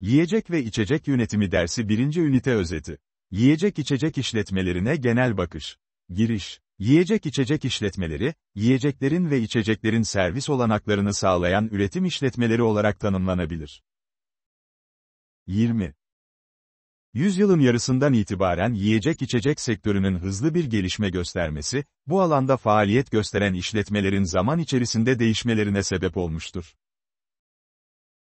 Yiyecek ve İçecek Yönetimi Dersi 1. Ünite Özeti. Yiyecek İçecek işletmelerine genel bakış. Giriş. Yiyecek içecek işletmeleri, yiyeceklerin ve içeceklerin servis olanaklarını sağlayan üretim işletmeleri olarak tanımlanabilir. 20. Yüzyılın yarısından itibaren yiyecek-içecek sektörünün hızlı bir gelişme göstermesi, bu alanda faaliyet gösteren işletmelerin zaman içerisinde değişmelerine sebep olmuştur.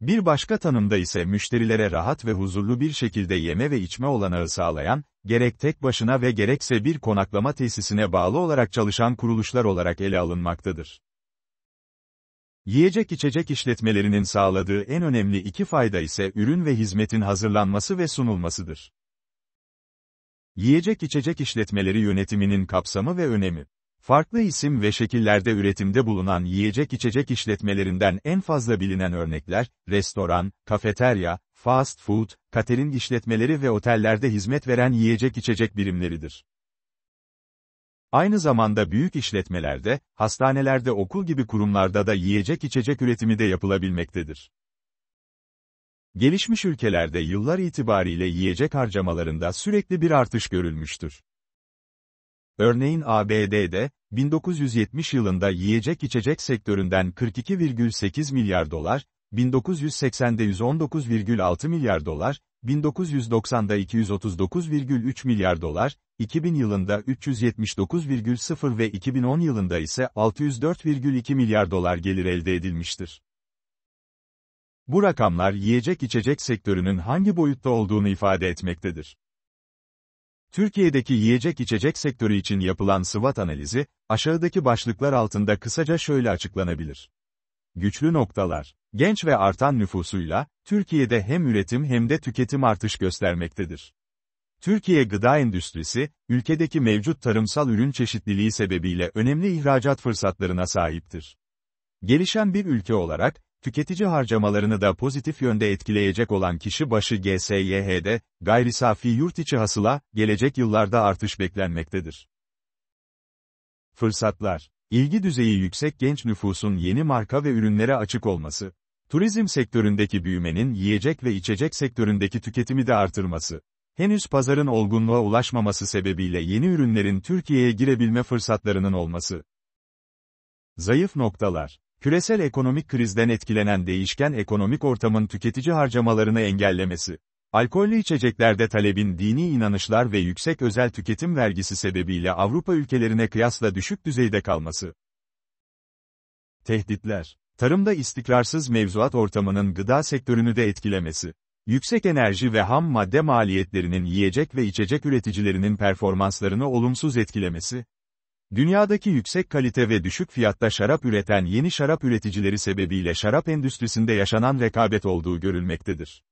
Bir başka tanımda ise müşterilere rahat ve huzurlu bir şekilde yeme ve içme olanağı sağlayan, gerek tek başına ve gerekse bir konaklama tesisine bağlı olarak çalışan kuruluşlar olarak ele alınmaktadır. Yiyecek içecek işletmelerinin sağladığı en önemli iki fayda ise ürün ve hizmetin hazırlanması ve sunulmasıdır. Yiyecek içecek işletmeleri yönetiminin kapsamı ve önemi Farklı isim ve şekillerde üretimde bulunan yiyecek içecek işletmelerinden en fazla bilinen örnekler, restoran, kafeterya, fast food, katerin işletmeleri ve otellerde hizmet veren yiyecek içecek birimleridir. Aynı zamanda büyük işletmelerde, hastanelerde okul gibi kurumlarda da yiyecek içecek üretimi de yapılabilmektedir. Gelişmiş ülkelerde yıllar itibariyle yiyecek harcamalarında sürekli bir artış görülmüştür. Örneğin ABD'de, 1970 yılında yiyecek içecek sektöründen 42,8 milyar dolar, 1980'de 119,6 milyar dolar, 1990'da 239,3 milyar dolar, 2000 yılında 379,0 ve 2010 yılında ise 604,2 milyar dolar gelir elde edilmiştir. Bu rakamlar yiyecek içecek sektörünün hangi boyutta olduğunu ifade etmektedir. Türkiye'deki yiyecek içecek sektörü için yapılan SWOT analizi, aşağıdaki başlıklar altında kısaca şöyle açıklanabilir. Güçlü noktalar. Genç ve artan nüfusuyla, Türkiye'de hem üretim hem de tüketim artış göstermektedir. Türkiye gıda endüstrisi, ülkedeki mevcut tarımsal ürün çeşitliliği sebebiyle önemli ihracat fırsatlarına sahiptir. Gelişen bir ülke olarak, Tüketici harcamalarını da pozitif yönde etkileyecek olan kişi başı GSYH'de, gayri safi yurt içi hasıla, gelecek yıllarda artış beklenmektedir. Fırsatlar İlgi düzeyi yüksek genç nüfusun yeni marka ve ürünlere açık olması, turizm sektöründeki büyümenin yiyecek ve içecek sektöründeki tüketimi de artırması, henüz pazarın olgunluğa ulaşmaması sebebiyle yeni ürünlerin Türkiye'ye girebilme fırsatlarının olması. Zayıf noktalar Küresel ekonomik krizden etkilenen değişken ekonomik ortamın tüketici harcamalarını engellemesi. Alkollü içeceklerde talebin dini inanışlar ve yüksek özel tüketim vergisi sebebiyle Avrupa ülkelerine kıyasla düşük düzeyde kalması. Tehditler. Tarımda istikrarsız mevzuat ortamının gıda sektörünü de etkilemesi. Yüksek enerji ve ham madde maliyetlerinin yiyecek ve içecek üreticilerinin performanslarını olumsuz etkilemesi, Dünyadaki yüksek kalite ve düşük fiyatta şarap üreten yeni şarap üreticileri sebebiyle şarap endüstrisinde yaşanan rekabet olduğu görülmektedir.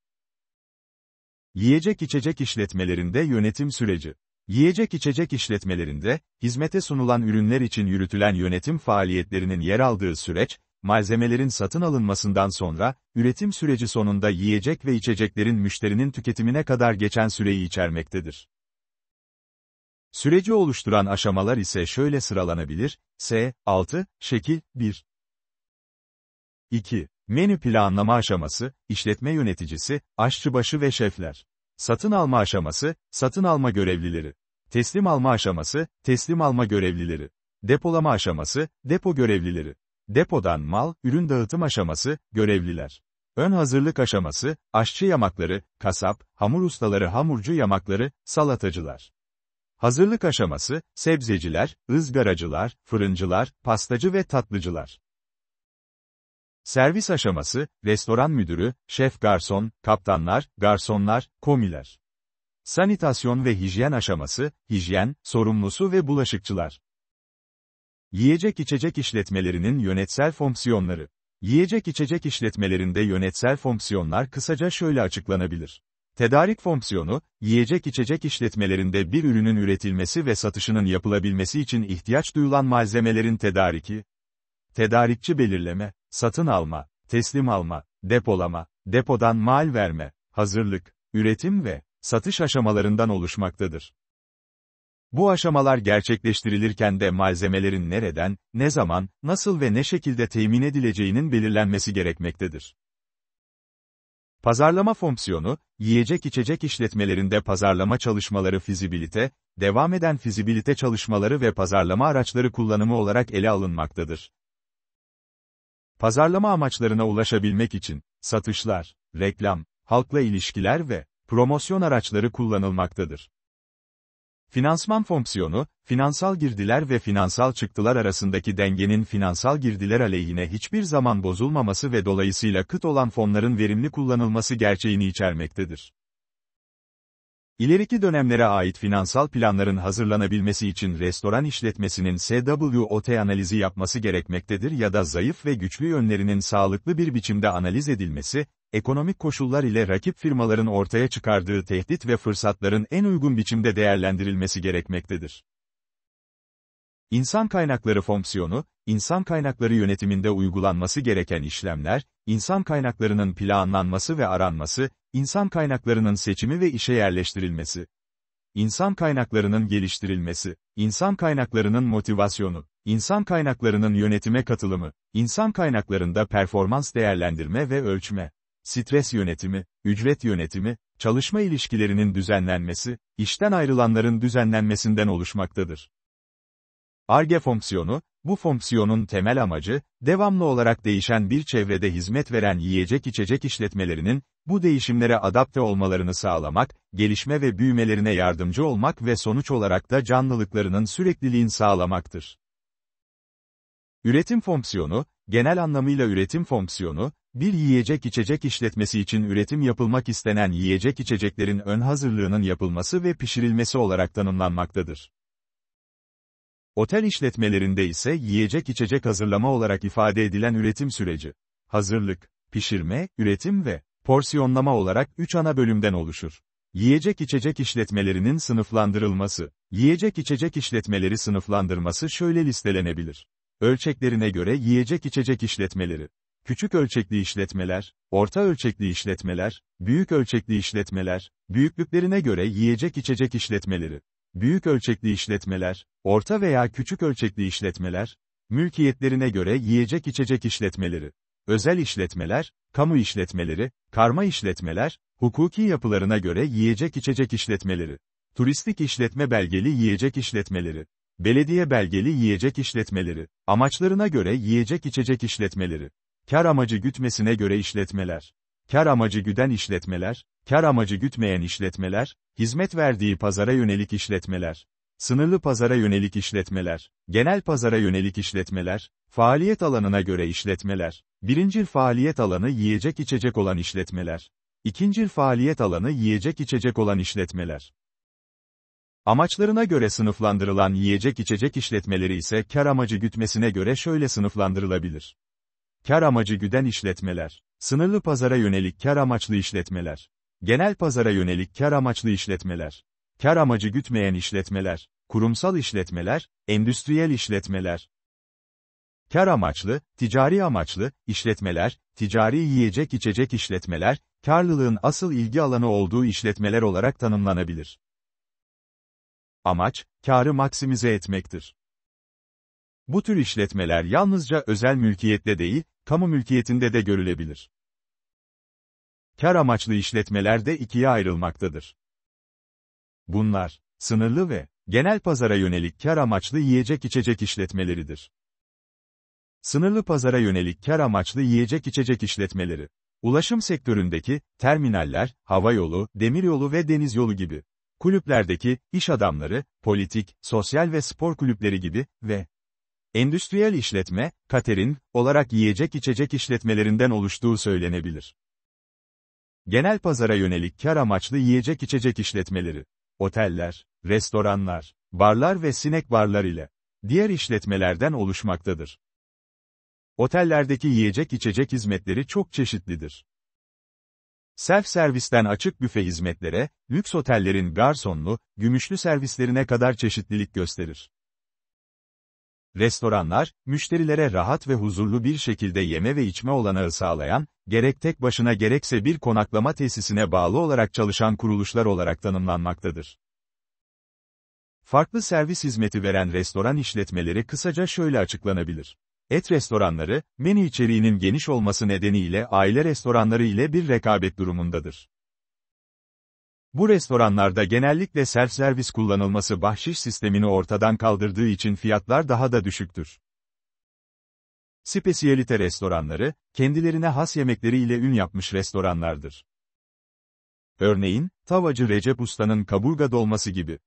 Yiyecek içecek işletmelerinde yönetim süreci Yiyecek içecek işletmelerinde, hizmete sunulan ürünler için yürütülen yönetim faaliyetlerinin yer aldığı süreç, malzemelerin satın alınmasından sonra, üretim süreci sonunda yiyecek ve içeceklerin müşterinin tüketimine kadar geçen süreyi içermektedir. Süreci oluşturan aşamalar ise şöyle sıralanabilir, S, 6, şekil, 1. 2. Menü planlama aşaması, işletme yöneticisi, aşçıbaşı ve şefler. Satın alma aşaması, satın alma görevlileri. Teslim alma aşaması, teslim alma görevlileri. Depolama aşaması, depo görevlileri. Depodan mal, ürün dağıtım aşaması, görevliler. Ön hazırlık aşaması, aşçı yamakları, kasap, hamur ustaları hamurcu yamakları, salatacılar. Hazırlık aşaması, sebzeciler, ızgaracılar, fırıncılar, pastacı ve tatlıcılar. Servis aşaması, restoran müdürü, şef garson, kaptanlar, garsonlar, komiler. Sanitasyon ve hijyen aşaması, hijyen, sorumlusu ve bulaşıkçılar. Yiyecek içecek işletmelerinin yönetsel fonksiyonları. Yiyecek içecek işletmelerinde yönetsel fonksiyonlar kısaca şöyle açıklanabilir. Tedarik fonksiyonu, yiyecek içecek işletmelerinde bir ürünün üretilmesi ve satışının yapılabilmesi için ihtiyaç duyulan malzemelerin tedariki, tedarikçi belirleme, satın alma, teslim alma, depolama, depodan mal verme, hazırlık, üretim ve satış aşamalarından oluşmaktadır. Bu aşamalar gerçekleştirilirken de malzemelerin nereden, ne zaman, nasıl ve ne şekilde temin edileceğinin belirlenmesi gerekmektedir. Pazarlama fonksiyonu, yiyecek içecek işletmelerinde pazarlama çalışmaları fizibilite, devam eden fizibilite çalışmaları ve pazarlama araçları kullanımı olarak ele alınmaktadır. Pazarlama amaçlarına ulaşabilmek için, satışlar, reklam, halkla ilişkiler ve promosyon araçları kullanılmaktadır. Finansman fonksiyonu, finansal girdiler ve finansal çıktılar arasındaki dengenin finansal girdiler aleyhine hiçbir zaman bozulmaması ve dolayısıyla kıt olan fonların verimli kullanılması gerçeğini içermektedir. İleriki dönemlere ait finansal planların hazırlanabilmesi için restoran işletmesinin SWOT analizi yapması gerekmektedir ya da zayıf ve güçlü yönlerinin sağlıklı bir biçimde analiz edilmesi, ekonomik koşullar ile rakip firmaların ortaya çıkardığı tehdit ve fırsatların en uygun biçimde değerlendirilmesi gerekmektedir. İnsan kaynakları fonksiyonu, İnsan kaynakları yönetiminde uygulanması gereken işlemler, insan kaynaklarının planlanması ve aranması, insan kaynaklarının seçimi ve işe yerleştirilmesi. İnsan kaynaklarının geliştirilmesi, insan kaynaklarının motivasyonu, insan kaynaklarının yönetime katılımı, insan kaynaklarında performans değerlendirme ve ölçme, stres yönetimi, ücret yönetimi, çalışma ilişkilerinin düzenlenmesi, işten ayrılanların düzenlenmesinden oluşmaktadır. ARGE fonksiyonu, bu fonksiyonun temel amacı, devamlı olarak değişen bir çevrede hizmet veren yiyecek içecek işletmelerinin, bu değişimlere adapte olmalarını sağlamak, gelişme ve büyümelerine yardımcı olmak ve sonuç olarak da canlılıklarının sürekliliğini sağlamaktır. Üretim fonksiyonu, genel anlamıyla üretim fonksiyonu, bir yiyecek içecek işletmesi için üretim yapılmak istenen yiyecek içeceklerin ön hazırlığının yapılması ve pişirilmesi olarak tanımlanmaktadır. Otel işletmelerinde ise yiyecek içecek hazırlama olarak ifade edilen üretim süreci, hazırlık, pişirme, üretim ve porsiyonlama olarak 3 ana bölümden oluşur. Yiyecek içecek işletmelerinin sınıflandırılması, yiyecek içecek işletmeleri sınıflandırması şöyle listelenebilir. Ölçeklerine göre yiyecek içecek işletmeleri, küçük ölçekli işletmeler, orta ölçekli işletmeler, büyük ölçekli işletmeler, büyüklüklerine göre yiyecek içecek işletmeleri, büyük ölçekli işletmeler, orta veya küçük ölçekli işletmeler, mülkiyetlerine göre yiyecek içecek işletmeleri, özel işletmeler, kamu işletmeleri, karma işletmeler, hukuki yapılarına göre yiyecek içecek işletmeleri, turistik işletme belgeli yiyecek işletmeleri, belediye belgeli yiyecek işletmeleri, amaçlarına göre yiyecek içecek işletmeleri, kar amacı gütmesine göre işletmeler, kar amacı güden işletmeler, kar amacı gütmeyen işletmeler, hizmet verdiği pazara yönelik işletmeler, sınırlı pazara yönelik işletmeler, genel pazara yönelik işletmeler, faaliyet alanına göre işletmeler, birincil faaliyet alanı yiyecek içecek olan işletmeler, ikincil faaliyet alanı yiyecek içecek olan işletmeler. Amaçlarına göre sınıflandırılan yiyecek içecek işletmeleri ise kar amacı gütmesine göre şöyle sınıflandırılabilir. Kar amacı güden işletmeler, sınırlı pazara yönelik kar amaçlı işletmeler, Genel pazara yönelik kar amaçlı işletmeler, kar amacı gütmeyen işletmeler, kurumsal işletmeler, endüstriyel işletmeler. Kar amaçlı, ticari amaçlı, işletmeler, ticari yiyecek içecek işletmeler, karlılığın asıl ilgi alanı olduğu işletmeler olarak tanımlanabilir. Amaç, karı maksimize etmektir. Bu tür işletmeler yalnızca özel mülkiyette değil, kamu mülkiyetinde de görülebilir kar amaçlı işletmeler de ikiye ayrılmaktadır. Bunlar, sınırlı ve genel pazara yönelik kar amaçlı yiyecek içecek işletmeleridir. Sınırlı pazara yönelik kar amaçlı yiyecek içecek işletmeleri, ulaşım sektöründeki terminaller, havayolu, demiryolu ve denizyolu gibi, kulüplerdeki iş adamları, politik, sosyal ve spor kulüpleri gibi ve endüstriyel işletme, katerin olarak yiyecek içecek işletmelerinden oluştuğu söylenebilir. Genel pazara yönelik kar amaçlı yiyecek içecek işletmeleri, oteller, restoranlar, barlar ve sinek barlar ile diğer işletmelerden oluşmaktadır. Otellerdeki yiyecek içecek hizmetleri çok çeşitlidir. Self-servisten açık büfe hizmetlere, lüks otellerin garsonlu, gümüşlü servislerine kadar çeşitlilik gösterir. Restoranlar, müşterilere rahat ve huzurlu bir şekilde yeme ve içme olanağı sağlayan, gerek tek başına gerekse bir konaklama tesisine bağlı olarak çalışan kuruluşlar olarak tanımlanmaktadır. Farklı servis hizmeti veren restoran işletmeleri kısaca şöyle açıklanabilir. Et restoranları, menü içeriğinin geniş olması nedeniyle aile restoranları ile bir rekabet durumundadır. Bu restoranlarda genellikle self-servis kullanılması bahşiş sistemini ortadan kaldırdığı için fiyatlar daha da düşüktür. Spesiyalite restoranları, kendilerine has yemekleriyle ün yapmış restoranlardır. Örneğin, tavacı Recep Usta'nın kaburga dolması gibi.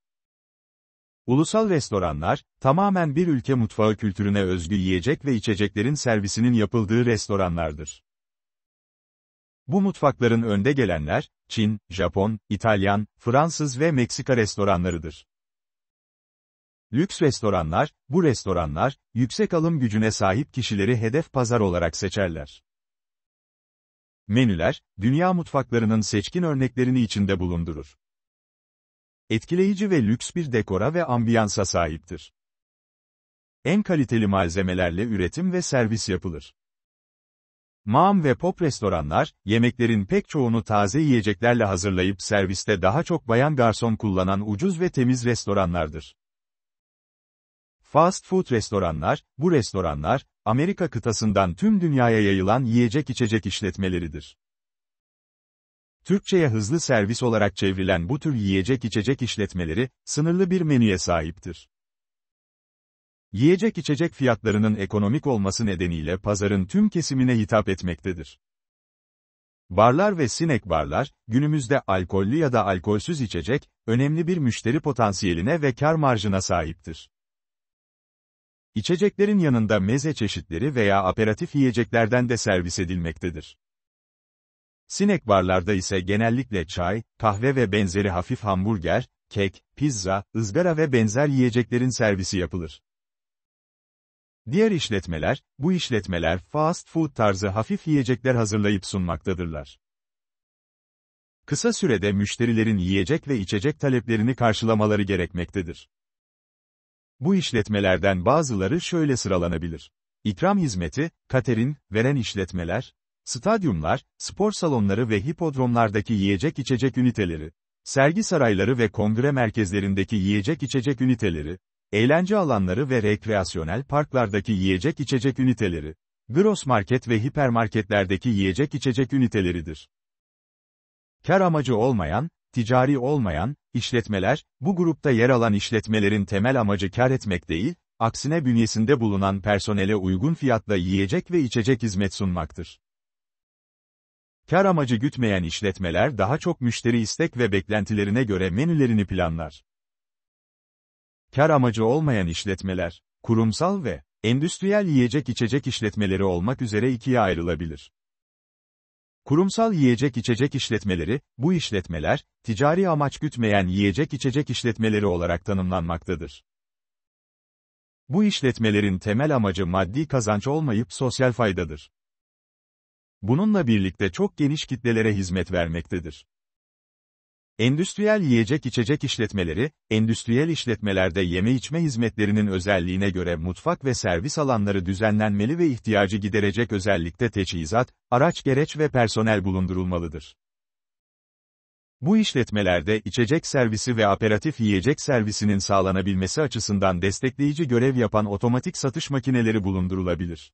Ulusal restoranlar, tamamen bir ülke mutfağı kültürüne özgü yiyecek ve içeceklerin servisinin yapıldığı restoranlardır. Bu mutfakların önde gelenler, Çin, Japon, İtalyan, Fransız ve Meksika restoranlarıdır. Lüks restoranlar, bu restoranlar, yüksek alım gücüne sahip kişileri hedef pazar olarak seçerler. Menüler, dünya mutfaklarının seçkin örneklerini içinde bulundurur. Etkileyici ve lüks bir dekora ve ambiyansa sahiptir. En kaliteli malzemelerle üretim ve servis yapılır. Maam ve pop restoranlar, yemeklerin pek çoğunu taze yiyeceklerle hazırlayıp serviste daha çok bayan garson kullanan ucuz ve temiz restoranlardır. Fast food restoranlar, bu restoranlar, Amerika kıtasından tüm dünyaya yayılan yiyecek içecek işletmeleridir. Türkçe'ye hızlı servis olarak çevrilen bu tür yiyecek içecek işletmeleri, sınırlı bir menüye sahiptir yiyecek içecek fiyatlarının ekonomik olması nedeniyle pazarın tüm kesimine hitap etmektedir. Barlar ve sinek barlar, günümüzde alkollü ya da alkolsüz içecek, önemli bir müşteri potansiyeline ve kar marjına sahiptir. İçeceklerin yanında meze çeşitleri veya aperatif yiyeceklerden de servis edilmektedir. Sinek barlarda ise genellikle çay, kahve ve benzeri hafif hamburger, kek, pizza, ızgara ve benzer yiyeceklerin servisi yapılır. Diğer işletmeler, bu işletmeler fast food tarzı hafif yiyecekler hazırlayıp sunmaktadırlar. Kısa sürede müşterilerin yiyecek ve içecek taleplerini karşılamaları gerekmektedir. Bu işletmelerden bazıları şöyle sıralanabilir. İkram hizmeti, katerin, veren işletmeler, stadyumlar, spor salonları ve hipodromlardaki yiyecek içecek üniteleri, sergi sarayları ve kongre merkezlerindeki yiyecek içecek üniteleri, eğlence alanları ve rekreasyonel parklardaki yiyecek içecek üniteleri, gross market ve hipermarketlerdeki yiyecek içecek üniteleridir. Kar amacı olmayan, ticari olmayan, işletmeler, bu grupta yer alan işletmelerin temel amacı kar etmek değil, aksine bünyesinde bulunan personele uygun fiyatla yiyecek ve içecek hizmet sunmaktır. Kar amacı gütmeyen işletmeler daha çok müşteri istek ve beklentilerine göre menülerini planlar kar amacı olmayan işletmeler, kurumsal ve endüstriyel yiyecek içecek işletmeleri olmak üzere ikiye ayrılabilir. Kurumsal yiyecek içecek işletmeleri, bu işletmeler, ticari amaç gütmeyen yiyecek içecek işletmeleri olarak tanımlanmaktadır. Bu işletmelerin temel amacı maddi kazanç olmayıp sosyal faydadır. Bununla birlikte çok geniş kitlelere hizmet vermektedir. Endüstriyel yiyecek içecek işletmeleri, endüstriyel işletmelerde yeme içme hizmetlerinin özelliğine göre mutfak ve servis alanları düzenlenmeli ve ihtiyacı giderecek özellikte teçhizat, araç gereç ve personel bulundurulmalıdır. Bu işletmelerde içecek servisi ve aperatif yiyecek servisinin sağlanabilmesi açısından destekleyici görev yapan otomatik satış makineleri bulundurulabilir.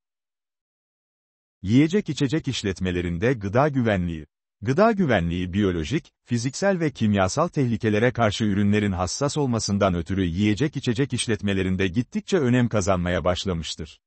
Yiyecek içecek işletmelerinde gıda güvenliği Gıda güvenliği biyolojik, fiziksel ve kimyasal tehlikelere karşı ürünlerin hassas olmasından ötürü yiyecek içecek işletmelerinde gittikçe önem kazanmaya başlamıştır.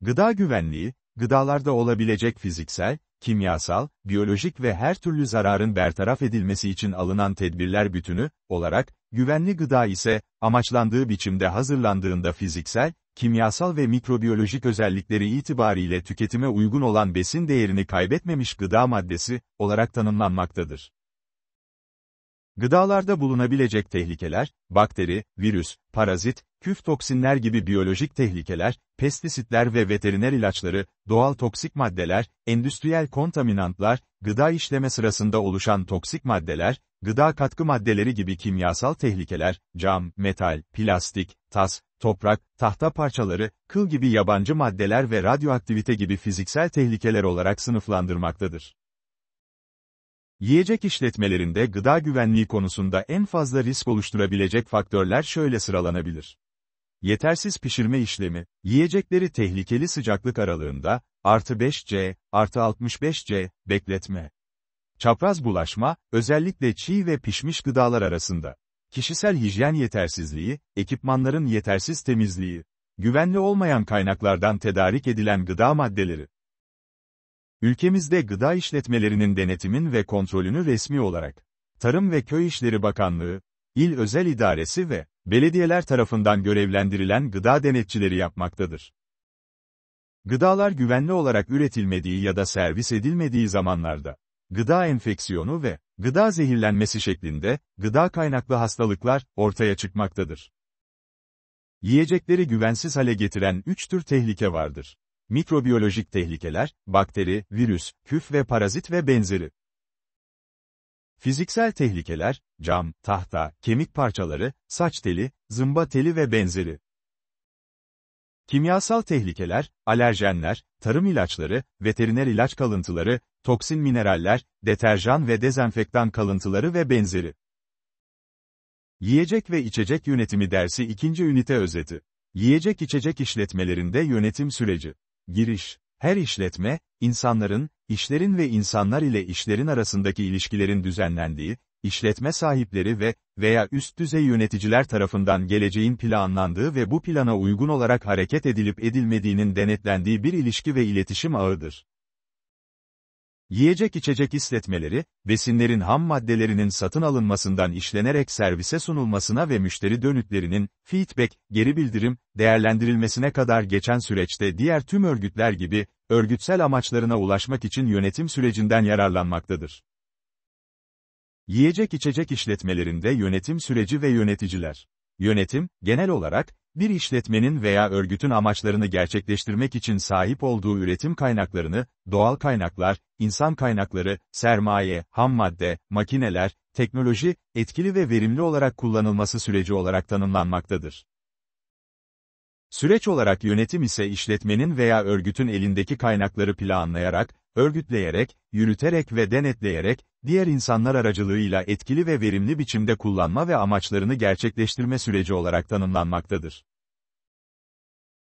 Gıda güvenliği, gıdalarda olabilecek fiziksel, kimyasal, biyolojik ve her türlü zararın bertaraf edilmesi için alınan tedbirler bütünü, olarak, güvenli gıda ise, amaçlandığı biçimde hazırlandığında fiziksel, kimyasal ve mikrobiyolojik özellikleri itibariyle tüketime uygun olan besin değerini kaybetmemiş gıda maddesi, olarak tanımlanmaktadır. Gıdalarda bulunabilecek tehlikeler, bakteri, virüs, parazit, küf toksinler gibi biyolojik tehlikeler, pestisitler ve veteriner ilaçları, doğal toksik maddeler, endüstriyel kontaminantlar, gıda işleme sırasında oluşan toksik maddeler, gıda katkı maddeleri gibi kimyasal tehlikeler, cam, metal, plastik, tas, toprak, tahta parçaları, kıl gibi yabancı maddeler ve radyoaktivite gibi fiziksel tehlikeler olarak sınıflandırmaktadır. Yiyecek işletmelerinde gıda güvenliği konusunda en fazla risk oluşturabilecek faktörler şöyle sıralanabilir. Yetersiz pişirme işlemi, yiyecekleri tehlikeli sıcaklık aralığında, artı 5C, artı 65C, bekletme. Çapraz bulaşma, özellikle çiğ ve pişmiş gıdalar arasında. Kişisel hijyen yetersizliği, ekipmanların yetersiz temizliği, güvenli olmayan kaynaklardan tedarik edilen gıda maddeleri. Ülkemizde gıda işletmelerinin denetimin ve kontrolünü resmi olarak Tarım ve Köy İşleri Bakanlığı, il özel idaresi ve belediyeler tarafından görevlendirilen gıda denetçileri yapmaktadır. Gıdalar güvenli olarak üretilmediği ya da servis edilmediği zamanlarda, gıda enfeksiyonu ve gıda zehirlenmesi şeklinde gıda kaynaklı hastalıklar ortaya çıkmaktadır. Yiyecekleri güvensiz hale getiren üç tür tehlike vardır. Mikrobiyolojik tehlikeler, bakteri, virüs, küf ve parazit ve benzeri. Fiziksel tehlikeler, cam, tahta, kemik parçaları, saç teli, zımba teli ve benzeri. Kimyasal tehlikeler, alerjenler, tarım ilaçları, veteriner ilaç kalıntıları, toksin mineraller, deterjan ve dezenfektan kalıntıları ve benzeri. Yiyecek ve içecek yönetimi dersi 2. ünite özeti. Yiyecek içecek işletmelerinde yönetim süreci. Giriş. Her işletme, insanların, işlerin ve insanlar ile işlerin arasındaki ilişkilerin düzenlendiği, işletme sahipleri ve veya üst düzey yöneticiler tarafından geleceğin planlandığı ve bu plana uygun olarak hareket edilip edilmediğinin denetlendiği bir ilişki ve iletişim ağıdır. Yiyecek içecek isletmeleri, besinlerin ham maddelerinin satın alınmasından işlenerek servise sunulmasına ve müşteri dönütlerinin, feedback, geri bildirim, değerlendirilmesine kadar geçen süreçte diğer tüm örgütler gibi, örgütsel amaçlarına ulaşmak için yönetim sürecinden yararlanmaktadır. Yiyecek içecek işletmelerinde yönetim süreci ve yöneticiler Yönetim, genel olarak, bir işletmenin veya örgütün amaçlarını gerçekleştirmek için sahip olduğu üretim kaynaklarını, doğal kaynaklar, insan kaynakları, sermaye, ham madde, makineler, teknoloji, etkili ve verimli olarak kullanılması süreci olarak tanımlanmaktadır. Süreç olarak yönetim ise işletmenin veya örgütün elindeki kaynakları planlayarak, örgütleyerek, yürüterek ve denetleyerek, diğer insanlar aracılığıyla etkili ve verimli biçimde kullanma ve amaçlarını gerçekleştirme süreci olarak tanımlanmaktadır.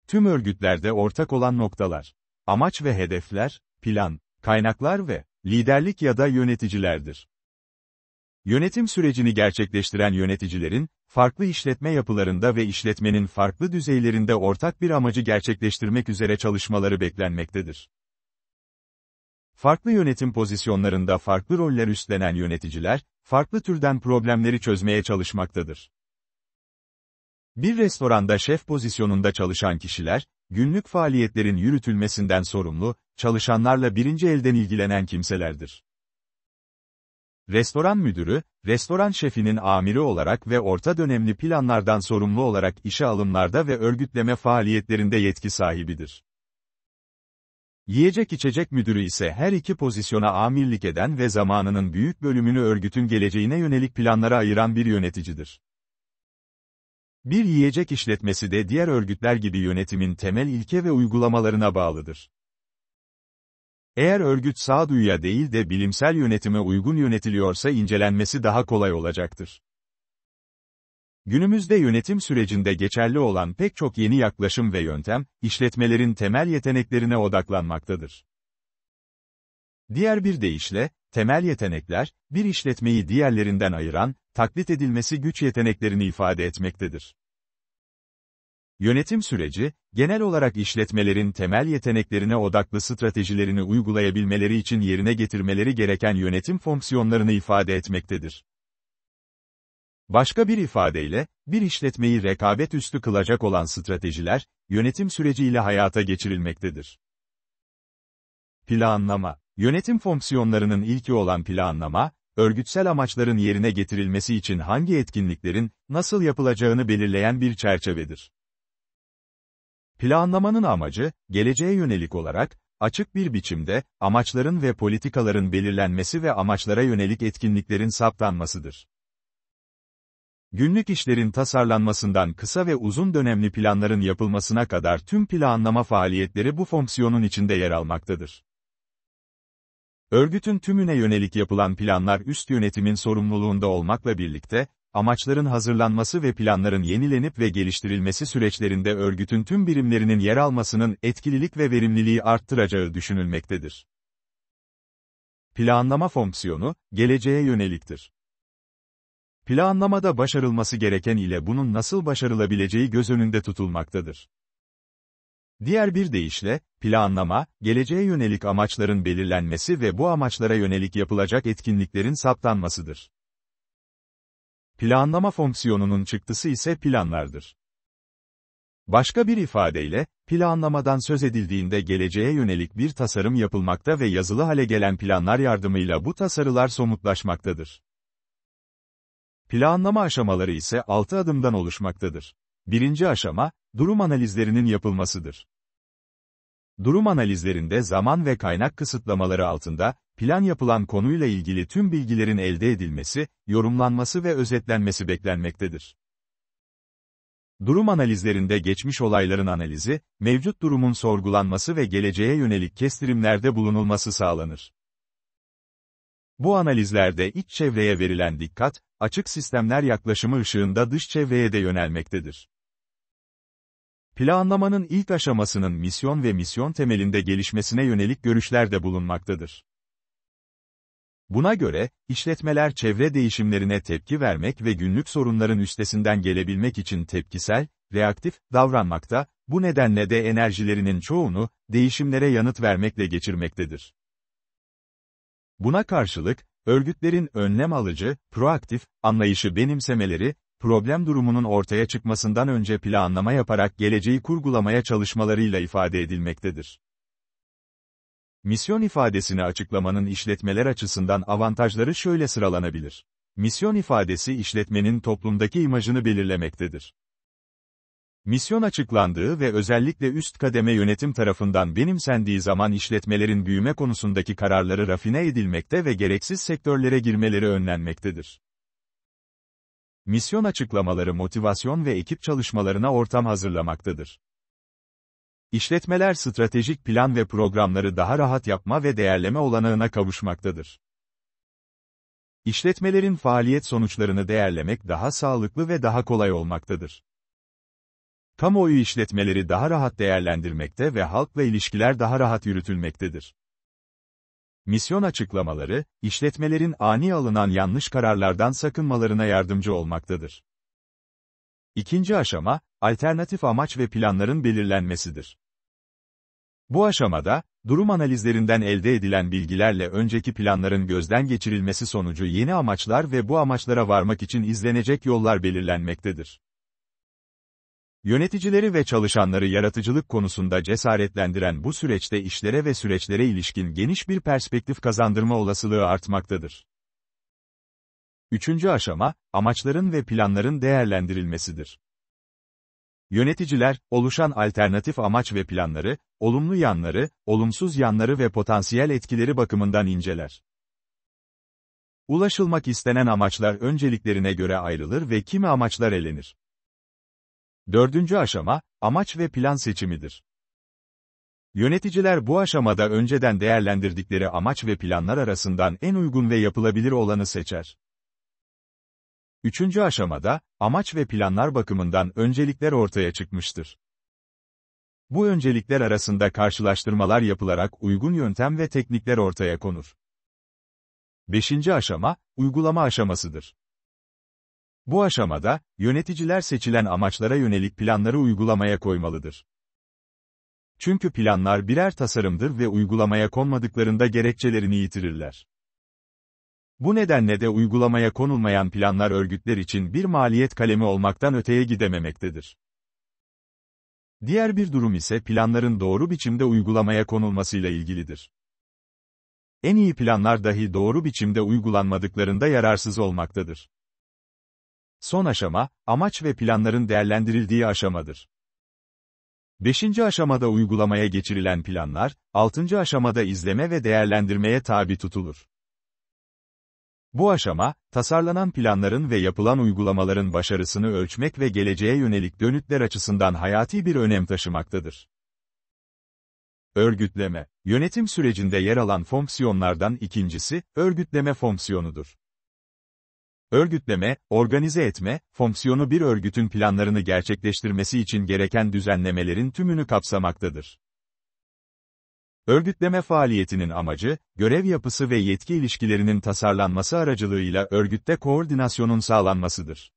Tüm örgütlerde ortak olan noktalar, amaç ve hedefler, plan, kaynaklar ve liderlik ya da yöneticilerdir. Yönetim sürecini gerçekleştiren yöneticilerin, farklı işletme yapılarında ve işletmenin farklı düzeylerinde ortak bir amacı gerçekleştirmek üzere çalışmaları beklenmektedir. Farklı yönetim pozisyonlarında farklı roller üstlenen yöneticiler, farklı türden problemleri çözmeye çalışmaktadır. Bir restoranda şef pozisyonunda çalışan kişiler, günlük faaliyetlerin yürütülmesinden sorumlu, çalışanlarla birinci elden ilgilenen kimselerdir. Restoran müdürü, restoran şefinin amiri olarak ve orta dönemli planlardan sorumlu olarak işe alımlarda ve örgütleme faaliyetlerinde yetki sahibidir. Yiyecek içecek müdürü ise her iki pozisyona amirlik eden ve zamanının büyük bölümünü örgütün geleceğine yönelik planlara ayıran bir yöneticidir. Bir yiyecek işletmesi de diğer örgütler gibi yönetimin temel ilke ve uygulamalarına bağlıdır. Eğer örgüt sağduyuya değil de bilimsel yönetime uygun yönetiliyorsa incelenmesi daha kolay olacaktır. Günümüzde yönetim sürecinde geçerli olan pek çok yeni yaklaşım ve yöntem, işletmelerin temel yeteneklerine odaklanmaktadır. Diğer bir deyişle, temel yetenekler, bir işletmeyi diğerlerinden ayıran, taklit edilmesi güç yeteneklerini ifade etmektedir. Yönetim süreci, genel olarak işletmelerin temel yeteneklerine odaklı stratejilerini uygulayabilmeleri için yerine getirmeleri gereken yönetim fonksiyonlarını ifade etmektedir. Başka bir ifadeyle, bir işletmeyi rekabet üstü kılacak olan stratejiler, yönetim süreciyle hayata geçirilmektedir. Planlama Yönetim fonksiyonlarının ilki olan planlama, örgütsel amaçların yerine getirilmesi için hangi etkinliklerin, nasıl yapılacağını belirleyen bir çerçevedir. Planlamanın amacı, geleceğe yönelik olarak, açık bir biçimde, amaçların ve politikaların belirlenmesi ve amaçlara yönelik etkinliklerin saptanmasıdır. Günlük işlerin tasarlanmasından kısa ve uzun dönemli planların yapılmasına kadar tüm planlama faaliyetleri bu fonksiyonun içinde yer almaktadır. Örgütün tümüne yönelik yapılan planlar üst yönetimin sorumluluğunda olmakla birlikte, amaçların hazırlanması ve planların yenilenip ve geliştirilmesi süreçlerinde örgütün tüm birimlerinin yer almasının etkililik ve verimliliği arttıracağı düşünülmektedir. Planlama fonksiyonu, geleceğe yöneliktir. Planlamada başarılması gereken ile bunun nasıl başarılabileceği göz önünde tutulmaktadır. Diğer bir deyişle, planlama, geleceğe yönelik amaçların belirlenmesi ve bu amaçlara yönelik yapılacak etkinliklerin saptanmasıdır. Planlama fonksiyonunun çıktısı ise planlardır. Başka bir ifadeyle, planlamadan söz edildiğinde geleceğe yönelik bir tasarım yapılmakta ve yazılı hale gelen planlar yardımıyla bu tasarılar somutlaşmaktadır. Planlama aşamaları ise 6 adımdan oluşmaktadır. Birinci aşama, durum analizlerinin yapılmasıdır. Durum analizlerinde zaman ve kaynak kısıtlamaları altında, plan yapılan konuyla ilgili tüm bilgilerin elde edilmesi, yorumlanması ve özetlenmesi beklenmektedir. Durum analizlerinde geçmiş olayların analizi, mevcut durumun sorgulanması ve geleceğe yönelik kestirimlerde bulunulması sağlanır. Bu analizlerde iç çevreye verilen dikkat, açık sistemler yaklaşımı ışığında dış çevreye de yönelmektedir. Planlamanın ilk aşamasının misyon ve misyon temelinde gelişmesine yönelik görüşler de bulunmaktadır. Buna göre, işletmeler çevre değişimlerine tepki vermek ve günlük sorunların üstesinden gelebilmek için tepkisel, reaktif, davranmakta, bu nedenle de enerjilerinin çoğunu, değişimlere yanıt vermekle geçirmektedir. Buna karşılık, örgütlerin önlem alıcı, proaktif, anlayışı benimsemeleri, problem durumunun ortaya çıkmasından önce planlama yaparak geleceği kurgulamaya çalışmalarıyla ifade edilmektedir. Misyon ifadesini açıklamanın işletmeler açısından avantajları şöyle sıralanabilir. Misyon ifadesi işletmenin toplumdaki imajını belirlemektedir. Misyon açıklandığı ve özellikle üst kademe yönetim tarafından benimsendiği zaman işletmelerin büyüme konusundaki kararları rafine edilmekte ve gereksiz sektörlere girmeleri önlenmektedir misyon açıklamaları motivasyon ve ekip çalışmalarına ortam hazırlamaktadır. İşletmeler stratejik plan ve programları daha rahat yapma ve değerleme olanağına kavuşmaktadır. İşletmelerin faaliyet sonuçlarını değerlemek daha sağlıklı ve daha kolay olmaktadır. Kamuoyu işletmeleri daha rahat değerlendirmekte ve halkla ilişkiler daha rahat yürütülmektedir misyon açıklamaları, işletmelerin ani alınan yanlış kararlardan sakınmalarına yardımcı olmaktadır. İkinci aşama, alternatif amaç ve planların belirlenmesidir. Bu aşamada, durum analizlerinden elde edilen bilgilerle önceki planların gözden geçirilmesi sonucu yeni amaçlar ve bu amaçlara varmak için izlenecek yollar belirlenmektedir. Yöneticileri ve çalışanları yaratıcılık konusunda cesaretlendiren bu süreçte işlere ve süreçlere ilişkin geniş bir perspektif kazandırma olasılığı artmaktadır. Üçüncü aşama, amaçların ve planların değerlendirilmesidir. Yöneticiler, oluşan alternatif amaç ve planları, olumlu yanları, olumsuz yanları ve potansiyel etkileri bakımından inceler. Ulaşılmak istenen amaçlar önceliklerine göre ayrılır ve kimi amaçlar elenir. Dördüncü aşama, amaç ve plan seçimidir. Yöneticiler bu aşamada önceden değerlendirdikleri amaç ve planlar arasından en uygun ve yapılabilir olanı seçer. Üçüncü aşamada, amaç ve planlar bakımından öncelikler ortaya çıkmıştır. Bu öncelikler arasında karşılaştırmalar yapılarak uygun yöntem ve teknikler ortaya konur. Beşinci aşama, uygulama aşamasıdır. Bu aşamada, yöneticiler seçilen amaçlara yönelik planları uygulamaya koymalıdır. Çünkü planlar birer tasarımdır ve uygulamaya konmadıklarında gerekçelerini yitirirler. Bu nedenle de uygulamaya konulmayan planlar örgütler için bir maliyet kalemi olmaktan öteye gidememektedir. Diğer bir durum ise planların doğru biçimde uygulamaya konulmasıyla ilgilidir. En iyi planlar dahi doğru biçimde uygulanmadıklarında yararsız olmaktadır. Son aşama, amaç ve planların değerlendirildiği aşamadır. Beşinci aşamada uygulamaya geçirilen planlar, altıncı aşamada izleme ve değerlendirmeye tabi tutulur. Bu aşama, tasarlanan planların ve yapılan uygulamaların başarısını ölçmek ve geleceğe yönelik dönütler açısından hayati bir önem taşımaktadır. Örgütleme, yönetim sürecinde yer alan fonksiyonlardan ikincisi, örgütleme fonksiyonudur. Örgütleme, organize etme, fonksiyonu bir örgütün planlarını gerçekleştirmesi için gereken düzenlemelerin tümünü kapsamaktadır. Örgütleme faaliyetinin amacı, görev yapısı ve yetki ilişkilerinin tasarlanması aracılığıyla örgütte koordinasyonun sağlanmasıdır.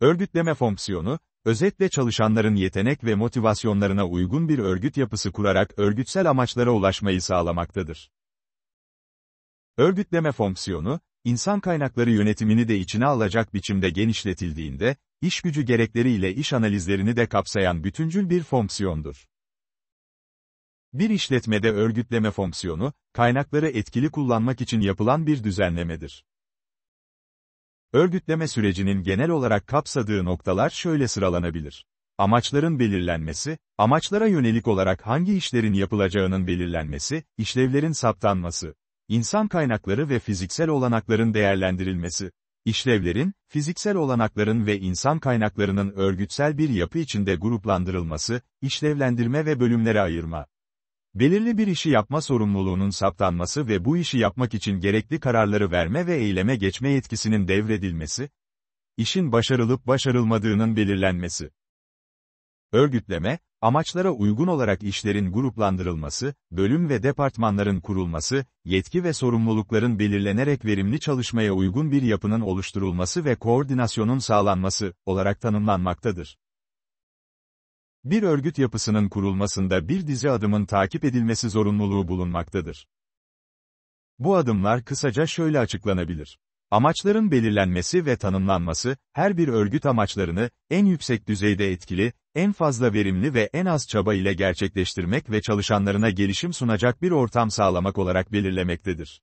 Örgütleme fonksiyonu, özetle çalışanların yetenek ve motivasyonlarına uygun bir örgüt yapısı kurarak örgütsel amaçlara ulaşmayı sağlamaktadır. Örgütleme fonksiyonu, insan kaynakları yönetimini de içine alacak biçimde genişletildiğinde, iş gücü gerekleriyle iş analizlerini de kapsayan bütüncül bir fonksiyondur. Bir işletmede örgütleme fonksiyonu, kaynakları etkili kullanmak için yapılan bir düzenlemedir. Örgütleme sürecinin genel olarak kapsadığı noktalar şöyle sıralanabilir. Amaçların belirlenmesi, amaçlara yönelik olarak hangi işlerin yapılacağının belirlenmesi, işlevlerin saptanması, İnsan kaynakları ve fiziksel olanakların değerlendirilmesi, işlevlerin, fiziksel olanakların ve insan kaynaklarının örgütsel bir yapı içinde gruplandırılması, işlevlendirme ve bölümlere ayırma. Belirli bir işi yapma sorumluluğunun saptanması ve bu işi yapmak için gerekli kararları verme ve eyleme geçme yetkisinin devredilmesi, işin başarılıp başarılmadığının belirlenmesi. Örgütleme, Amaçlara uygun olarak işlerin gruplandırılması, bölüm ve departmanların kurulması, yetki ve sorumlulukların belirlenerek verimli çalışmaya uygun bir yapının oluşturulması ve koordinasyonun sağlanması olarak tanımlanmaktadır. Bir örgüt yapısının kurulmasında bir dizi adımın takip edilmesi zorunluluğu bulunmaktadır. Bu adımlar kısaca şöyle açıklanabilir. Amaçların belirlenmesi ve tanımlanması, her bir örgüt amaçlarını, en yüksek düzeyde etkili, en fazla verimli ve en az çaba ile gerçekleştirmek ve çalışanlarına gelişim sunacak bir ortam sağlamak olarak belirlemektedir.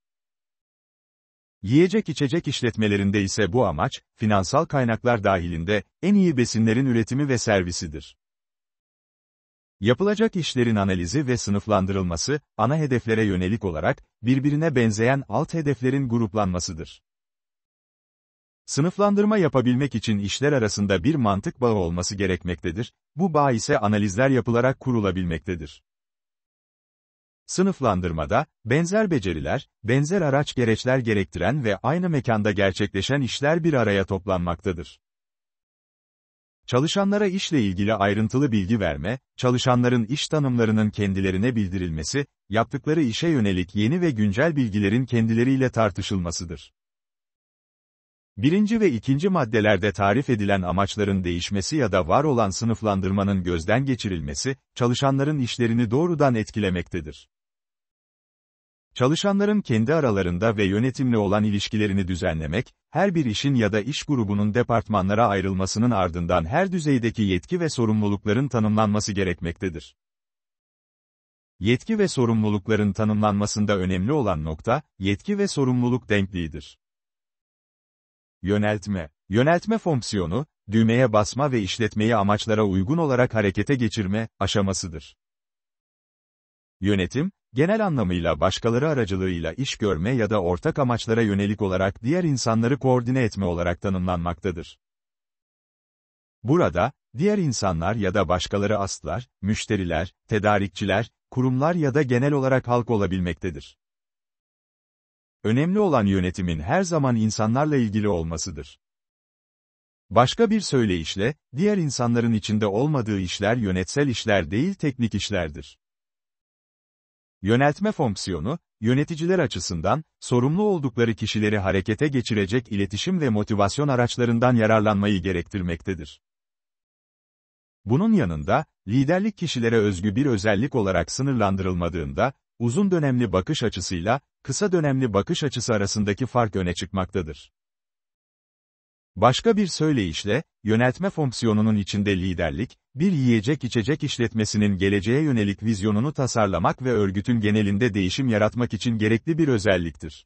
Yiyecek içecek işletmelerinde ise bu amaç, finansal kaynaklar dahilinde, en iyi besinlerin üretimi ve servisidir. Yapılacak işlerin analizi ve sınıflandırılması, ana hedeflere yönelik olarak, birbirine benzeyen alt hedeflerin gruplanmasıdır. Sınıflandırma yapabilmek için işler arasında bir mantık bağı olması gerekmektedir, bu bağ ise analizler yapılarak kurulabilmektedir. Sınıflandırmada, benzer beceriler, benzer araç gereçler gerektiren ve aynı mekanda gerçekleşen işler bir araya toplanmaktadır. Çalışanlara işle ilgili ayrıntılı bilgi verme, çalışanların iş tanımlarının kendilerine bildirilmesi, yaptıkları işe yönelik yeni ve güncel bilgilerin kendileriyle tartışılmasıdır. Birinci ve ikinci maddelerde tarif edilen amaçların değişmesi ya da var olan sınıflandırmanın gözden geçirilmesi, çalışanların işlerini doğrudan etkilemektedir. Çalışanların kendi aralarında ve yönetimle olan ilişkilerini düzenlemek, her bir işin ya da iş grubunun departmanlara ayrılmasının ardından her düzeydeki yetki ve sorumlulukların tanımlanması gerekmektedir. Yetki ve sorumlulukların tanımlanmasında önemli olan nokta, yetki ve sorumluluk denkliğidir. Yöneltme. Yöneltme fonksiyonu, düğmeye basma ve işletmeyi amaçlara uygun olarak harekete geçirme aşamasıdır. Yönetim, genel anlamıyla başkaları aracılığıyla iş görme ya da ortak amaçlara yönelik olarak diğer insanları koordine etme olarak tanımlanmaktadır. Burada, diğer insanlar ya da başkaları aslar, müşteriler, tedarikçiler, kurumlar ya da genel olarak halk olabilmektedir. Önemli olan yönetimin her zaman insanlarla ilgili olmasıdır. Başka bir söyleyişle, diğer insanların içinde olmadığı işler yönetsel işler değil teknik işlerdir. Yöneltme fonksiyonu, yöneticiler açısından, sorumlu oldukları kişileri harekete geçirecek iletişim ve motivasyon araçlarından yararlanmayı gerektirmektedir. Bunun yanında, liderlik kişilere özgü bir özellik olarak sınırlandırılmadığında, uzun dönemli bakış açısıyla, kısa dönemli bakış açısı arasındaki fark öne çıkmaktadır. Başka bir söyleyişle, yöneltme fonksiyonunun içinde liderlik, bir yiyecek içecek işletmesinin geleceğe yönelik vizyonunu tasarlamak ve örgütün genelinde değişim yaratmak için gerekli bir özelliktir.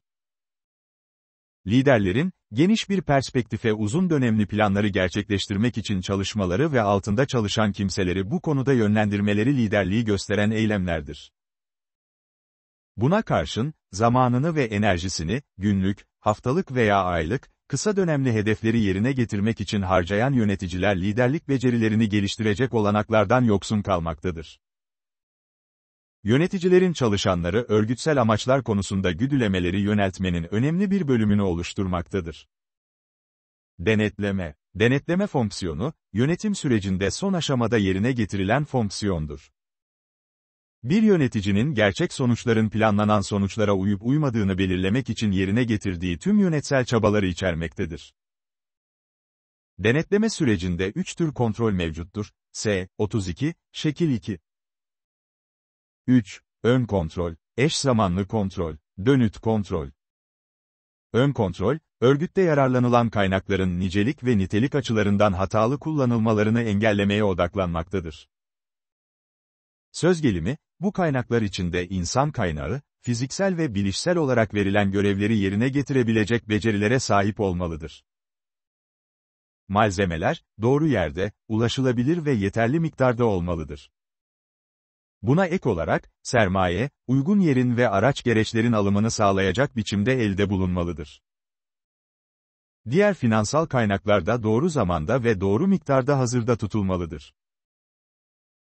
Liderlerin, geniş bir perspektife uzun dönemli planları gerçekleştirmek için çalışmaları ve altında çalışan kimseleri bu konuda yönlendirmeleri liderliği gösteren eylemlerdir. Buna karşın, zamanını ve enerjisini, günlük, haftalık veya aylık, kısa dönemli hedefleri yerine getirmek için harcayan yöneticiler liderlik becerilerini geliştirecek olanaklardan yoksun kalmaktadır. Yöneticilerin çalışanları örgütsel amaçlar konusunda güdülemeleri yöneltmenin önemli bir bölümünü oluşturmaktadır. Denetleme Denetleme fonksiyonu, yönetim sürecinde son aşamada yerine getirilen fonksiyondur. Bir yöneticinin gerçek sonuçların planlanan sonuçlara uyup uymadığını belirlemek için yerine getirdiği tüm yönetsel çabaları içermektedir. Denetleme sürecinde 3 tür kontrol mevcuttur. S. 32, şekil 2. 3. Ön kontrol, eş zamanlı kontrol, dönüt kontrol. Ön kontrol, örgütte yararlanılan kaynakların nicelik ve nitelik açılarından hatalı kullanılmalarını engellemeye odaklanmaktadır. Söz gelimi, bu kaynaklar içinde insan kaynağı, fiziksel ve bilişsel olarak verilen görevleri yerine getirebilecek becerilere sahip olmalıdır. Malzemeler, doğru yerde, ulaşılabilir ve yeterli miktarda olmalıdır. Buna ek olarak, sermaye, uygun yerin ve araç gereçlerin alımını sağlayacak biçimde elde bulunmalıdır. Diğer finansal kaynaklar da doğru zamanda ve doğru miktarda hazırda tutulmalıdır.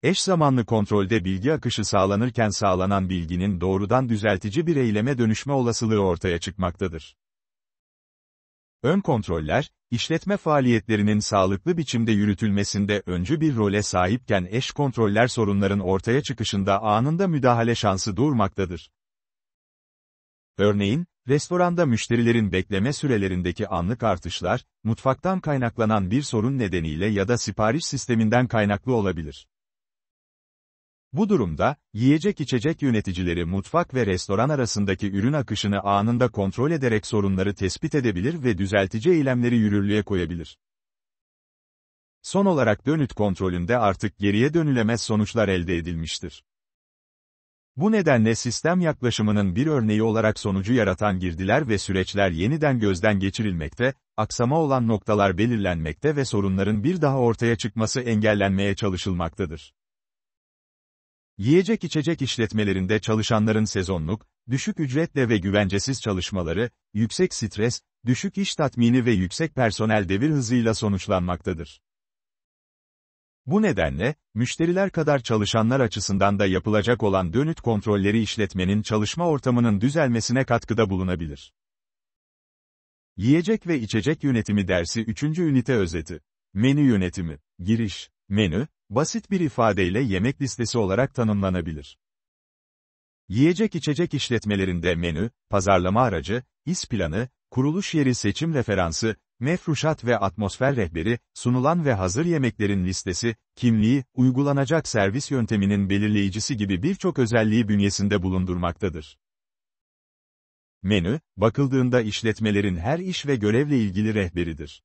Eş zamanlı kontrolde bilgi akışı sağlanırken sağlanan bilginin doğrudan düzeltici bir eyleme dönüşme olasılığı ortaya çıkmaktadır. Ön kontroller, işletme faaliyetlerinin sağlıklı biçimde yürütülmesinde öncü bir role sahipken eş kontroller sorunların ortaya çıkışında anında müdahale şansı durmaktadır. Örneğin, restoranda müşterilerin bekleme sürelerindeki anlık artışlar, mutfaktan kaynaklanan bir sorun nedeniyle ya da sipariş sisteminden kaynaklı olabilir. Bu durumda, yiyecek içecek yöneticileri mutfak ve restoran arasındaki ürün akışını anında kontrol ederek sorunları tespit edebilir ve düzeltici eylemleri yürürlüğe koyabilir. Son olarak dönüt kontrolünde artık geriye dönülemez sonuçlar elde edilmiştir. Bu nedenle sistem yaklaşımının bir örneği olarak sonucu yaratan girdiler ve süreçler yeniden gözden geçirilmekte, aksama olan noktalar belirlenmekte ve sorunların bir daha ortaya çıkması engellenmeye çalışılmaktadır. Yiyecek içecek işletmelerinde çalışanların sezonluk, düşük ücretle ve güvencesiz çalışmaları, yüksek stres, düşük iş tatmini ve yüksek personel devir hızıyla sonuçlanmaktadır. Bu nedenle, müşteriler kadar çalışanlar açısından da yapılacak olan dönüt kontrolleri işletmenin çalışma ortamının düzelmesine katkıda bulunabilir. Yiyecek ve içecek yönetimi dersi 3. ünite özeti. Menü yönetimi, giriş. Menü, basit bir ifadeyle yemek listesi olarak tanımlanabilir. Yiyecek içecek işletmelerinde menü, pazarlama aracı, is planı, kuruluş yeri seçim referansı, mefruşat ve atmosfer rehberi, sunulan ve hazır yemeklerin listesi, kimliği, uygulanacak servis yönteminin belirleyicisi gibi birçok özelliği bünyesinde bulundurmaktadır. Menü, bakıldığında işletmelerin her iş ve görevle ilgili rehberidir.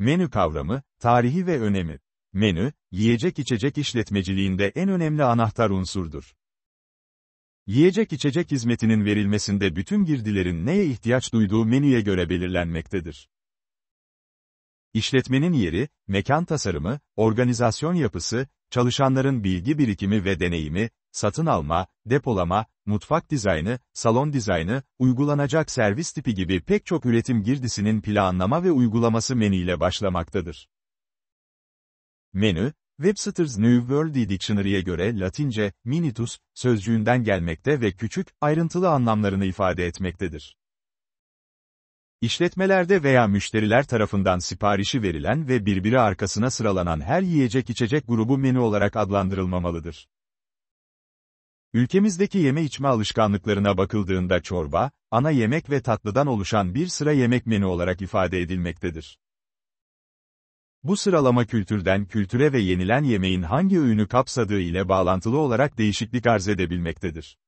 Menü kavramı, tarihi ve önemi. Menü, yiyecek içecek işletmeciliğinde en önemli anahtar unsurdur. Yiyecek içecek hizmetinin verilmesinde bütün girdilerin neye ihtiyaç duyduğu menüye göre belirlenmektedir. İşletmenin yeri, mekan tasarımı, organizasyon yapısı, çalışanların bilgi birikimi ve deneyimi, satın alma, depolama, mutfak dizaynı, salon dizaynı, uygulanacak servis tipi gibi pek çok üretim girdisinin planlama ve uygulaması menüyle başlamaktadır. Menü, Webster's New World Dictionary'e göre Latince, minitus, sözcüğünden gelmekte ve küçük, ayrıntılı anlamlarını ifade etmektedir. İşletmelerde veya müşteriler tarafından siparişi verilen ve birbiri arkasına sıralanan her yiyecek içecek grubu menü olarak adlandırılmamalıdır. Ülkemizdeki yeme içme alışkanlıklarına bakıldığında çorba, ana yemek ve tatlıdan oluşan bir sıra yemek menü olarak ifade edilmektedir. Bu sıralama kültürden kültüre ve yenilen yemeğin hangi öğünü kapsadığı ile bağlantılı olarak değişiklik arz edebilmektedir.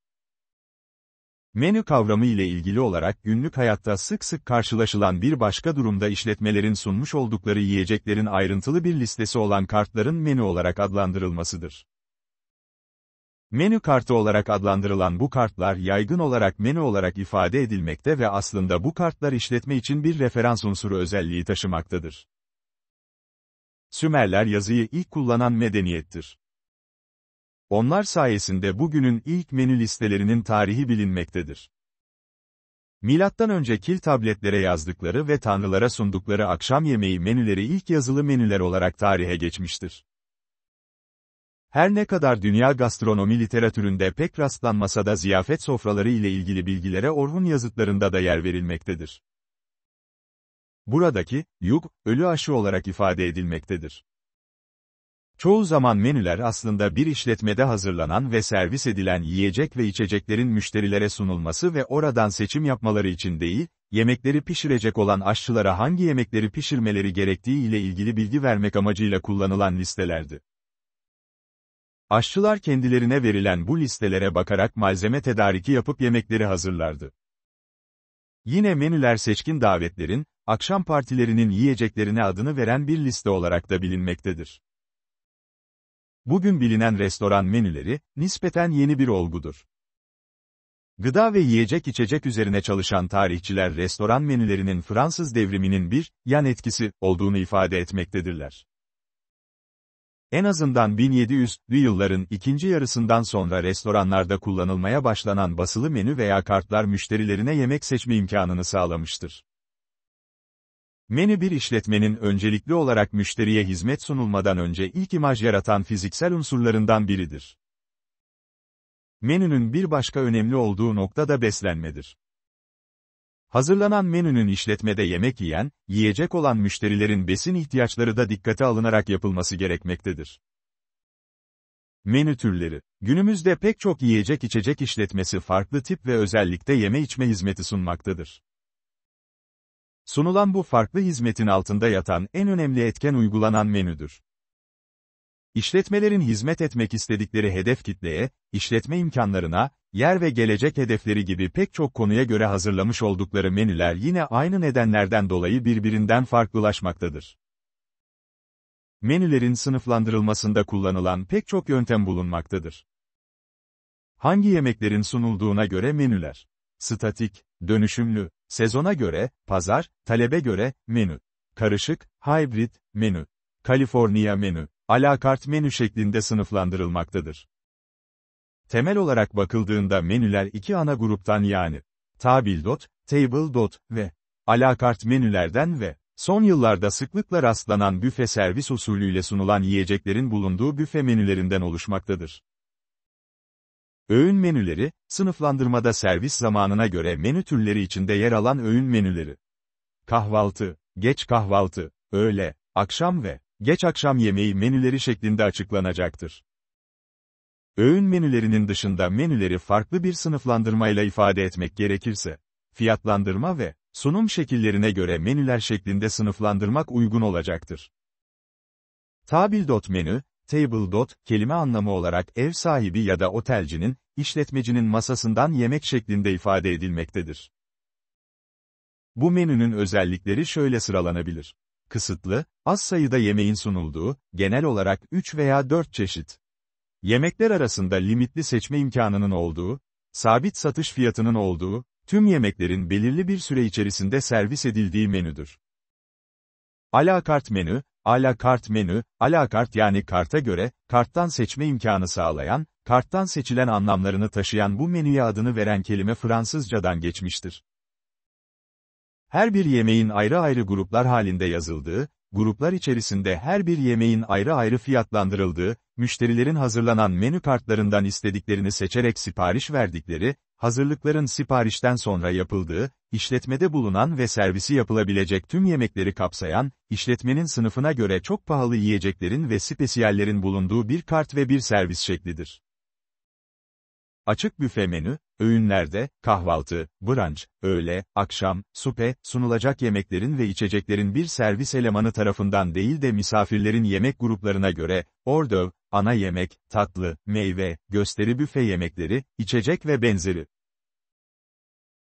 Menü kavramı ile ilgili olarak günlük hayatta sık sık karşılaşılan bir başka durumda işletmelerin sunmuş oldukları yiyeceklerin ayrıntılı bir listesi olan kartların menü olarak adlandırılmasıdır. Menü kartı olarak adlandırılan bu kartlar yaygın olarak menü olarak ifade edilmekte ve aslında bu kartlar işletme için bir referans unsuru özelliği taşımaktadır. Sümerler yazıyı ilk kullanan medeniyettir. Onlar sayesinde bugünün ilk menü listelerinin tarihi bilinmektedir. Milattan önce kil tabletlere yazdıkları ve tanrılara sundukları akşam yemeği menüleri ilk yazılı menüler olarak tarihe geçmiştir. Her ne kadar dünya gastronomi literatüründe pek rastlanmasa da ziyafet sofraları ile ilgili bilgilere Orhun yazıtlarında da yer verilmektedir. Buradaki, yuk, ölü aşı olarak ifade edilmektedir. Çoğu zaman menüler aslında bir işletmede hazırlanan ve servis edilen yiyecek ve içeceklerin müşterilere sunulması ve oradan seçim yapmaları için değil, yemekleri pişirecek olan aşçılara hangi yemekleri pişirmeleri gerektiği ile ilgili bilgi vermek amacıyla kullanılan listelerdi. Aşçılar kendilerine verilen bu listelere bakarak malzeme tedariki yapıp yemekleri hazırlardı. Yine menüler seçkin davetlerin, akşam partilerinin yiyeceklerine adını veren bir liste olarak da bilinmektedir. Bugün bilinen restoran menüleri, nispeten yeni bir olgudur. Gıda ve yiyecek içecek üzerine çalışan tarihçiler restoran menülerinin Fransız devriminin bir, yan etkisi, olduğunu ifade etmektedirler. En azından 1700'lü yılların ikinci yarısından sonra restoranlarda kullanılmaya başlanan basılı menü veya kartlar müşterilerine yemek seçme imkanını sağlamıştır. Menü bir işletmenin öncelikli olarak müşteriye hizmet sunulmadan önce ilk imaj yaratan fiziksel unsurlarından biridir. Menünün bir başka önemli olduğu nokta da beslenmedir. Hazırlanan menünün işletmede yemek yiyen, yiyecek olan müşterilerin besin ihtiyaçları da dikkate alınarak yapılması gerekmektedir. Menü türleri Günümüzde pek çok yiyecek içecek işletmesi farklı tip ve özellikle yeme içme hizmeti sunmaktadır. Sunulan bu farklı hizmetin altında yatan en önemli etken uygulanan menüdür. İşletmelerin hizmet etmek istedikleri hedef kitleye, işletme imkanlarına, yer ve gelecek hedefleri gibi pek çok konuya göre hazırlamış oldukları menüler yine aynı nedenlerden dolayı birbirinden farklılaşmaktadır. Menülerin sınıflandırılmasında kullanılan pek çok yöntem bulunmaktadır. Hangi yemeklerin sunulduğuna göre menüler. Statik, dönüşümlü, sezona göre, pazar, talebe göre, menü. Karışık, hybrid, menü. Kaliforniya menü alakart menü şeklinde sınıflandırılmaktadır. Temel olarak bakıldığında menüler iki ana gruptan yani, tabildot, tabledot ve alakart menülerden ve son yıllarda sıklıkla rastlanan büfe servis usulüyle sunulan yiyeceklerin bulunduğu büfe menülerinden oluşmaktadır. Öğün menüleri, sınıflandırmada servis zamanına göre menü türleri içinde yer alan öğün menüleri. Kahvaltı, geç kahvaltı, öğle, akşam ve geç akşam yemeği menüleri şeklinde açıklanacaktır. Öğün menülerinin dışında menüleri farklı bir sınıflandırmayla ifade etmek gerekirse, fiyatlandırma ve sunum şekillerine göre menüler şeklinde sınıflandırmak uygun olacaktır. Table. menü, table. kelime anlamı olarak ev sahibi ya da otelcinin, işletmecinin masasından yemek şeklinde ifade edilmektedir. Bu menünün özellikleri şöyle sıralanabilir kısıtlı, az sayıda yemeğin sunulduğu, genel olarak 3 veya 4 çeşit. Yemekler arasında limitli seçme imkanının olduğu, sabit satış fiyatının olduğu, tüm yemeklerin belirli bir süre içerisinde servis edildiği menüdür. Alakart menü, alakart menü, alakart yani karta göre, karttan seçme imkanı sağlayan, karttan seçilen anlamlarını taşıyan bu menüye adını veren kelime Fransızcadan geçmiştir. Her bir yemeğin ayrı ayrı gruplar halinde yazıldığı, gruplar içerisinde her bir yemeğin ayrı ayrı fiyatlandırıldığı, müşterilerin hazırlanan menü kartlarından istediklerini seçerek sipariş verdikleri, hazırlıkların siparişten sonra yapıldığı, işletmede bulunan ve servisi yapılabilecek tüm yemekleri kapsayan, işletmenin sınıfına göre çok pahalı yiyeceklerin ve spesiyallerin bulunduğu bir kart ve bir servis şeklidir. Açık büfe menü, öğünlerde, kahvaltı, brunch, öğle, akşam, supe, sunulacak yemeklerin ve içeceklerin bir servis elemanı tarafından değil de misafirlerin yemek gruplarına göre, ordöv, ana yemek, tatlı, meyve, gösteri büfe yemekleri, içecek ve benzeri.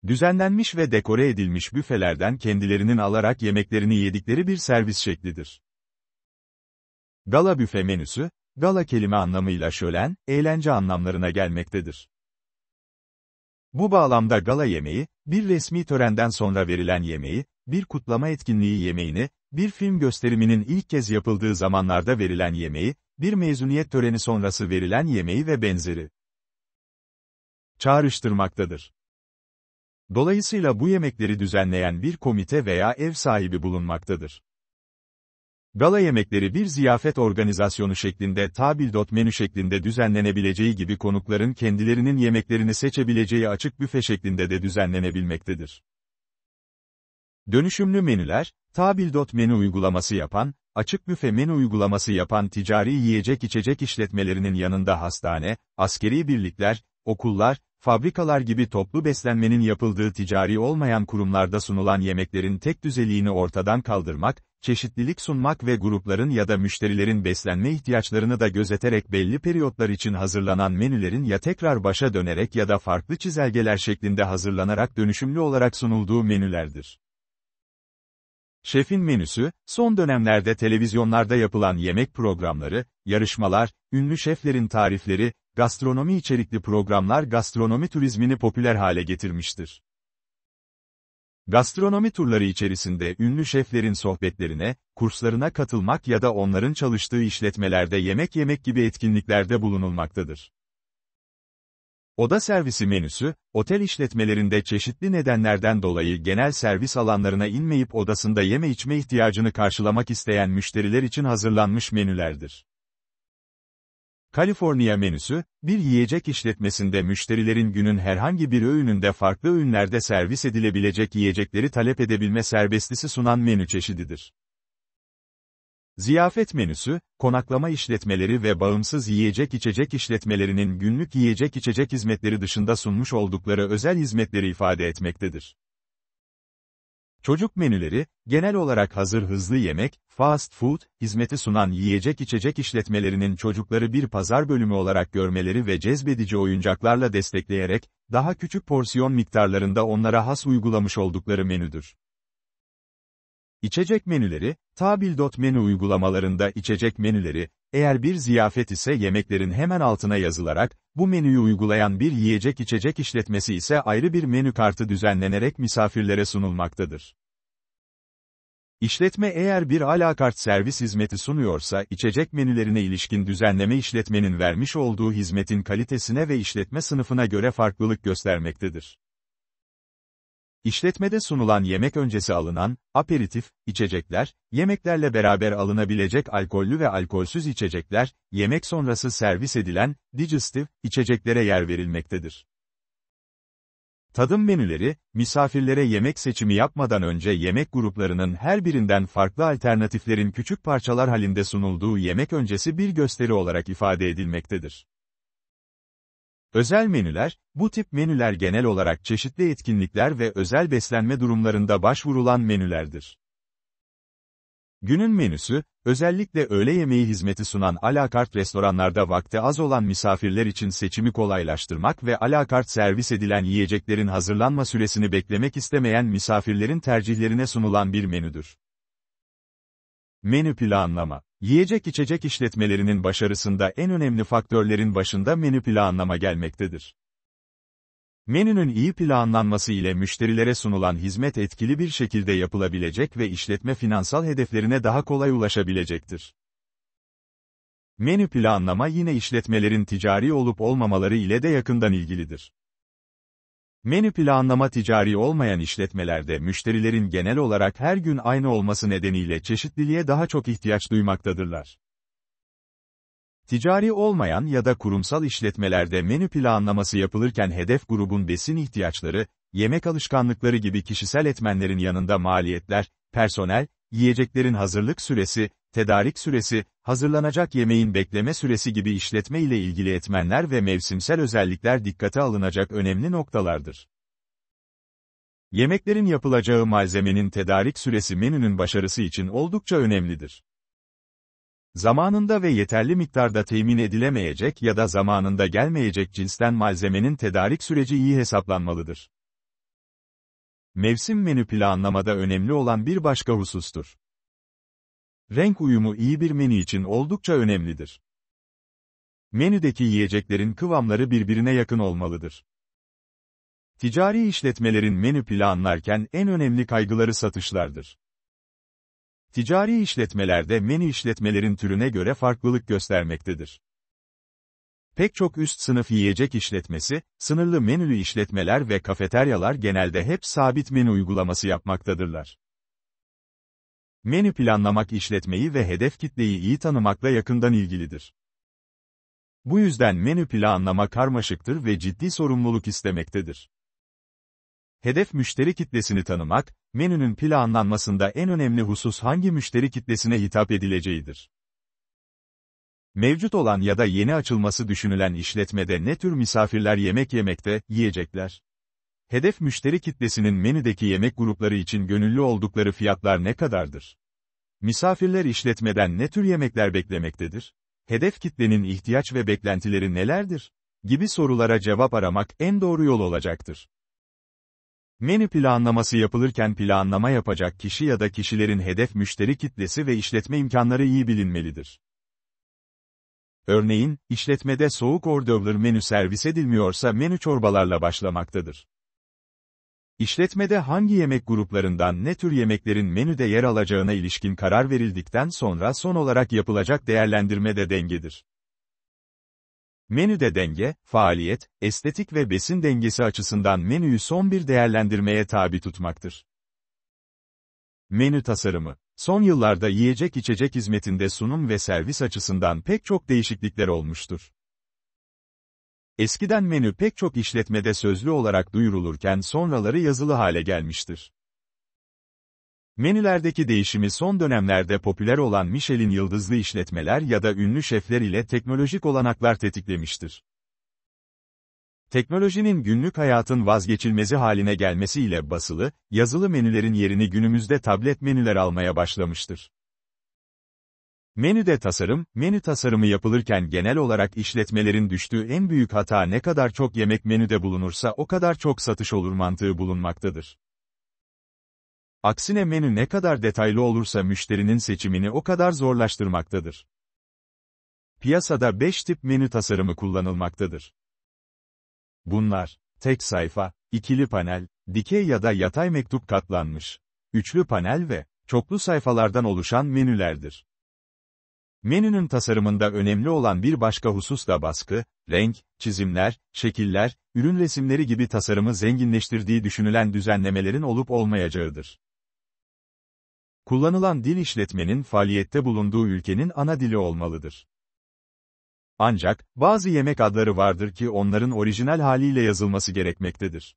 Düzenlenmiş ve dekore edilmiş büfelerden kendilerinin alarak yemeklerini yedikleri bir servis şeklidir. Gala büfe menüsü, Gala kelime anlamıyla şölen, eğlence anlamlarına gelmektedir. Bu bağlamda gala yemeği, bir resmi törenden sonra verilen yemeği, bir kutlama etkinliği yemeğini, bir film gösteriminin ilk kez yapıldığı zamanlarda verilen yemeği, bir mezuniyet töreni sonrası verilen yemeği ve benzeri çağrıştırmaktadır. Dolayısıyla bu yemekleri düzenleyen bir komite veya ev sahibi bulunmaktadır. Gala yemekleri bir ziyafet organizasyonu şeklinde tabildot menü şeklinde düzenlenebileceği gibi konukların kendilerinin yemeklerini seçebileceği açık büfe şeklinde de düzenlenebilmektedir. Dönüşümlü menüler, tabildot menü uygulaması yapan, açık büfe menü uygulaması yapan ticari yiyecek içecek işletmelerinin yanında hastane, askeri birlikler, okullar, fabrikalar gibi toplu beslenmenin yapıldığı ticari olmayan kurumlarda sunulan yemeklerin tek düzeliğini ortadan kaldırmak, çeşitlilik sunmak ve grupların ya da müşterilerin beslenme ihtiyaçlarını da gözeterek belli periyotlar için hazırlanan menülerin ya tekrar başa dönerek ya da farklı çizelgeler şeklinde hazırlanarak dönüşümlü olarak sunulduğu menülerdir. Şefin menüsü, son dönemlerde televizyonlarda yapılan yemek programları, yarışmalar, ünlü şeflerin tarifleri, gastronomi içerikli programlar gastronomi turizmini popüler hale getirmiştir. Gastronomi turları içerisinde ünlü şeflerin sohbetlerine, kurslarına katılmak ya da onların çalıştığı işletmelerde yemek yemek gibi etkinliklerde bulunulmaktadır. Oda servisi menüsü, otel işletmelerinde çeşitli nedenlerden dolayı genel servis alanlarına inmeyip odasında yeme içme ihtiyacını karşılamak isteyen müşteriler için hazırlanmış menülerdir. Kaliforniya menüsü, bir yiyecek işletmesinde müşterilerin günün herhangi bir öğününde farklı öğünlerde servis edilebilecek yiyecekleri talep edebilme serbestlisi sunan menü çeşididir. Ziyafet menüsü, konaklama işletmeleri ve bağımsız yiyecek içecek işletmelerinin günlük yiyecek içecek hizmetleri dışında sunmuş oldukları özel hizmetleri ifade etmektedir. Çocuk menüleri, genel olarak hazır hızlı yemek, fast food, hizmeti sunan yiyecek içecek işletmelerinin çocukları bir pazar bölümü olarak görmeleri ve cezbedici oyuncaklarla destekleyerek, daha küçük porsiyon miktarlarında onlara has uygulamış oldukları menüdür. İçecek menüleri, Tabildot menü uygulamalarında içecek menüleri, eğer bir ziyafet ise yemeklerin hemen altına yazılarak, bu menüyü uygulayan bir yiyecek içecek işletmesi ise ayrı bir menü kartı düzenlenerek misafirlere sunulmaktadır. İşletme eğer bir alakart servis hizmeti sunuyorsa, içecek menülerine ilişkin düzenleme işletmenin vermiş olduğu hizmetin kalitesine ve işletme sınıfına göre farklılık göstermektedir. İşletmede sunulan yemek öncesi alınan, aperitif, içecekler, yemeklerle beraber alınabilecek alkollü ve alkolsüz içecekler, yemek sonrası servis edilen, digestif, içeceklere yer verilmektedir. Tadım menüleri, misafirlere yemek seçimi yapmadan önce yemek gruplarının her birinden farklı alternatiflerin küçük parçalar halinde sunulduğu yemek öncesi bir gösteri olarak ifade edilmektedir. Özel menüler, bu tip menüler genel olarak çeşitli etkinlikler ve özel beslenme durumlarında başvurulan menülerdir. Günün menüsü, özellikle öğle yemeği hizmeti sunan alakart restoranlarda vakti az olan misafirler için seçimi kolaylaştırmak ve alakart servis edilen yiyeceklerin hazırlanma süresini beklemek istemeyen misafirlerin tercihlerine sunulan bir menüdür. Menü planlama. Yiyecek içecek işletmelerinin başarısında en önemli faktörlerin başında menü planlama gelmektedir. Menünün iyi planlanması ile müşterilere sunulan hizmet etkili bir şekilde yapılabilecek ve işletme finansal hedeflerine daha kolay ulaşabilecektir. Menü planlama yine işletmelerin ticari olup olmamaları ile de yakından ilgilidir. Menü planlama ticari olmayan işletmelerde müşterilerin genel olarak her gün aynı olması nedeniyle çeşitliliğe daha çok ihtiyaç duymaktadırlar. Ticari olmayan ya da kurumsal işletmelerde menü planlaması yapılırken hedef grubun besin ihtiyaçları, yemek alışkanlıkları gibi kişisel etmenlerin yanında maliyetler, personel, yiyeceklerin hazırlık süresi, tedarik süresi, hazırlanacak yemeğin bekleme süresi gibi işletme ile ilgili etmenler ve mevsimsel özellikler dikkate alınacak önemli noktalardır. Yemeklerin yapılacağı malzemenin tedarik süresi menünün başarısı için oldukça önemlidir. Zamanında ve yeterli miktarda temin edilemeyecek ya da zamanında gelmeyecek cinsten malzemenin tedarik süreci iyi hesaplanmalıdır. Mevsim menü planlamada önemli olan bir başka husustur. Renk uyumu iyi bir menü için oldukça önemlidir. Menüdeki yiyeceklerin kıvamları birbirine yakın olmalıdır. Ticari işletmelerin menü planlarken en önemli kaygıları satışlardır. Ticari işletmelerde menü işletmelerin türüne göre farklılık göstermektedir. Pek çok üst sınıf yiyecek işletmesi, sınırlı menülü işletmeler ve kafeteryalar genelde hep sabit menü uygulaması yapmaktadırlar. Menü planlamak işletmeyi ve hedef kitleyi iyi tanımakla yakından ilgilidir. Bu yüzden menü planlama karmaşıktır ve ciddi sorumluluk istemektedir. Hedef müşteri kitlesini tanımak, menünün planlanmasında en önemli husus hangi müşteri kitlesine hitap edileceğidir. Mevcut olan ya da yeni açılması düşünülen işletmede ne tür misafirler yemek yemekte, yiyecekler? Hedef müşteri kitlesinin menüdeki yemek grupları için gönüllü oldukları fiyatlar ne kadardır? Misafirler işletmeden ne tür yemekler beklemektedir? Hedef kitlenin ihtiyaç ve beklentileri nelerdir? Gibi sorulara cevap aramak en doğru yol olacaktır. Menü planlaması yapılırken planlama yapacak kişi ya da kişilerin hedef müşteri kitlesi ve işletme imkanları iyi bilinmelidir. Örneğin, işletmede soğuk ordövler menü servis edilmiyorsa menü çorbalarla başlamaktadır. İşletmede hangi yemek gruplarından ne tür yemeklerin menüde yer alacağına ilişkin karar verildikten sonra son olarak yapılacak değerlendirme de dengedir. Menüde denge, faaliyet, estetik ve besin dengesi açısından menüyü son bir değerlendirmeye tabi tutmaktır. Menü tasarımı Son yıllarda yiyecek içecek hizmetinde sunum ve servis açısından pek çok değişiklikler olmuştur. Eskiden menü pek çok işletmede sözlü olarak duyurulurken sonraları yazılı hale gelmiştir. Menülerdeki değişimi son dönemlerde popüler olan Michelin yıldızlı işletmeler ya da ünlü şefler ile teknolojik olanaklar tetiklemiştir. Teknolojinin günlük hayatın vazgeçilmezi haline gelmesiyle basılı, yazılı menülerin yerini günümüzde tablet menüler almaya başlamıştır. Menüde tasarım, menü tasarımı yapılırken genel olarak işletmelerin düştüğü en büyük hata ne kadar çok yemek menüde bulunursa o kadar çok satış olur mantığı bulunmaktadır. Aksine menü ne kadar detaylı olursa müşterinin seçimini o kadar zorlaştırmaktadır. Piyasada 5 tip menü tasarımı kullanılmaktadır. Bunlar, tek sayfa, ikili panel, dikey ya da yatay mektup katlanmış, üçlü panel ve çoklu sayfalardan oluşan menülerdir. Menünün tasarımında önemli olan bir başka husus da baskı, renk, çizimler, şekiller, ürün resimleri gibi tasarımı zenginleştirdiği düşünülen düzenlemelerin olup olmayacağıdır. Kullanılan dil işletmenin faaliyette bulunduğu ülkenin ana dili olmalıdır. Ancak, bazı yemek adları vardır ki onların orijinal haliyle yazılması gerekmektedir.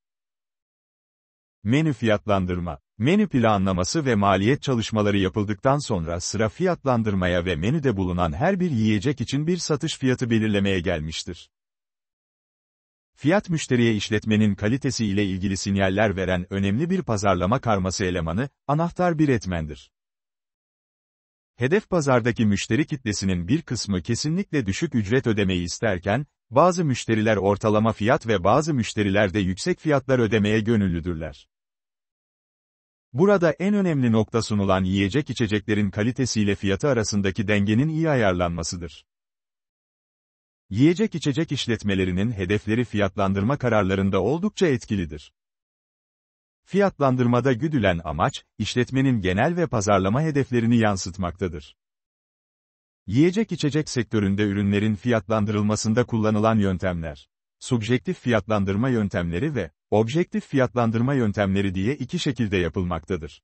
Menü fiyatlandırma Menü planlaması ve maliyet çalışmaları yapıldıktan sonra sıra fiyatlandırmaya ve menüde bulunan her bir yiyecek için bir satış fiyatı belirlemeye gelmiştir. Fiyat müşteriye işletmenin kalitesi ile ilgili sinyaller veren önemli bir pazarlama karması elemanı, anahtar bir etmendir. Hedef pazardaki müşteri kitlesinin bir kısmı kesinlikle düşük ücret ödemeyi isterken, bazı müşteriler ortalama fiyat ve bazı müşteriler de yüksek fiyatlar ödemeye gönüllüdürler. Burada en önemli nokta sunulan yiyecek içeceklerin kalitesiyle fiyatı arasındaki dengenin iyi ayarlanmasıdır. Yiyecek içecek işletmelerinin hedefleri fiyatlandırma kararlarında oldukça etkilidir. Fiyatlandırmada güdülen amaç, işletmenin genel ve pazarlama hedeflerini yansıtmaktadır. Yiyecek içecek sektöründe ürünlerin fiyatlandırılmasında kullanılan yöntemler, subjektif fiyatlandırma yöntemleri ve objektif fiyatlandırma yöntemleri diye iki şekilde yapılmaktadır.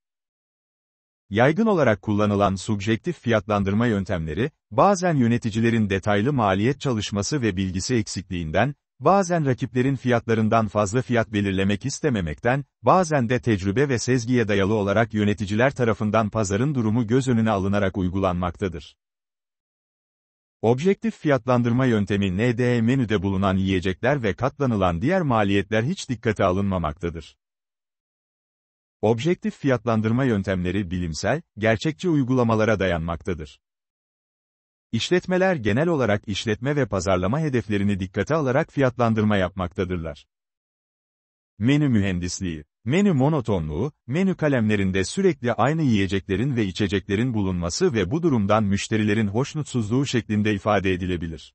Yaygın olarak kullanılan subjektif fiyatlandırma yöntemleri, bazen yöneticilerin detaylı maliyet çalışması ve bilgisi eksikliğinden, bazen rakiplerin fiyatlarından fazla fiyat belirlemek istememekten, bazen de tecrübe ve sezgiye dayalı olarak yöneticiler tarafından pazarın durumu göz önüne alınarak uygulanmaktadır. Objektif fiyatlandırma yöntemi NDE menüde bulunan yiyecekler ve katlanılan diğer maliyetler hiç dikkate alınmamaktadır. Objektif fiyatlandırma yöntemleri bilimsel, gerçekçi uygulamalara dayanmaktadır. İşletmeler genel olarak işletme ve pazarlama hedeflerini dikkate alarak fiyatlandırma yapmaktadırlar. Menü mühendisliği Menü monotonluğu, menü kalemlerinde sürekli aynı yiyeceklerin ve içeceklerin bulunması ve bu durumdan müşterilerin hoşnutsuzluğu şeklinde ifade edilebilir.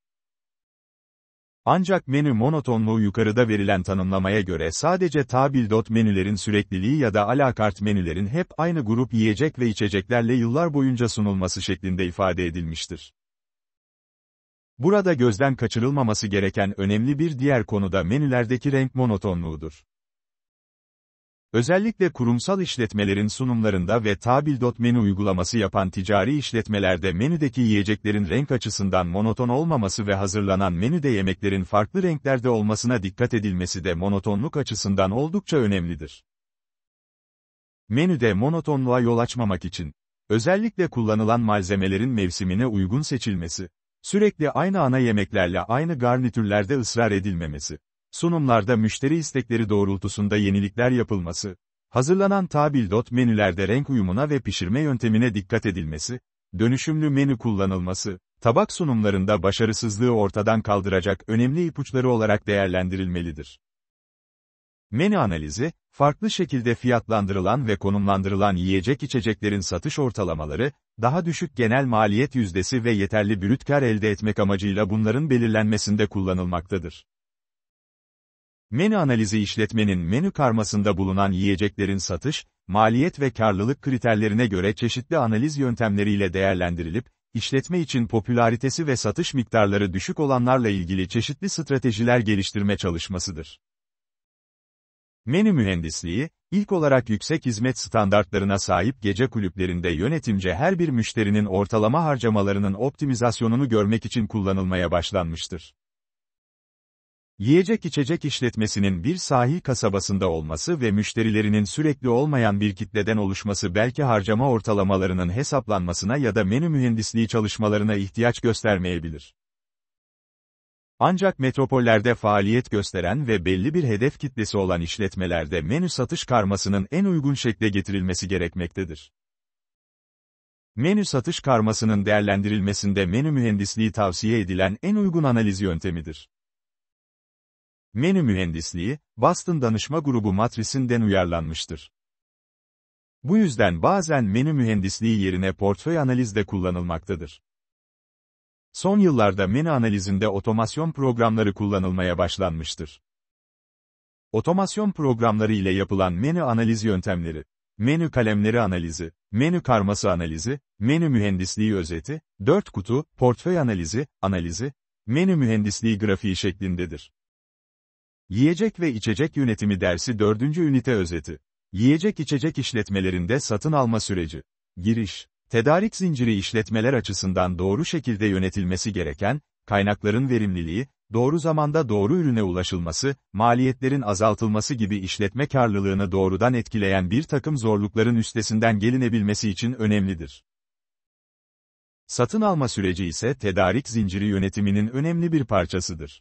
Ancak menü monotonluğu yukarıda verilen tanımlamaya göre sadece tabildot menülerin sürekliliği ya da alakart menülerin hep aynı grup yiyecek ve içeceklerle yıllar boyunca sunulması şeklinde ifade edilmiştir. Burada gözden kaçırılmaması gereken önemli bir diğer konu da menülerdeki renk monotonluğudur. Özellikle kurumsal işletmelerin sunumlarında ve tabildot menü uygulaması yapan ticari işletmelerde menüdeki yiyeceklerin renk açısından monoton olmaması ve hazırlanan menüde yemeklerin farklı renklerde olmasına dikkat edilmesi de monotonluk açısından oldukça önemlidir. Menüde monotonluğa yol açmamak için, özellikle kullanılan malzemelerin mevsimine uygun seçilmesi, sürekli aynı ana yemeklerle aynı garnitürlerde ısrar edilmemesi, sunumlarda müşteri istekleri doğrultusunda yenilikler yapılması, hazırlanan tabildot menülerde renk uyumuna ve pişirme yöntemine dikkat edilmesi, dönüşümlü menü kullanılması, tabak sunumlarında başarısızlığı ortadan kaldıracak önemli ipuçları olarak değerlendirilmelidir. Menü analizi, farklı şekilde fiyatlandırılan ve konumlandırılan yiyecek içeceklerin satış ortalamaları, daha düşük genel maliyet yüzdesi ve yeterli brüt kar elde etmek amacıyla bunların belirlenmesinde kullanılmaktadır. Menü analizi işletmenin menü karmasında bulunan yiyeceklerin satış, maliyet ve karlılık kriterlerine göre çeşitli analiz yöntemleriyle değerlendirilip, işletme için popülaritesi ve satış miktarları düşük olanlarla ilgili çeşitli stratejiler geliştirme çalışmasıdır. Menü mühendisliği, ilk olarak yüksek hizmet standartlarına sahip gece kulüplerinde yönetimce her bir müşterinin ortalama harcamalarının optimizasyonunu görmek için kullanılmaya başlanmıştır. Yiyecek içecek işletmesinin bir sahil kasabasında olması ve müşterilerinin sürekli olmayan bir kitleden oluşması belki harcama ortalamalarının hesaplanmasına ya da menü mühendisliği çalışmalarına ihtiyaç göstermeyebilir. Ancak metropollerde faaliyet gösteren ve belli bir hedef kitlesi olan işletmelerde menü satış karmasının en uygun şekle getirilmesi gerekmektedir. Menü satış karmasının değerlendirilmesinde menü mühendisliği tavsiye edilen en uygun analiz yöntemidir. Menü mühendisliği, Boston Danışma Grubu matrisinden uyarlanmıştır. Bu yüzden bazen menü mühendisliği yerine portföy analiz de kullanılmaktadır. Son yıllarda menü analizinde otomasyon programları kullanılmaya başlanmıştır. Otomasyon programları ile yapılan menü analiz yöntemleri, menü kalemleri analizi, menü karması analizi, menü mühendisliği özeti, Dört kutu, portföy analizi, analizi, menü mühendisliği grafiği şeklindedir. Yiyecek ve İçecek Yönetimi Dersi 4. Ünite Özeti. Yiyecek içecek işletmelerinde satın alma süreci. Giriş. Tedarik zinciri işletmeler açısından doğru şekilde yönetilmesi gereken, kaynakların verimliliği, doğru zamanda doğru ürüne ulaşılması, maliyetlerin azaltılması gibi işletme karlılığını doğrudan etkileyen bir takım zorlukların üstesinden gelinebilmesi için önemlidir. Satın alma süreci ise tedarik zinciri yönetiminin önemli bir parçasıdır.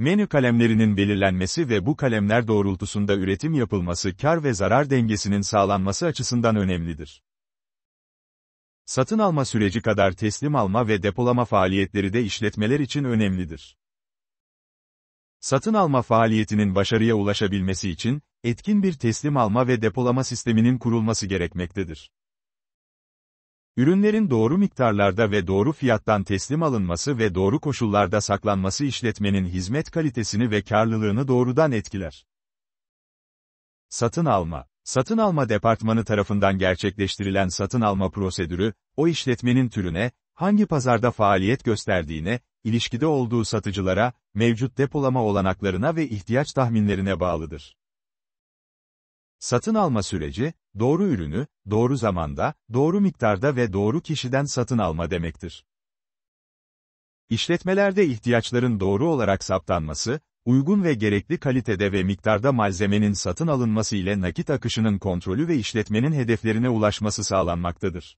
Menü kalemlerinin belirlenmesi ve bu kalemler doğrultusunda üretim yapılması kar ve zarar dengesinin sağlanması açısından önemlidir. Satın alma süreci kadar teslim alma ve depolama faaliyetleri de işletmeler için önemlidir. Satın alma faaliyetinin başarıya ulaşabilmesi için, etkin bir teslim alma ve depolama sisteminin kurulması gerekmektedir. Ürünlerin doğru miktarlarda ve doğru fiyattan teslim alınması ve doğru koşullarda saklanması işletmenin hizmet kalitesini ve karlılığını doğrudan etkiler. Satın alma Satın alma departmanı tarafından gerçekleştirilen satın alma prosedürü, o işletmenin türüne, hangi pazarda faaliyet gösterdiğine, ilişkide olduğu satıcılara, mevcut depolama olanaklarına ve ihtiyaç tahminlerine bağlıdır. Satın alma süreci, doğru ürünü, doğru zamanda, doğru miktarda ve doğru kişiden satın alma demektir. İşletmelerde ihtiyaçların doğru olarak saptanması, uygun ve gerekli kalitede ve miktarda malzemenin satın alınması ile nakit akışının kontrolü ve işletmenin hedeflerine ulaşması sağlanmaktadır.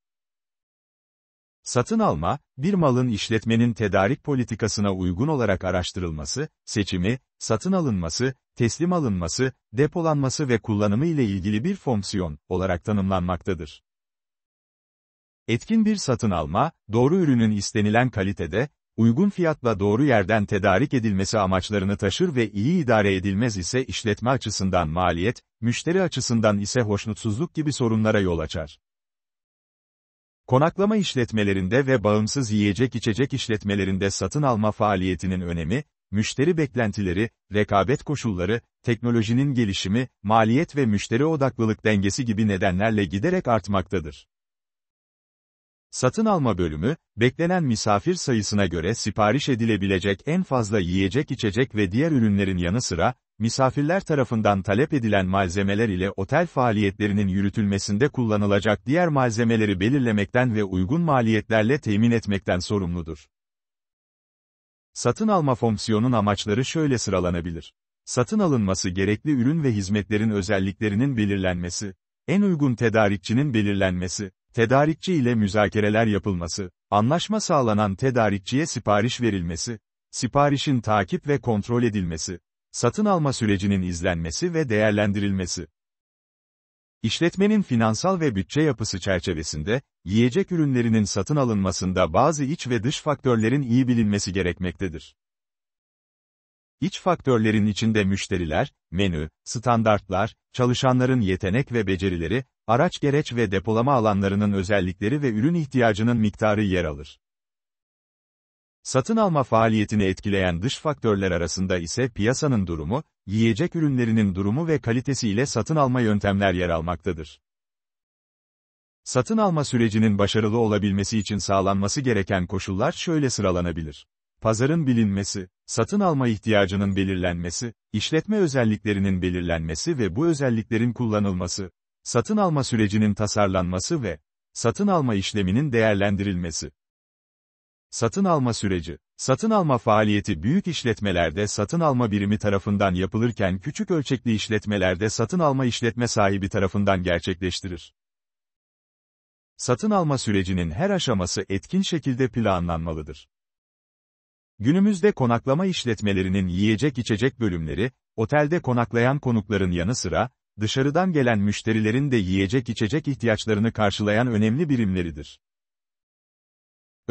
Satın alma, bir malın işletmenin tedarik politikasına uygun olarak araştırılması, seçimi, satın alınması, teslim alınması, depolanması ve kullanımı ile ilgili bir fonksiyon olarak tanımlanmaktadır. Etkin bir satın alma, doğru ürünün istenilen kalitede, uygun fiyatla doğru yerden tedarik edilmesi amaçlarını taşır ve iyi idare edilmez ise işletme açısından maliyet, müşteri açısından ise hoşnutsuzluk gibi sorunlara yol açar. Konaklama işletmelerinde ve bağımsız yiyecek içecek işletmelerinde satın alma faaliyetinin önemi, müşteri beklentileri, rekabet koşulları, teknolojinin gelişimi, maliyet ve müşteri odaklılık dengesi gibi nedenlerle giderek artmaktadır. Satın alma bölümü, beklenen misafir sayısına göre sipariş edilebilecek en fazla yiyecek içecek ve diğer ürünlerin yanı sıra, misafirler tarafından talep edilen malzemeler ile otel faaliyetlerinin yürütülmesinde kullanılacak diğer malzemeleri belirlemekten ve uygun maliyetlerle temin etmekten sorumludur. Satın alma fonksiyonun amaçları şöyle sıralanabilir. Satın alınması gerekli ürün ve hizmetlerin özelliklerinin belirlenmesi, en uygun tedarikçinin belirlenmesi, tedarikçi ile müzakereler yapılması, anlaşma sağlanan tedarikçiye sipariş verilmesi, siparişin takip ve kontrol edilmesi, satın alma sürecinin izlenmesi ve değerlendirilmesi. İşletmenin finansal ve bütçe yapısı çerçevesinde, yiyecek ürünlerinin satın alınmasında bazı iç ve dış faktörlerin iyi bilinmesi gerekmektedir. İç faktörlerin içinde müşteriler, menü, standartlar, çalışanların yetenek ve becerileri, araç gereç ve depolama alanlarının özellikleri ve ürün ihtiyacının miktarı yer alır. Satın alma faaliyetini etkileyen dış faktörler arasında ise piyasanın durumu, yiyecek ürünlerinin durumu ve kalitesi ile satın alma yöntemler yer almaktadır. Satın alma sürecinin başarılı olabilmesi için sağlanması gereken koşullar şöyle sıralanabilir. Pazarın bilinmesi, satın alma ihtiyacının belirlenmesi, işletme özelliklerinin belirlenmesi ve bu özelliklerin kullanılması, satın alma sürecinin tasarlanması ve satın alma işleminin değerlendirilmesi. Satın alma süreci. Satın alma faaliyeti büyük işletmelerde satın alma birimi tarafından yapılırken küçük ölçekli işletmelerde satın alma işletme sahibi tarafından gerçekleştirir. Satın alma sürecinin her aşaması etkin şekilde planlanmalıdır. Günümüzde konaklama işletmelerinin yiyecek içecek bölümleri, otelde konaklayan konukların yanı sıra, dışarıdan gelen müşterilerin de yiyecek içecek ihtiyaçlarını karşılayan önemli birimleridir.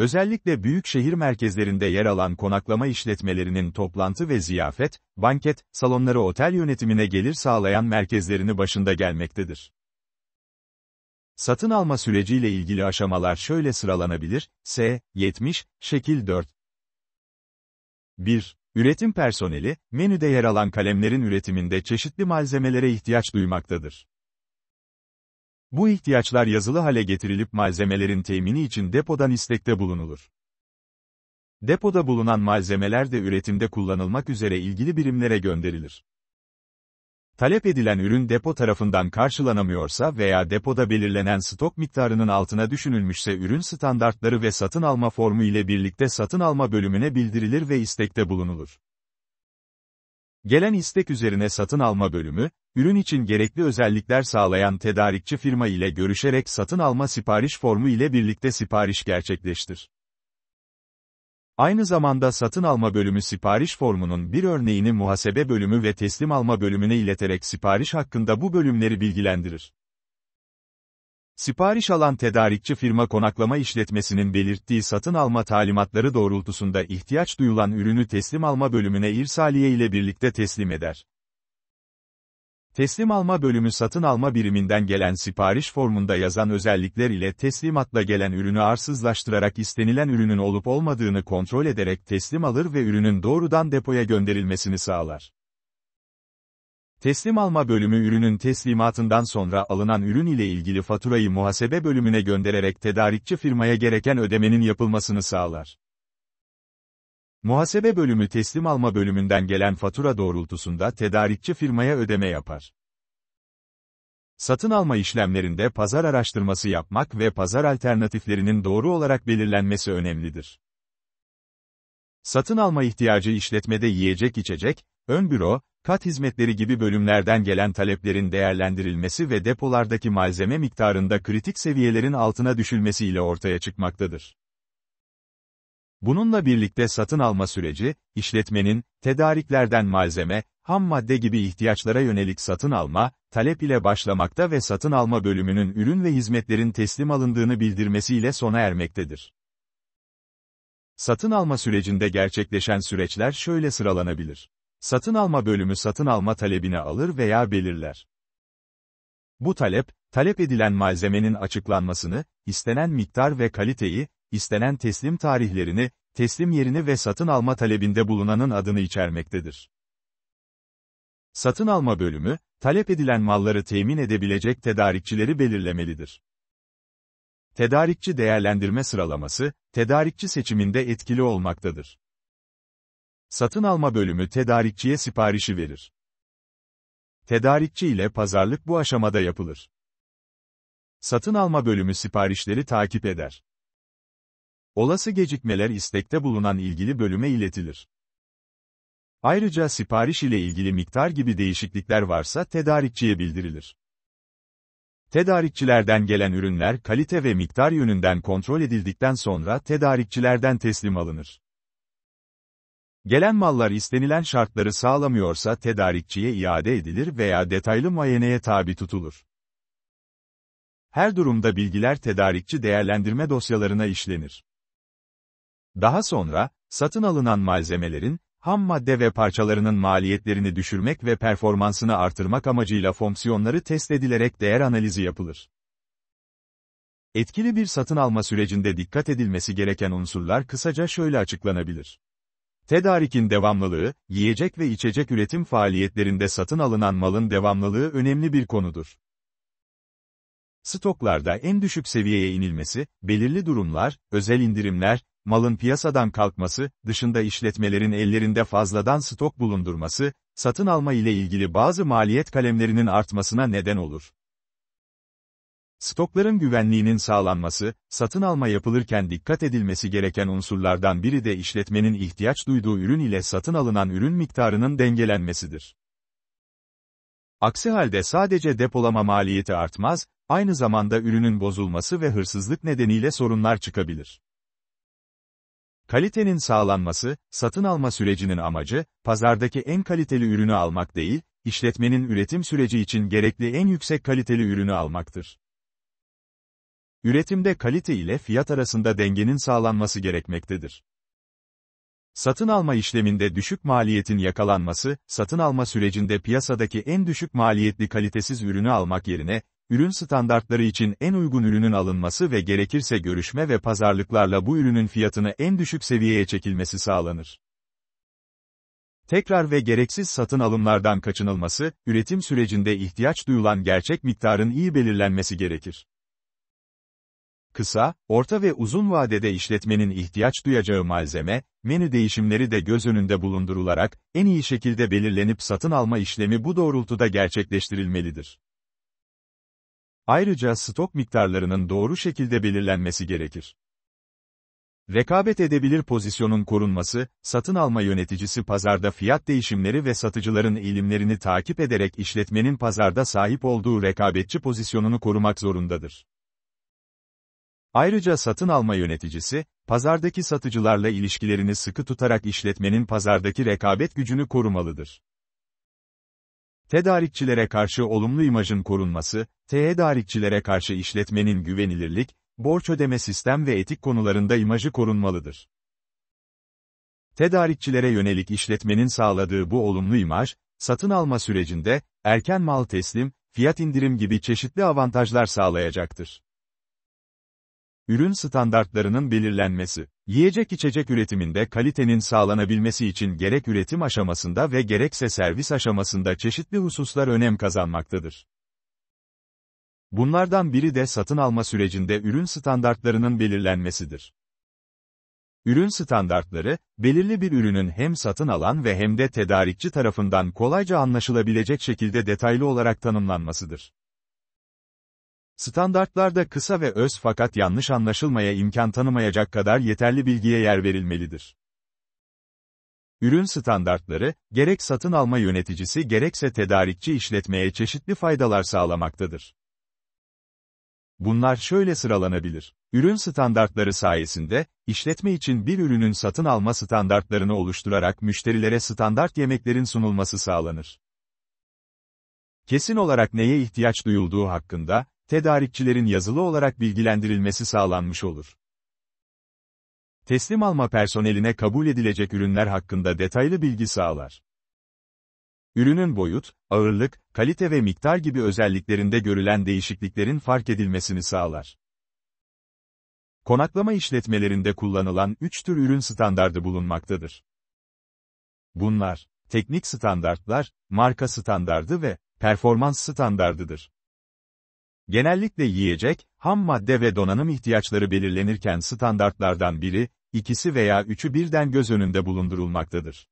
Özellikle büyük şehir merkezlerinde yer alan konaklama işletmelerinin toplantı ve ziyafet, banket, salonları otel yönetimine gelir sağlayan merkezlerini başında gelmektedir. Satın alma süreciyle ilgili aşamalar şöyle sıralanabilir, S, 70, şekil 4. 1. Üretim personeli, menüde yer alan kalemlerin üretiminde çeşitli malzemelere ihtiyaç duymaktadır. Bu ihtiyaçlar yazılı hale getirilip malzemelerin temini için depodan istekte bulunulur. Depoda bulunan malzemeler de üretimde kullanılmak üzere ilgili birimlere gönderilir. Talep edilen ürün depo tarafından karşılanamıyorsa veya depoda belirlenen stok miktarının altına düşünülmüşse ürün standartları ve satın alma formu ile birlikte satın alma bölümüne bildirilir ve istekte bulunulur. Gelen istek üzerine satın alma bölümü, ürün için gerekli özellikler sağlayan tedarikçi firma ile görüşerek satın alma sipariş formu ile birlikte sipariş gerçekleştir. Aynı zamanda satın alma bölümü sipariş formunun bir örneğini muhasebe bölümü ve teslim alma bölümüne ileterek sipariş hakkında bu bölümleri bilgilendirir. Sipariş alan tedarikçi firma konaklama işletmesinin belirttiği satın alma talimatları doğrultusunda ihtiyaç duyulan ürünü teslim alma bölümüne irsaliye ile birlikte teslim eder. Teslim alma bölümü satın alma biriminden gelen sipariş formunda yazan özellikler ile teslimatla gelen ürünü arsızlaştırarak istenilen ürünün olup olmadığını kontrol ederek teslim alır ve ürünün doğrudan depoya gönderilmesini sağlar. Teslim alma bölümü ürünün teslimatından sonra alınan ürün ile ilgili faturayı muhasebe bölümüne göndererek tedarikçi firmaya gereken ödemenin yapılmasını sağlar. Muhasebe bölümü teslim alma bölümünden gelen fatura doğrultusunda tedarikçi firmaya ödeme yapar. Satın alma işlemlerinde pazar araştırması yapmak ve pazar alternatiflerinin doğru olarak belirlenmesi önemlidir. Satın alma ihtiyacı işletmede yiyecek içecek, ön büro, kat hizmetleri gibi bölümlerden gelen taleplerin değerlendirilmesi ve depolardaki malzeme miktarında kritik seviyelerin altına düşülmesiyle ortaya çıkmaktadır. Bununla birlikte satın alma süreci, işletmenin, tedariklerden malzeme, ham madde gibi ihtiyaçlara yönelik satın alma, talep ile başlamakta ve satın alma bölümünün ürün ve hizmetlerin teslim alındığını bildirmesiyle sona ermektedir. Satın alma sürecinde gerçekleşen süreçler şöyle sıralanabilir. Satın alma bölümü satın alma talebini alır veya belirler. Bu talep, talep edilen malzemenin açıklanmasını, istenen miktar ve kaliteyi, istenen teslim tarihlerini, teslim yerini ve satın alma talebinde bulunanın adını içermektedir. Satın alma bölümü, talep edilen malları temin edebilecek tedarikçileri belirlemelidir. Tedarikçi değerlendirme sıralaması, tedarikçi seçiminde etkili olmaktadır. Satın alma bölümü tedarikçiye siparişi verir. Tedarikçi ile pazarlık bu aşamada yapılır. Satın alma bölümü siparişleri takip eder. Olası gecikmeler istekte bulunan ilgili bölüme iletilir. Ayrıca sipariş ile ilgili miktar gibi değişiklikler varsa tedarikçiye bildirilir. Tedarikçilerden gelen ürünler kalite ve miktar yönünden kontrol edildikten sonra tedarikçilerden teslim alınır. Gelen mallar istenilen şartları sağlamıyorsa tedarikçiye iade edilir veya detaylı muayeneye tabi tutulur. Her durumda bilgiler tedarikçi değerlendirme dosyalarına işlenir. Daha sonra, satın alınan malzemelerin, ham madde ve parçalarının maliyetlerini düşürmek ve performansını artırmak amacıyla fonksiyonları test edilerek değer analizi yapılır. Etkili bir satın alma sürecinde dikkat edilmesi gereken unsurlar kısaca şöyle açıklanabilir. Tedarikin devamlılığı, yiyecek ve içecek üretim faaliyetlerinde satın alınan malın devamlılığı önemli bir konudur. Stoklarda en düşük seviyeye inilmesi, belirli durumlar, özel indirimler, malın piyasadan kalkması, dışında işletmelerin ellerinde fazladan stok bulundurması, satın alma ile ilgili bazı maliyet kalemlerinin artmasına neden olur. Stokların güvenliğinin sağlanması, satın alma yapılırken dikkat edilmesi gereken unsurlardan biri de işletmenin ihtiyaç duyduğu ürün ile satın alınan ürün miktarının dengelenmesidir. Aksi halde sadece depolama maliyeti artmaz, aynı zamanda ürünün bozulması ve hırsızlık nedeniyle sorunlar çıkabilir. Kalitenin sağlanması, satın alma sürecinin amacı, pazardaki en kaliteli ürünü almak değil, işletmenin üretim süreci için gerekli en yüksek kaliteli ürünü almaktır. Üretimde kalite ile fiyat arasında dengenin sağlanması gerekmektedir. Satın alma işleminde düşük maliyetin yakalanması, satın alma sürecinde piyasadaki en düşük maliyetli kalitesiz ürünü almak yerine, ürün standartları için en uygun ürünün alınması ve gerekirse görüşme ve pazarlıklarla bu ürünün fiyatını en düşük seviyeye çekilmesi sağlanır. Tekrar ve gereksiz satın alımlardan kaçınılması, üretim sürecinde ihtiyaç duyulan gerçek miktarın iyi belirlenmesi gerekir. Kısa, orta ve uzun vadede işletmenin ihtiyaç duyacağı malzeme, menü değişimleri de göz önünde bulundurularak, en iyi şekilde belirlenip satın alma işlemi bu doğrultuda gerçekleştirilmelidir. Ayrıca stok miktarlarının doğru şekilde belirlenmesi gerekir. Rekabet edebilir pozisyonun korunması, satın alma yöneticisi pazarda fiyat değişimleri ve satıcıların eğilimlerini takip ederek işletmenin pazarda sahip olduğu rekabetçi pozisyonunu korumak zorundadır. Ayrıca satın alma yöneticisi, pazardaki satıcılarla ilişkilerini sıkı tutarak işletmenin pazardaki rekabet gücünü korumalıdır. Tedarikçilere karşı olumlu imajın korunması, tedarikçilere karşı işletmenin güvenilirlik, borç ödeme sistem ve etik konularında imajı korunmalıdır. Tedarikçilere yönelik işletmenin sağladığı bu olumlu imaj, satın alma sürecinde, erken mal teslim, fiyat indirim gibi çeşitli avantajlar sağlayacaktır ürün standartlarının belirlenmesi, yiyecek içecek üretiminde kalitenin sağlanabilmesi için gerek üretim aşamasında ve gerekse servis aşamasında çeşitli hususlar önem kazanmaktadır. Bunlardan biri de satın alma sürecinde ürün standartlarının belirlenmesidir. Ürün standartları, belirli bir ürünün hem satın alan ve hem de tedarikçi tarafından kolayca anlaşılabilecek şekilde detaylı olarak tanımlanmasıdır. Standartlarda kısa ve öz fakat yanlış anlaşılmaya imkan tanımayacak kadar yeterli bilgiye yer verilmelidir. Ürün standartları, gerek satın alma yöneticisi gerekse tedarikçi işletmeye çeşitli faydalar sağlamaktadır. Bunlar şöyle sıralanabilir. Ürün standartları sayesinde, işletme için bir ürünün satın alma standartlarını oluşturarak müşterilere standart yemeklerin sunulması sağlanır. Kesin olarak neye ihtiyaç duyulduğu hakkında, tedarikçilerin yazılı olarak bilgilendirilmesi sağlanmış olur. Teslim alma personeline kabul edilecek ürünler hakkında detaylı bilgi sağlar. Ürünün boyut, ağırlık, kalite ve miktar gibi özelliklerinde görülen değişikliklerin fark edilmesini sağlar. Konaklama işletmelerinde kullanılan 3 tür ürün standardı bulunmaktadır. Bunlar, teknik standartlar, marka standardı ve performans standardıdır. Genellikle yiyecek, ham madde ve donanım ihtiyaçları belirlenirken standartlardan biri, ikisi veya üçü birden göz önünde bulundurulmaktadır.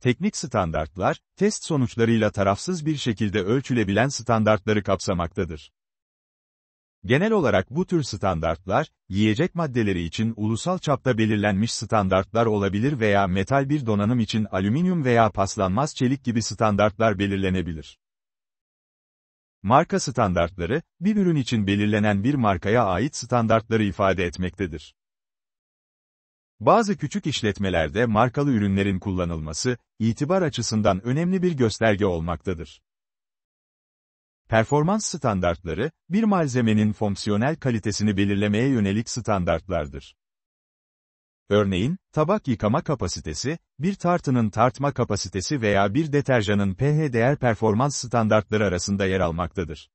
Teknik standartlar, test sonuçlarıyla tarafsız bir şekilde ölçülebilen standartları kapsamaktadır. Genel olarak bu tür standartlar, yiyecek maddeleri için ulusal çapta belirlenmiş standartlar olabilir veya metal bir donanım için alüminyum veya paslanmaz çelik gibi standartlar belirlenebilir. Marka standartları, bir ürün için belirlenen bir markaya ait standartları ifade etmektedir. Bazı küçük işletmelerde markalı ürünlerin kullanılması, itibar açısından önemli bir gösterge olmaktadır. Performans standartları, bir malzemenin fonksiyonel kalitesini belirlemeye yönelik standartlardır. Örneğin, tabak yıkama kapasitesi, bir tartının tartma kapasitesi veya bir deterjanın pH değer performans standartları arasında yer almaktadır.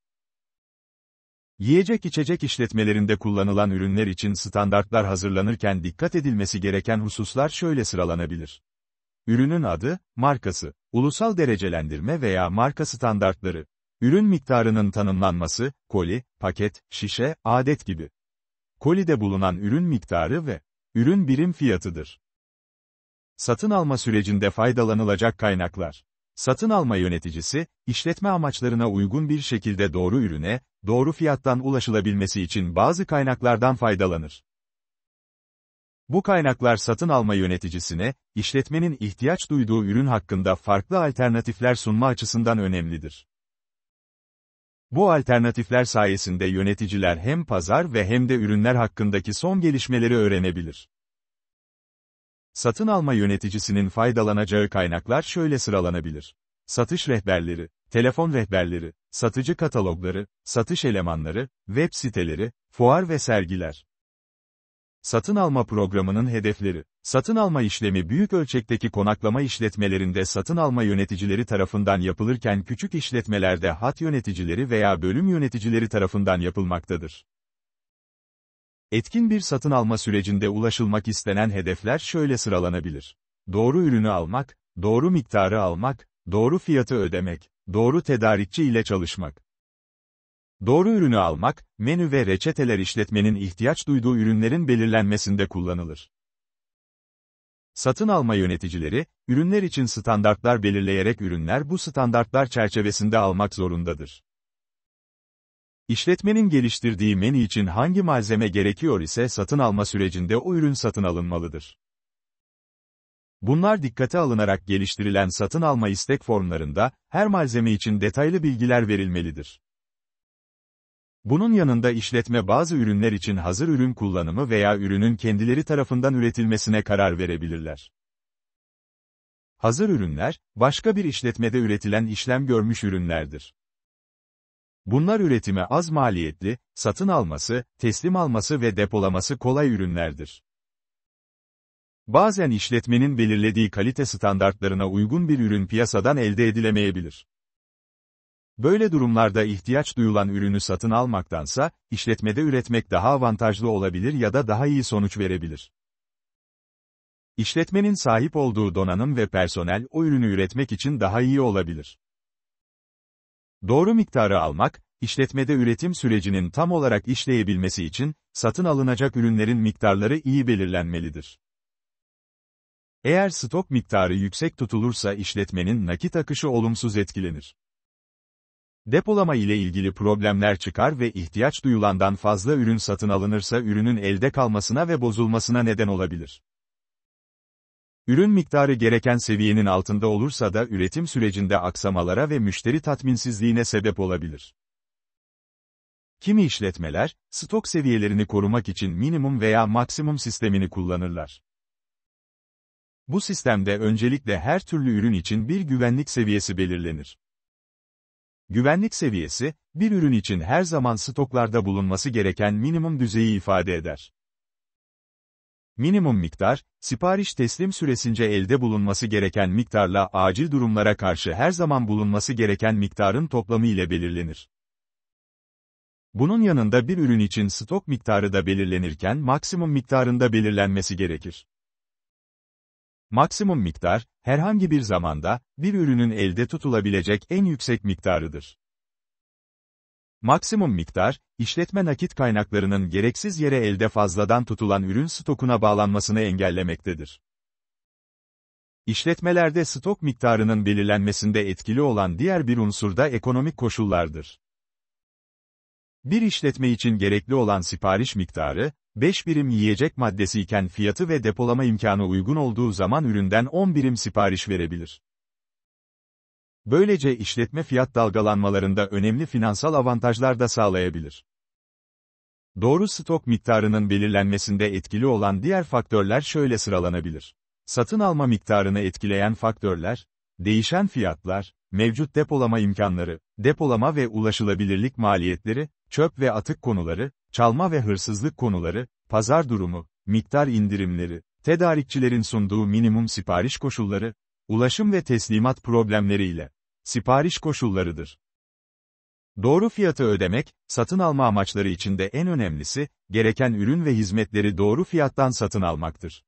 Yiyecek içecek işletmelerinde kullanılan ürünler için standartlar hazırlanırken dikkat edilmesi gereken hususlar şöyle sıralanabilir. Ürünün adı, markası, ulusal derecelendirme veya marka standartları, ürün miktarının tanımlanması, koli, paket, şişe, adet gibi. Kolide bulunan ürün miktarı ve Ürün birim fiyatıdır. Satın alma sürecinde faydalanılacak kaynaklar. Satın alma yöneticisi, işletme amaçlarına uygun bir şekilde doğru ürüne, doğru fiyattan ulaşılabilmesi için bazı kaynaklardan faydalanır. Bu kaynaklar satın alma yöneticisine, işletmenin ihtiyaç duyduğu ürün hakkında farklı alternatifler sunma açısından önemlidir. Bu alternatifler sayesinde yöneticiler hem pazar ve hem de ürünler hakkındaki son gelişmeleri öğrenebilir. Satın alma yöneticisinin faydalanacağı kaynaklar şöyle sıralanabilir. Satış rehberleri, telefon rehberleri, satıcı katalogları, satış elemanları, web siteleri, fuar ve sergiler. Satın alma programının hedefleri Satın alma işlemi büyük ölçekteki konaklama işletmelerinde satın alma yöneticileri tarafından yapılırken küçük işletmelerde hat yöneticileri veya bölüm yöneticileri tarafından yapılmaktadır. Etkin bir satın alma sürecinde ulaşılmak istenen hedefler şöyle sıralanabilir. Doğru ürünü almak, doğru miktarı almak, doğru fiyatı ödemek, doğru tedarikçi ile çalışmak. Doğru ürünü almak, menü ve reçeteler işletmenin ihtiyaç duyduğu ürünlerin belirlenmesinde kullanılır. Satın alma yöneticileri, ürünler için standartlar belirleyerek ürünler bu standartlar çerçevesinde almak zorundadır. İşletmenin geliştirdiği menü için hangi malzeme gerekiyor ise satın alma sürecinde o ürün satın alınmalıdır. Bunlar dikkate alınarak geliştirilen satın alma istek formlarında, her malzeme için detaylı bilgiler verilmelidir. Bunun yanında işletme bazı ürünler için hazır ürün kullanımı veya ürünün kendileri tarafından üretilmesine karar verebilirler. Hazır ürünler, başka bir işletmede üretilen işlem görmüş ürünlerdir. Bunlar üretime az maliyetli, satın alması, teslim alması ve depolaması kolay ürünlerdir. Bazen işletmenin belirlediği kalite standartlarına uygun bir ürün piyasadan elde edilemeyebilir. Böyle durumlarda ihtiyaç duyulan ürünü satın almaktansa, işletmede üretmek daha avantajlı olabilir ya da daha iyi sonuç verebilir. İşletmenin sahip olduğu donanım ve personel o ürünü üretmek için daha iyi olabilir. Doğru miktarı almak, işletmede üretim sürecinin tam olarak işleyebilmesi için, satın alınacak ürünlerin miktarları iyi belirlenmelidir. Eğer stok miktarı yüksek tutulursa işletmenin nakit akışı olumsuz etkilenir. Depolama ile ilgili problemler çıkar ve ihtiyaç duyulandan fazla ürün satın alınırsa ürünün elde kalmasına ve bozulmasına neden olabilir. Ürün miktarı gereken seviyenin altında olursa da üretim sürecinde aksamalara ve müşteri tatminsizliğine sebep olabilir. Kimi işletmeler, stok seviyelerini korumak için minimum veya maksimum sistemini kullanırlar. Bu sistemde öncelikle her türlü ürün için bir güvenlik seviyesi belirlenir güvenlik seviyesi, bir ürün için her zaman stoklarda bulunması gereken minimum düzeyi ifade eder. Minimum miktar, sipariş teslim süresince elde bulunması gereken miktarla acil durumlara karşı her zaman bulunması gereken miktarın toplamı ile belirlenir. Bunun yanında bir ürün için stok miktarı da belirlenirken maksimum miktarında belirlenmesi gerekir. Maksimum miktar, herhangi bir zamanda, bir ürünün elde tutulabilecek en yüksek miktarıdır. Maksimum miktar, işletme nakit kaynaklarının gereksiz yere elde fazladan tutulan ürün stokuna bağlanmasını engellemektedir. İşletmelerde stok miktarının belirlenmesinde etkili olan diğer bir unsur da ekonomik koşullardır. Bir işletme için gerekli olan sipariş miktarı, 5 birim yiyecek maddesi iken fiyatı ve depolama imkanı uygun olduğu zaman üründen 10 birim sipariş verebilir. Böylece işletme fiyat dalgalanmalarında önemli finansal avantajlar da sağlayabilir. Doğru stok miktarının belirlenmesinde etkili olan diğer faktörler şöyle sıralanabilir. Satın alma miktarını etkileyen faktörler, değişen fiyatlar, mevcut depolama imkanları, depolama ve ulaşılabilirlik maliyetleri, çöp ve atık konuları, çalma ve hırsızlık konuları, pazar durumu, miktar indirimleri, tedarikçilerin sunduğu minimum sipariş koşulları, ulaşım ve teslimat problemleriyle, sipariş koşullarıdır. Doğru fiyatı ödemek, satın alma amaçları içinde en önemlisi, gereken ürün ve hizmetleri doğru fiyattan satın almaktır.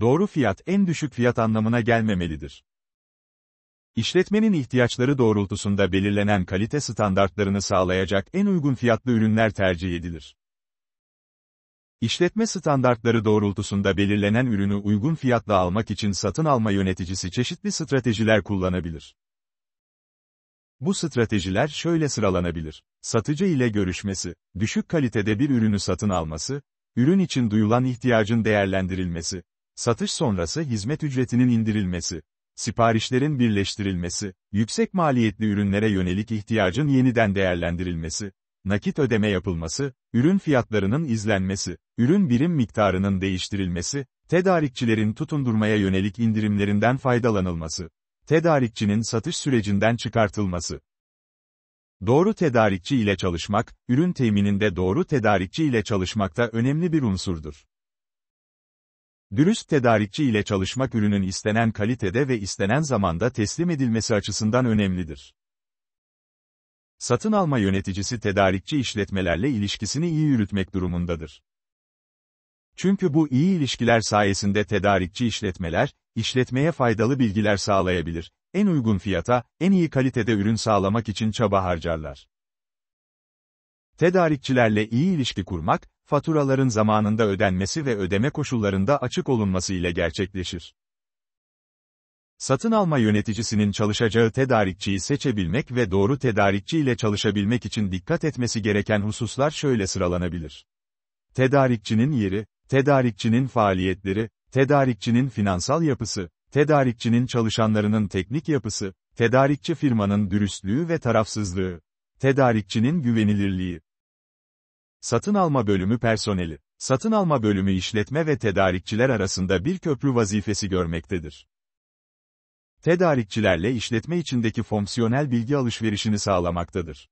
Doğru fiyat en düşük fiyat anlamına gelmemelidir. İşletmenin ihtiyaçları doğrultusunda belirlenen kalite standartlarını sağlayacak en uygun fiyatlı ürünler tercih edilir. İşletme standartları doğrultusunda belirlenen ürünü uygun fiyatla almak için satın alma yöneticisi çeşitli stratejiler kullanabilir. Bu stratejiler şöyle sıralanabilir. Satıcı ile görüşmesi, düşük kalitede bir ürünü satın alması, ürün için duyulan ihtiyacın değerlendirilmesi, satış sonrası hizmet ücretinin indirilmesi, siparişlerin birleştirilmesi, yüksek maliyetli ürünlere yönelik ihtiyacın yeniden değerlendirilmesi, nakit ödeme yapılması, ürün fiyatlarının izlenmesi, ürün birim miktarının değiştirilmesi, tedarikçilerin tutundurmaya yönelik indirimlerinden faydalanılması, tedarikçinin satış sürecinden çıkartılması. Doğru tedarikçi ile çalışmak, ürün temininde doğru tedarikçi ile çalışmakta önemli bir unsurdur. Dürüst tedarikçi ile çalışmak ürünün istenen kalitede ve istenen zamanda teslim edilmesi açısından önemlidir. Satın alma yöneticisi tedarikçi işletmelerle ilişkisini iyi yürütmek durumundadır. Çünkü bu iyi ilişkiler sayesinde tedarikçi işletmeler, işletmeye faydalı bilgiler sağlayabilir, en uygun fiyata, en iyi kalitede ürün sağlamak için çaba harcarlar. Tedarikçilerle iyi ilişki kurmak, faturaların zamanında ödenmesi ve ödeme koşullarında açık olunması ile gerçekleşir. Satın alma yöneticisinin çalışacağı tedarikçiyi seçebilmek ve doğru tedarikçi ile çalışabilmek için dikkat etmesi gereken hususlar şöyle sıralanabilir. Tedarikçinin yeri, tedarikçinin faaliyetleri, tedarikçinin finansal yapısı, tedarikçinin çalışanlarının teknik yapısı, tedarikçi firmanın dürüstlüğü ve tarafsızlığı, tedarikçinin güvenilirliği, Satın alma bölümü personeli. Satın alma bölümü işletme ve tedarikçiler arasında bir köprü vazifesi görmektedir. Tedarikçilerle işletme içindeki fonksiyonel bilgi alışverişini sağlamaktadır.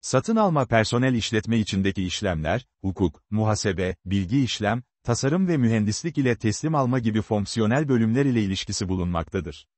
Satın alma personel işletme içindeki işlemler, hukuk, muhasebe, bilgi işlem, tasarım ve mühendislik ile teslim alma gibi fonksiyonel bölümler ile ilişkisi bulunmaktadır.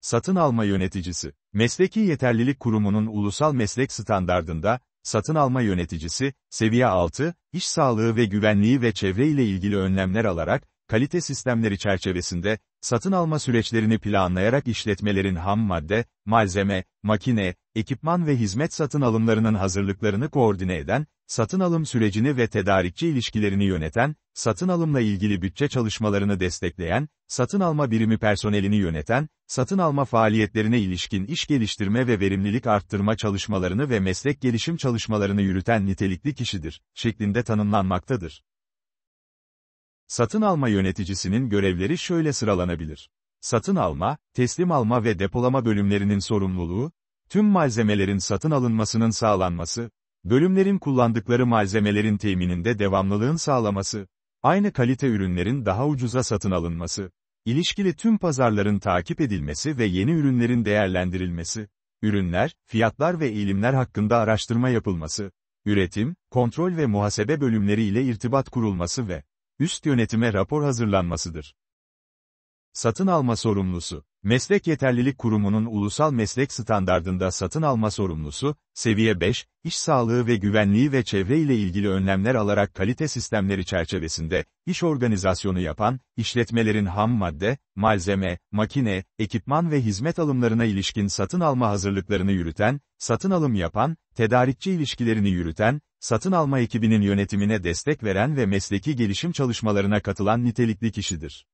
Satın alma yöneticisi, mesleki yeterlilik kurumunun ulusal meslek standardında, satın alma yöneticisi, seviye 6, iş sağlığı ve güvenliği ve çevre ile ilgili önlemler alarak, kalite sistemleri çerçevesinde, satın alma süreçlerini planlayarak işletmelerin ham madde, malzeme, makine, ekipman ve hizmet satın alımlarının hazırlıklarını koordine eden, satın alım sürecini ve tedarikçi ilişkilerini yöneten, satın alımla ilgili bütçe çalışmalarını destekleyen, satın alma birimi personelini yöneten, satın alma faaliyetlerine ilişkin iş geliştirme ve verimlilik arttırma çalışmalarını ve meslek gelişim çalışmalarını yürüten nitelikli kişidir, şeklinde tanımlanmaktadır. Satın alma yöneticisinin görevleri şöyle sıralanabilir. Satın alma, teslim alma ve depolama bölümlerinin sorumluluğu, tüm malzemelerin satın alınmasının sağlanması, bölümlerin kullandıkları malzemelerin temininde devamlılığın sağlaması, aynı kalite ürünlerin daha ucuza satın alınması, ilişkili tüm pazarların takip edilmesi ve yeni ürünlerin değerlendirilmesi, ürünler, fiyatlar ve eğilimler hakkında araştırma yapılması, üretim, kontrol ve muhasebe bölümleri ile irtibat kurulması ve üst yönetime rapor hazırlanmasıdır. Satın alma sorumlusu Meslek Yeterlilik Kurumu'nun ulusal meslek standardında satın alma sorumlusu, seviye 5, iş sağlığı ve güvenliği ve çevre ile ilgili önlemler alarak kalite sistemleri çerçevesinde, iş organizasyonu yapan, işletmelerin ham madde, malzeme, makine, ekipman ve hizmet alımlarına ilişkin satın alma hazırlıklarını yürüten, satın alım yapan, tedarikçi ilişkilerini yürüten, satın alma ekibinin yönetimine destek veren ve mesleki gelişim çalışmalarına katılan nitelikli kişidir.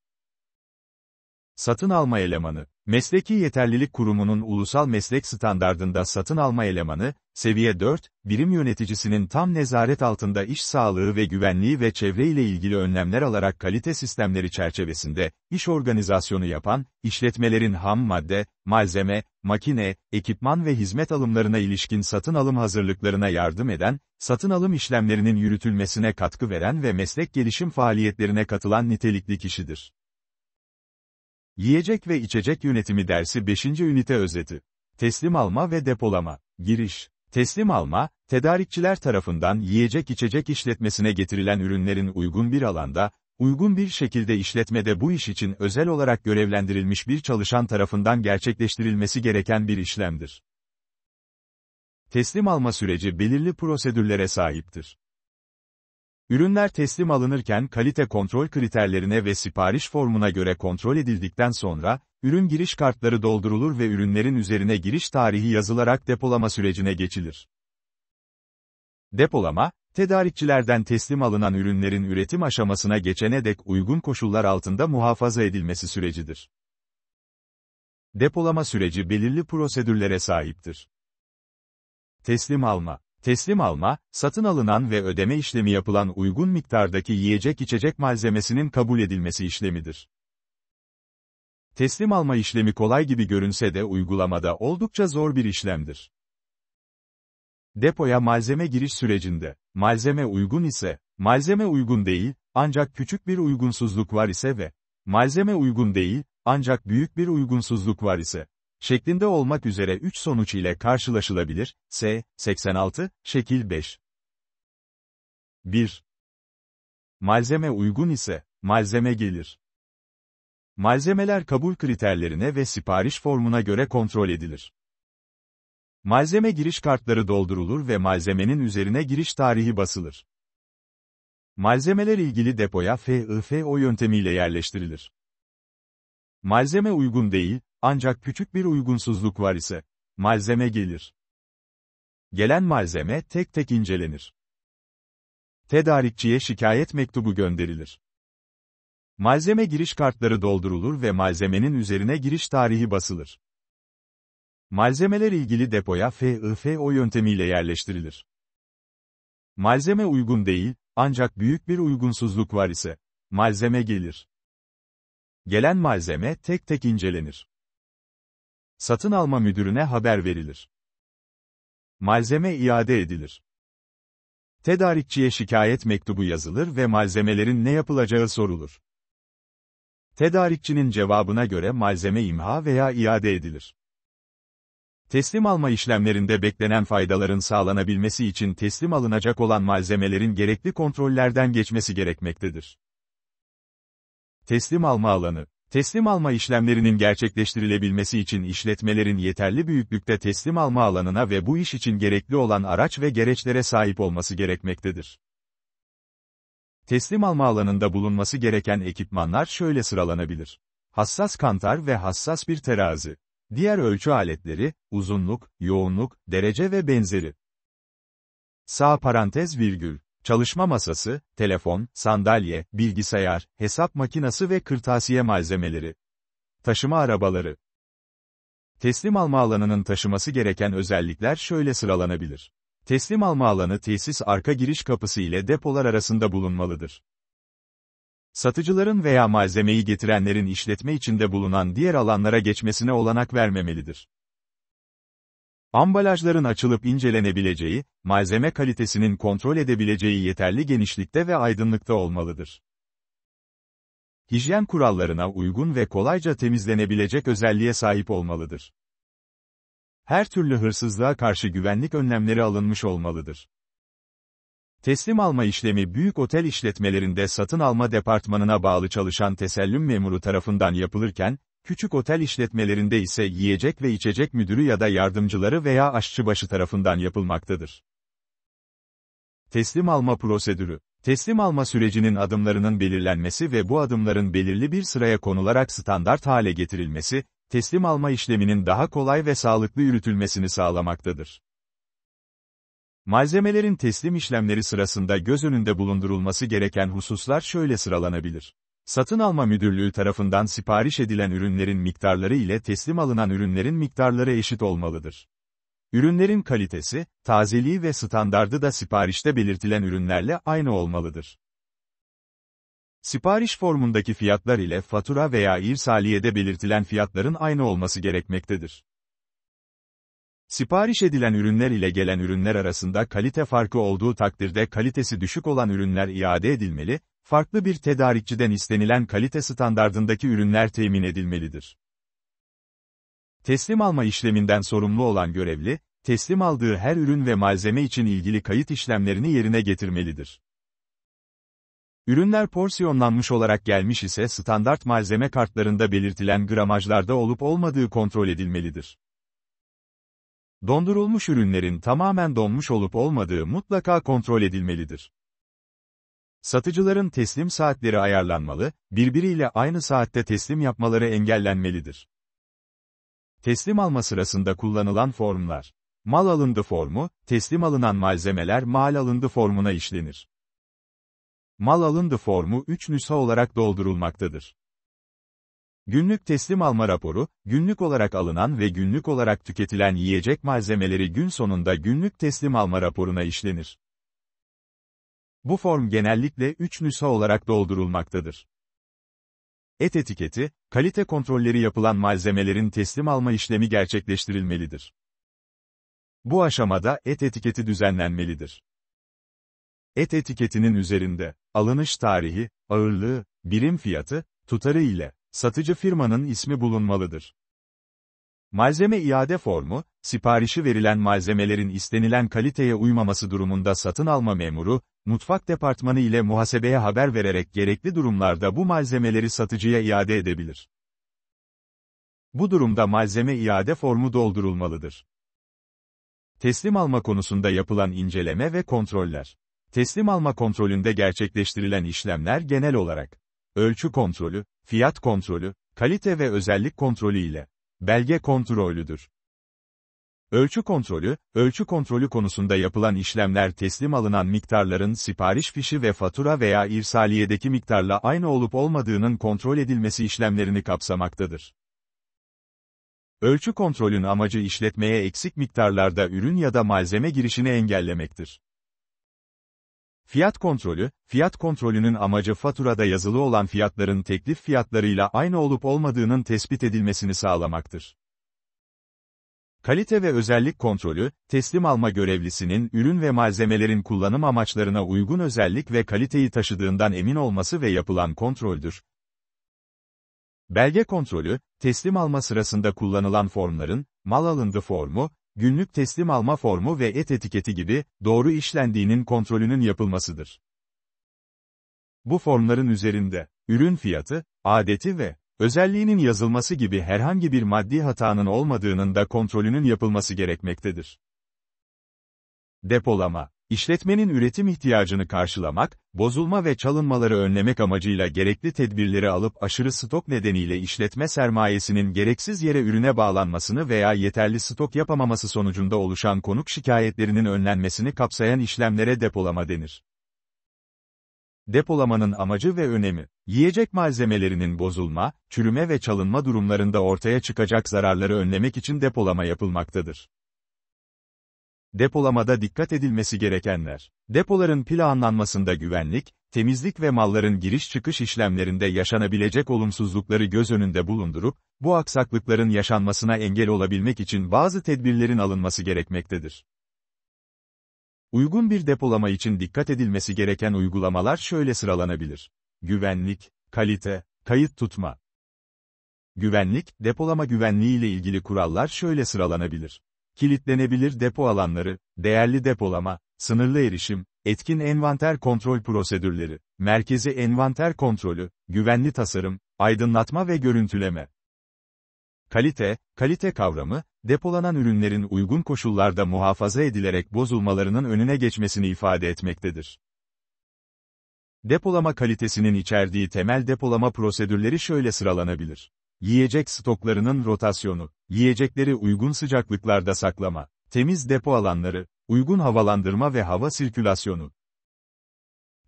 Satın alma elemanı. Mesleki Yeterlilik Kurumu'nun ulusal meslek standardında satın alma elemanı, seviye 4, birim yöneticisinin tam nezaret altında iş sağlığı ve güvenliği ve çevre ile ilgili önlemler alarak kalite sistemleri çerçevesinde, iş organizasyonu yapan, işletmelerin ham madde, malzeme, makine, ekipman ve hizmet alımlarına ilişkin satın alım hazırlıklarına yardım eden, satın alım işlemlerinin yürütülmesine katkı veren ve meslek gelişim faaliyetlerine katılan nitelikli kişidir. Yiyecek ve İçecek Yönetimi Dersi 5. Ünite Özeti. Teslim alma ve depolama. Giriş. Teslim alma, tedarikçiler tarafından yiyecek içecek işletmesine getirilen ürünlerin uygun bir alanda, uygun bir şekilde işletmede bu iş için özel olarak görevlendirilmiş bir çalışan tarafından gerçekleştirilmesi gereken bir işlemdir. Teslim alma süreci belirli prosedürlere sahiptir. Ürünler teslim alınırken kalite kontrol kriterlerine ve sipariş formuna göre kontrol edildikten sonra, ürün giriş kartları doldurulur ve ürünlerin üzerine giriş tarihi yazılarak depolama sürecine geçilir. Depolama, tedarikçilerden teslim alınan ürünlerin üretim aşamasına geçene dek uygun koşullar altında muhafaza edilmesi sürecidir. Depolama süreci belirli prosedürlere sahiptir. Teslim alma teslim alma, satın alınan ve ödeme işlemi yapılan uygun miktardaki yiyecek içecek malzemesinin kabul edilmesi işlemidir. Teslim alma işlemi kolay gibi görünse de uygulamada oldukça zor bir işlemdir. Depoya malzeme giriş sürecinde, malzeme uygun ise, malzeme uygun değil, ancak küçük bir uygunsuzluk var ise ve, malzeme uygun değil, ancak büyük bir uygunsuzluk var ise, şeklinde olmak üzere 3 sonuç ile karşılaşılabilir. S. 86, şekil 5. 1. Malzeme uygun ise, malzeme gelir. Malzemeler kabul kriterlerine ve sipariş formuna göre kontrol edilir. Malzeme giriş kartları doldurulur ve malzemenin üzerine giriş tarihi basılır. Malzemeler ilgili depoya FIFO yöntemiyle yerleştirilir. Malzeme uygun değil, ancak küçük bir uygunsuzluk var ise, malzeme gelir. Gelen malzeme tek tek incelenir. Tedarikçiye şikayet mektubu gönderilir. Malzeme giriş kartları doldurulur ve malzemenin üzerine giriş tarihi basılır. Malzemeler ilgili depoya FIFO yöntemiyle yerleştirilir. Malzeme uygun değil, ancak büyük bir uygunsuzluk var ise, malzeme gelir. Gelen malzeme tek tek incelenir satın alma müdürüne haber verilir. Malzeme iade edilir. Tedarikçiye şikayet mektubu yazılır ve malzemelerin ne yapılacağı sorulur. Tedarikçinin cevabına göre malzeme imha veya iade edilir. Teslim alma işlemlerinde beklenen faydaların sağlanabilmesi için teslim alınacak olan malzemelerin gerekli kontrollerden geçmesi gerekmektedir. Teslim alma alanı Teslim alma işlemlerinin gerçekleştirilebilmesi için işletmelerin yeterli büyüklükte teslim alma alanına ve bu iş için gerekli olan araç ve gereçlere sahip olması gerekmektedir. Teslim alma alanında bulunması gereken ekipmanlar şöyle sıralanabilir. Hassas kantar ve hassas bir terazi. Diğer ölçü aletleri, uzunluk, yoğunluk, derece ve benzeri. Sağ parantez virgül çalışma masası, telefon, sandalye, bilgisayar, hesap makinası ve kırtasiye malzemeleri. Taşıma arabaları. Teslim alma alanının taşıması gereken özellikler şöyle sıralanabilir. Teslim alma alanı tesis arka giriş kapısı ile depolar arasında bulunmalıdır. Satıcıların veya malzemeyi getirenlerin işletme içinde bulunan diğer alanlara geçmesine olanak vermemelidir. Ambalajların açılıp incelenebileceği, malzeme kalitesinin kontrol edebileceği yeterli genişlikte ve aydınlıkta olmalıdır. Hijyen kurallarına uygun ve kolayca temizlenebilecek özelliğe sahip olmalıdır. Her türlü hırsızlığa karşı güvenlik önlemleri alınmış olmalıdır. Teslim alma işlemi büyük otel işletmelerinde satın alma departmanına bağlı çalışan tesellüm memuru tarafından yapılırken, Küçük otel işletmelerinde ise yiyecek ve içecek müdürü ya da yardımcıları veya aşçıbaşı tarafından yapılmaktadır. Teslim alma prosedürü Teslim alma sürecinin adımlarının belirlenmesi ve bu adımların belirli bir sıraya konularak standart hale getirilmesi, teslim alma işleminin daha kolay ve sağlıklı yürütülmesini sağlamaktadır. Malzemelerin teslim işlemleri sırasında göz önünde bulundurulması gereken hususlar şöyle sıralanabilir. Satın alma müdürlüğü tarafından sipariş edilen ürünlerin miktarları ile teslim alınan ürünlerin miktarları eşit olmalıdır. Ürünlerin kalitesi, tazeliği ve standardı da siparişte belirtilen ürünlerle aynı olmalıdır. Sipariş formundaki fiyatlar ile fatura veya irsaliyede belirtilen fiyatların aynı olması gerekmektedir. Sipariş edilen ürünler ile gelen ürünler arasında kalite farkı olduğu takdirde kalitesi düşük olan ürünler iade edilmeli, farklı bir tedarikçiden istenilen kalite standardındaki ürünler temin edilmelidir. Teslim alma işleminden sorumlu olan görevli, teslim aldığı her ürün ve malzeme için ilgili kayıt işlemlerini yerine getirmelidir. Ürünler porsiyonlanmış olarak gelmiş ise standart malzeme kartlarında belirtilen gramajlarda olup olmadığı kontrol edilmelidir. Dondurulmuş ürünlerin tamamen donmuş olup olmadığı mutlaka kontrol edilmelidir. Satıcıların teslim saatleri ayarlanmalı, birbiriyle aynı saatte teslim yapmaları engellenmelidir. Teslim alma sırasında kullanılan formlar. Mal alındı formu, teslim alınan malzemeler mal alındı formuna işlenir. Mal alındı formu 3 nüsa olarak doldurulmaktadır. Günlük teslim alma raporu, günlük olarak alınan ve günlük olarak tüketilen yiyecek malzemeleri gün sonunda günlük teslim alma raporuna işlenir. Bu form genellikle 3 nüsa olarak doldurulmaktadır. Et etiketi, kalite kontrolleri yapılan malzemelerin teslim alma işlemi gerçekleştirilmelidir. Bu aşamada et etiketi düzenlenmelidir. Et etiketinin üzerinde, alınış tarihi, ağırlığı, birim fiyatı, tutarı ile, satıcı firmanın ismi bulunmalıdır. Malzeme iade formu, siparişi verilen malzemelerin istenilen kaliteye uymaması durumunda satın alma memuru, mutfak departmanı ile muhasebeye haber vererek gerekli durumlarda bu malzemeleri satıcıya iade edebilir. Bu durumda malzeme iade formu doldurulmalıdır. Teslim alma konusunda yapılan inceleme ve kontroller. Teslim alma kontrolünde gerçekleştirilen işlemler genel olarak ölçü kontrolü, fiyat kontrolü, kalite ve özellik kontrolü ile belge kontrolüdür. Ölçü kontrolü, ölçü kontrolü konusunda yapılan işlemler teslim alınan miktarların sipariş fişi ve fatura veya irsaliyedeki miktarla aynı olup olmadığının kontrol edilmesi işlemlerini kapsamaktadır. Ölçü kontrolün amacı işletmeye eksik miktarlarda ürün ya da malzeme girişini engellemektir. Fiyat kontrolü, fiyat kontrolünün amacı faturada yazılı olan fiyatların teklif fiyatlarıyla aynı olup olmadığının tespit edilmesini sağlamaktır. Kalite ve özellik kontrolü, teslim alma görevlisinin ürün ve malzemelerin kullanım amaçlarına uygun özellik ve kaliteyi taşıdığından emin olması ve yapılan kontroldür. Belge kontrolü, teslim alma sırasında kullanılan formların, mal alındı formu, günlük teslim alma formu ve et etiketi gibi, doğru işlendiğinin kontrolünün yapılmasıdır. Bu formların üzerinde, ürün fiyatı, adeti ve Özelliğinin yazılması gibi herhangi bir maddi hatanın olmadığının da kontrolünün yapılması gerekmektedir. Depolama işletmenin üretim ihtiyacını karşılamak, bozulma ve çalınmaları önlemek amacıyla gerekli tedbirleri alıp aşırı stok nedeniyle işletme sermayesinin gereksiz yere ürüne bağlanmasını veya yeterli stok yapamaması sonucunda oluşan konuk şikayetlerinin önlenmesini kapsayan işlemlere depolama denir. Depolamanın amacı ve önemi. Yiyecek malzemelerinin bozulma, çürüme ve çalınma durumlarında ortaya çıkacak zararları önlemek için depolama yapılmaktadır. Depolamada dikkat edilmesi gerekenler. Depoların planlanmasında güvenlik, temizlik ve malların giriş-çıkış işlemlerinde yaşanabilecek olumsuzlukları göz önünde bulundurup, bu aksaklıkların yaşanmasına engel olabilmek için bazı tedbirlerin alınması gerekmektedir. Uygun bir depolama için dikkat edilmesi gereken uygulamalar şöyle sıralanabilir. Güvenlik, kalite, kayıt tutma. Güvenlik, depolama güvenliği ile ilgili kurallar şöyle sıralanabilir. Kilitlenebilir depo alanları, değerli depolama, sınırlı erişim, etkin envanter kontrol prosedürleri, merkezi envanter kontrolü, güvenli tasarım, aydınlatma ve görüntüleme. Kalite, kalite kavramı, depolanan ürünlerin uygun koşullarda muhafaza edilerek bozulmalarının önüne geçmesini ifade etmektedir. Depolama kalitesinin içerdiği temel depolama prosedürleri şöyle sıralanabilir. Yiyecek stoklarının rotasyonu, yiyecekleri uygun sıcaklıklarda saklama, temiz depo alanları, uygun havalandırma ve hava sirkülasyonu,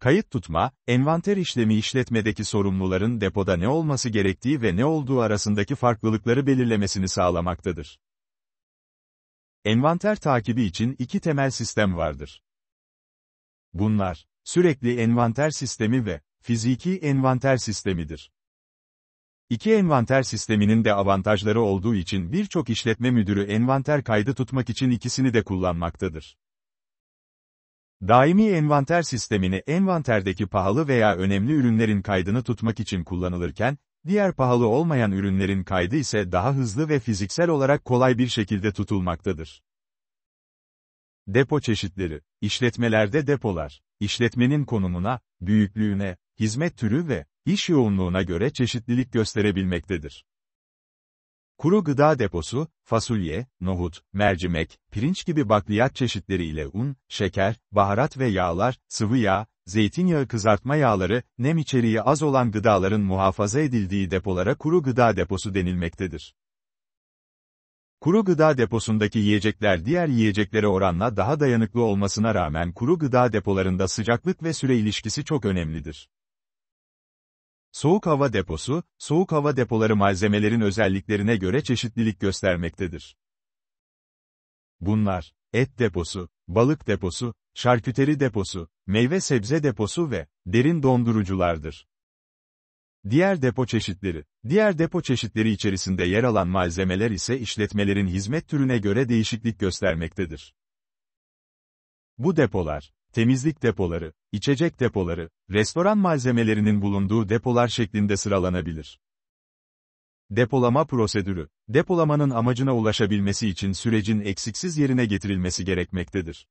Kayıt tutma, envanter işlemi işletmedeki sorumluların depoda ne olması gerektiği ve ne olduğu arasındaki farklılıkları belirlemesini sağlamaktadır. Envanter takibi için iki temel sistem vardır. Bunlar, sürekli envanter sistemi ve fiziki envanter sistemidir. İki envanter sisteminin de avantajları olduğu için birçok işletme müdürü envanter kaydı tutmak için ikisini de kullanmaktadır. Daimi envanter sistemini envanterdeki pahalı veya önemli ürünlerin kaydını tutmak için kullanılırken, diğer pahalı olmayan ürünlerin kaydı ise daha hızlı ve fiziksel olarak kolay bir şekilde tutulmaktadır. Depo çeşitleri, işletmelerde depolar, işletmenin konumuna, büyüklüğüne, hizmet türü ve iş yoğunluğuna göre çeşitlilik gösterebilmektedir. Kuru gıda deposu, fasulye, nohut, mercimek, pirinç gibi bakliyat çeşitleriyle un, şeker, baharat ve yağlar, sıvı yağ, zeytinyağı kızartma yağları, nem içeriği az olan gıdaların muhafaza edildiği depolara kuru gıda deposu denilmektedir. Kuru gıda deposundaki yiyecekler diğer yiyeceklere oranla daha dayanıklı olmasına rağmen kuru gıda depolarında sıcaklık ve süre ilişkisi çok önemlidir. Soğuk hava deposu, soğuk hava depoları malzemelerin özelliklerine göre çeşitlilik göstermektedir. Bunlar, et deposu, balık deposu, şarküteri deposu, meyve sebze deposu ve derin donduruculardır. Diğer depo çeşitleri, diğer depo çeşitleri içerisinde yer alan malzemeler ise işletmelerin hizmet türüne göre değişiklik göstermektedir. Bu depolar, temizlik depoları, içecek depoları, restoran malzemelerinin bulunduğu depolar şeklinde sıralanabilir. Depolama prosedürü, depolamanın amacına ulaşabilmesi için sürecin eksiksiz yerine getirilmesi gerekmektedir.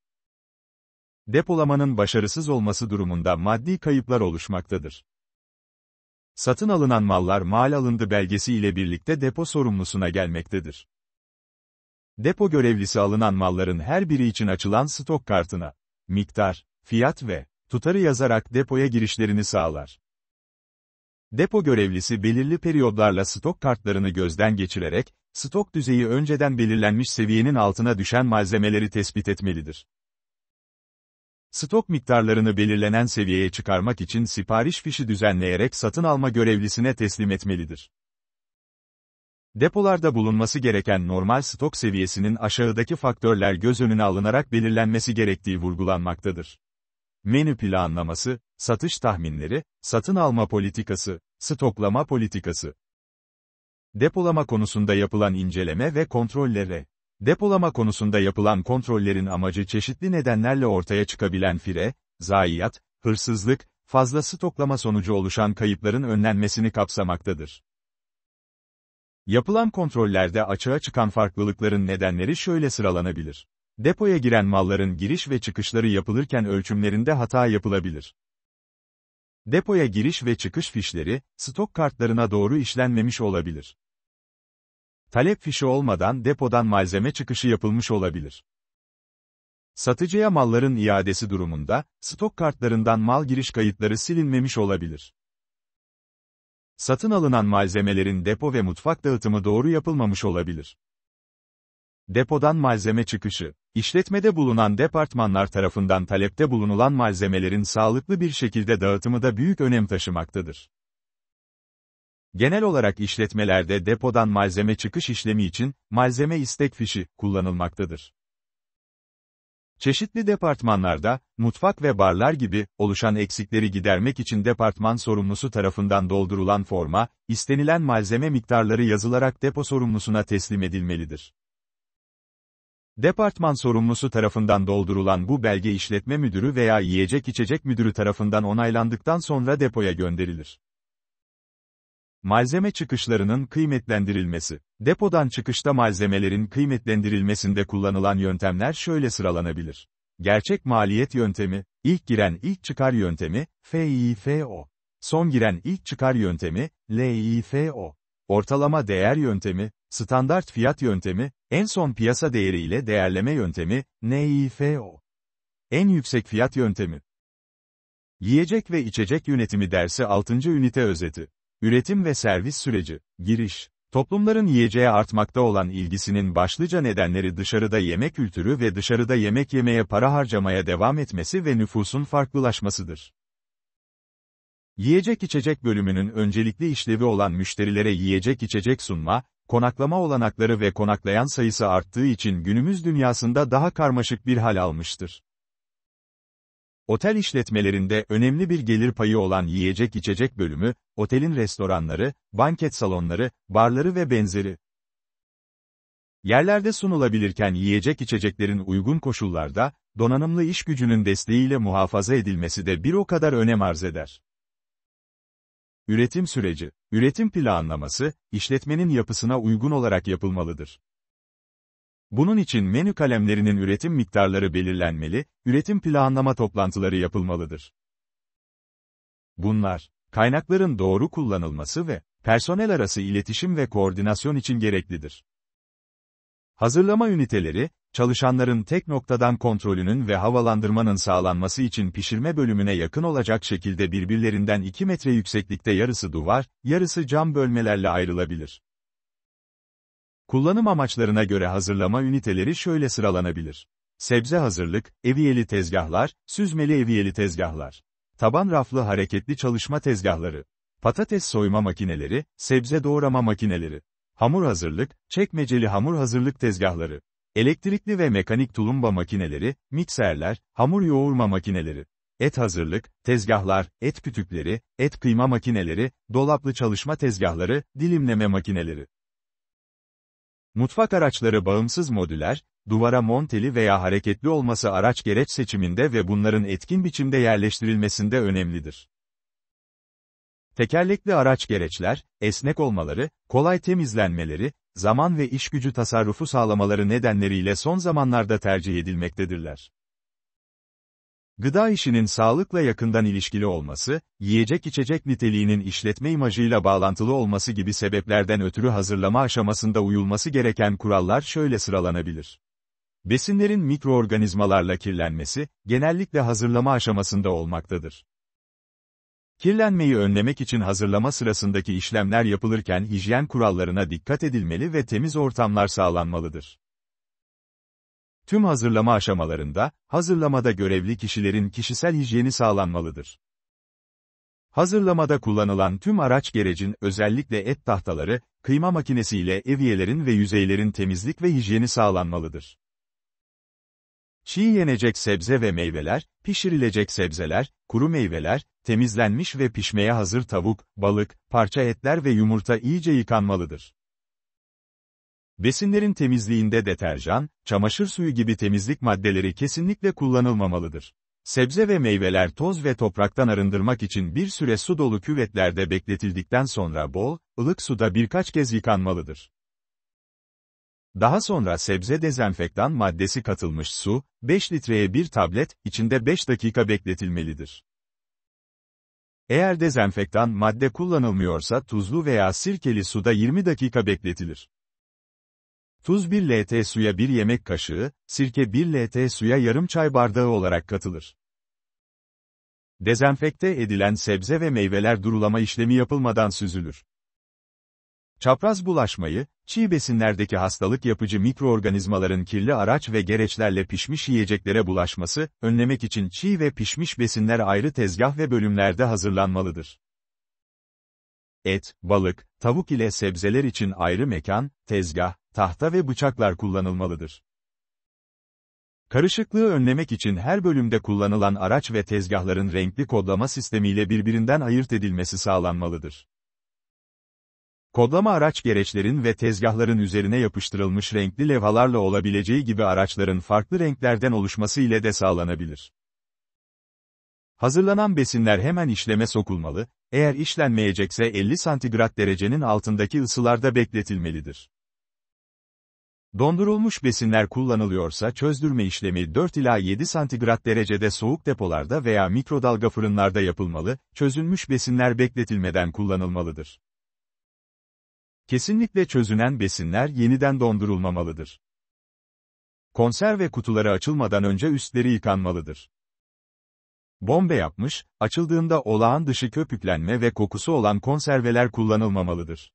Depolamanın başarısız olması durumunda maddi kayıplar oluşmaktadır. Satın alınan mallar mal alındı belgesi ile birlikte depo sorumlusuna gelmektedir. Depo görevlisi alınan malların her biri için açılan stok kartına, miktar, fiyat ve tutarı yazarak depoya girişlerini sağlar. Depo görevlisi belirli periyodlarla stok kartlarını gözden geçirerek, stok düzeyi önceden belirlenmiş seviyenin altına düşen malzemeleri tespit etmelidir. Stok miktarlarını belirlenen seviyeye çıkarmak için sipariş fişi düzenleyerek satın alma görevlisine teslim etmelidir. Depolarda bulunması gereken normal stok seviyesinin aşağıdaki faktörler göz önüne alınarak belirlenmesi gerektiği vurgulanmaktadır. Menü planlaması, satış tahminleri, satın alma politikası, stoklama politikası. Depolama konusunda yapılan inceleme ve kontrollere. Depolama konusunda yapılan kontrollerin amacı çeşitli nedenlerle ortaya çıkabilen fire, zayiat, hırsızlık, fazla stoklama sonucu oluşan kayıpların önlenmesini kapsamaktadır. Yapılan kontrollerde açığa çıkan farklılıkların nedenleri şöyle sıralanabilir. Depoya giren malların giriş ve çıkışları yapılırken ölçümlerinde hata yapılabilir. Depoya giriş ve çıkış fişleri, stok kartlarına doğru işlenmemiş olabilir. Talep fişi olmadan depodan malzeme çıkışı yapılmış olabilir. Satıcıya malların iadesi durumunda, stok kartlarından mal giriş kayıtları silinmemiş olabilir satın alınan malzemelerin depo ve mutfak dağıtımı doğru yapılmamış olabilir. Depodan malzeme çıkışı, işletmede bulunan departmanlar tarafından talepte bulunulan malzemelerin sağlıklı bir şekilde dağıtımı da büyük önem taşımaktadır. Genel olarak işletmelerde depodan malzeme çıkış işlemi için malzeme istek fişi kullanılmaktadır. Çeşitli departmanlarda, mutfak ve barlar gibi, oluşan eksikleri gidermek için departman sorumlusu tarafından doldurulan forma, istenilen malzeme miktarları yazılarak depo sorumlusuna teslim edilmelidir. Departman sorumlusu tarafından doldurulan bu belge işletme müdürü veya yiyecek içecek müdürü tarafından onaylandıktan sonra depoya gönderilir. Malzeme çıkışlarının kıymetlendirilmesi. Depodan çıkışta malzemelerin kıymetlendirilmesinde kullanılan yöntemler şöyle sıralanabilir. Gerçek maliyet yöntemi, ilk giren ilk çıkar yöntemi, FIFO. Son giren ilk çıkar yöntemi, LIFO. Ortalama değer yöntemi, standart fiyat yöntemi, en son piyasa değeri ile değerleme yöntemi, NIFO. En yüksek fiyat yöntemi. Yiyecek ve içecek yönetimi dersi 6. ünite özeti. Üretim ve servis süreci, giriş, toplumların yiyeceğe artmakta olan ilgisinin başlıca nedenleri dışarıda yemek kültürü ve dışarıda yemek yemeye para harcamaya devam etmesi ve nüfusun farklılaşmasıdır. Yiyecek içecek bölümünün öncelikli işlevi olan müşterilere yiyecek içecek sunma, konaklama olanakları ve konaklayan sayısı arttığı için günümüz dünyasında daha karmaşık bir hal almıştır. Otel işletmelerinde önemli bir gelir payı olan yiyecek içecek bölümü, otelin restoranları, banket salonları, barları ve benzeri. Yerlerde sunulabilirken yiyecek içeceklerin uygun koşullarda, donanımlı iş gücünün desteğiyle muhafaza edilmesi de bir o kadar önem arz eder. Üretim süreci, üretim planlaması, işletmenin yapısına uygun olarak yapılmalıdır. Bunun için menü kalemlerinin üretim miktarları belirlenmeli, üretim planlama toplantıları yapılmalıdır. Bunlar, kaynakların doğru kullanılması ve personel arası iletişim ve koordinasyon için gereklidir. Hazırlama üniteleri, çalışanların tek noktadan kontrolünün ve havalandırmanın sağlanması için pişirme bölümüne yakın olacak şekilde birbirlerinden 2 metre yükseklikte yarısı duvar, yarısı cam bölmelerle ayrılabilir. Kullanım amaçlarına göre hazırlama üniteleri şöyle sıralanabilir. Sebze hazırlık, eviyeli tezgahlar, süzmeli eviyeli tezgahlar. Taban raflı hareketli çalışma tezgahları. Patates soyma makineleri, sebze doğrama makineleri. Hamur hazırlık, çekmeceli hamur hazırlık tezgahları. Elektrikli ve mekanik tulumba makineleri, mikserler, hamur yoğurma makineleri. Et hazırlık, tezgahlar, et kütükleri, et kıyma makineleri, dolaplı çalışma tezgahları, dilimleme makineleri. Mutfak araçları bağımsız modüler, duvara monteli veya hareketli olması araç gereç seçiminde ve bunların etkin biçimde yerleştirilmesinde önemlidir. Tekerlekli araç gereçler, esnek olmaları, kolay temizlenmeleri, zaman ve iş gücü tasarrufu sağlamaları nedenleriyle son zamanlarda tercih edilmektedirler. Gıda işinin sağlıkla yakından ilişkili olması, yiyecek içecek niteliğinin işletme imajıyla bağlantılı olması gibi sebeplerden ötürü hazırlama aşamasında uyulması gereken kurallar şöyle sıralanabilir. Besinlerin mikroorganizmalarla kirlenmesi, genellikle hazırlama aşamasında olmaktadır. Kirlenmeyi önlemek için hazırlama sırasındaki işlemler yapılırken hijyen kurallarına dikkat edilmeli ve temiz ortamlar sağlanmalıdır. Tüm hazırlama aşamalarında, hazırlamada görevli kişilerin kişisel hijyeni sağlanmalıdır. Hazırlamada kullanılan tüm araç gerecin özellikle et tahtaları, kıyma makinesiyle eviyelerin ve yüzeylerin temizlik ve hijyeni sağlanmalıdır. Çiğ yenecek sebze ve meyveler, pişirilecek sebzeler, kuru meyveler, temizlenmiş ve pişmeye hazır tavuk, balık, parça etler ve yumurta iyice yıkanmalıdır. Besinlerin temizliğinde deterjan, çamaşır suyu gibi temizlik maddeleri kesinlikle kullanılmamalıdır. Sebze ve meyveler toz ve topraktan arındırmak için bir süre su dolu küvetlerde bekletildikten sonra bol, ılık suda birkaç kez yıkanmalıdır. Daha sonra sebze dezenfektan maddesi katılmış su, 5 litreye bir tablet, içinde 5 dakika bekletilmelidir. Eğer dezenfektan madde kullanılmıyorsa tuzlu veya sirkeli suda 20 dakika bekletilir. Tuz 1 lt suya 1 yemek kaşığı, sirke 1 lt suya yarım çay bardağı olarak katılır. Dezenfekte edilen sebze ve meyveler durulama işlemi yapılmadan süzülür. Çapraz bulaşmayı, çiğ besinlerdeki hastalık yapıcı mikroorganizmaların kirli araç ve gereçlerle pişmiş yiyeceklere bulaşması, önlemek için çiğ ve pişmiş besinler ayrı tezgah ve bölümlerde hazırlanmalıdır. Et, balık, tavuk ile sebzeler için ayrı mekan, tezgah, tahta ve bıçaklar kullanılmalıdır. Karışıklığı önlemek için her bölümde kullanılan araç ve tezgahların renkli kodlama sistemiyle birbirinden ayırt edilmesi sağlanmalıdır. Kodlama araç gereçlerin ve tezgahların üzerine yapıştırılmış renkli levhalarla olabileceği gibi araçların farklı renklerden oluşması ile de sağlanabilir. Hazırlanan besinler hemen işleme sokulmalı, eğer işlenmeyecekse 50 santigrat derecenin altındaki ısılarda bekletilmelidir. Dondurulmuş besinler kullanılıyorsa çözdürme işlemi 4 ila 7 santigrat derecede soğuk depolarda veya mikrodalga fırınlarda yapılmalı, Çözülmüş besinler bekletilmeden kullanılmalıdır. Kesinlikle çözünen besinler yeniden dondurulmamalıdır. Konserve kutuları açılmadan önce üstleri yıkanmalıdır. Bombe yapmış, açıldığında olağan dışı köpüklenme ve kokusu olan konserveler kullanılmamalıdır.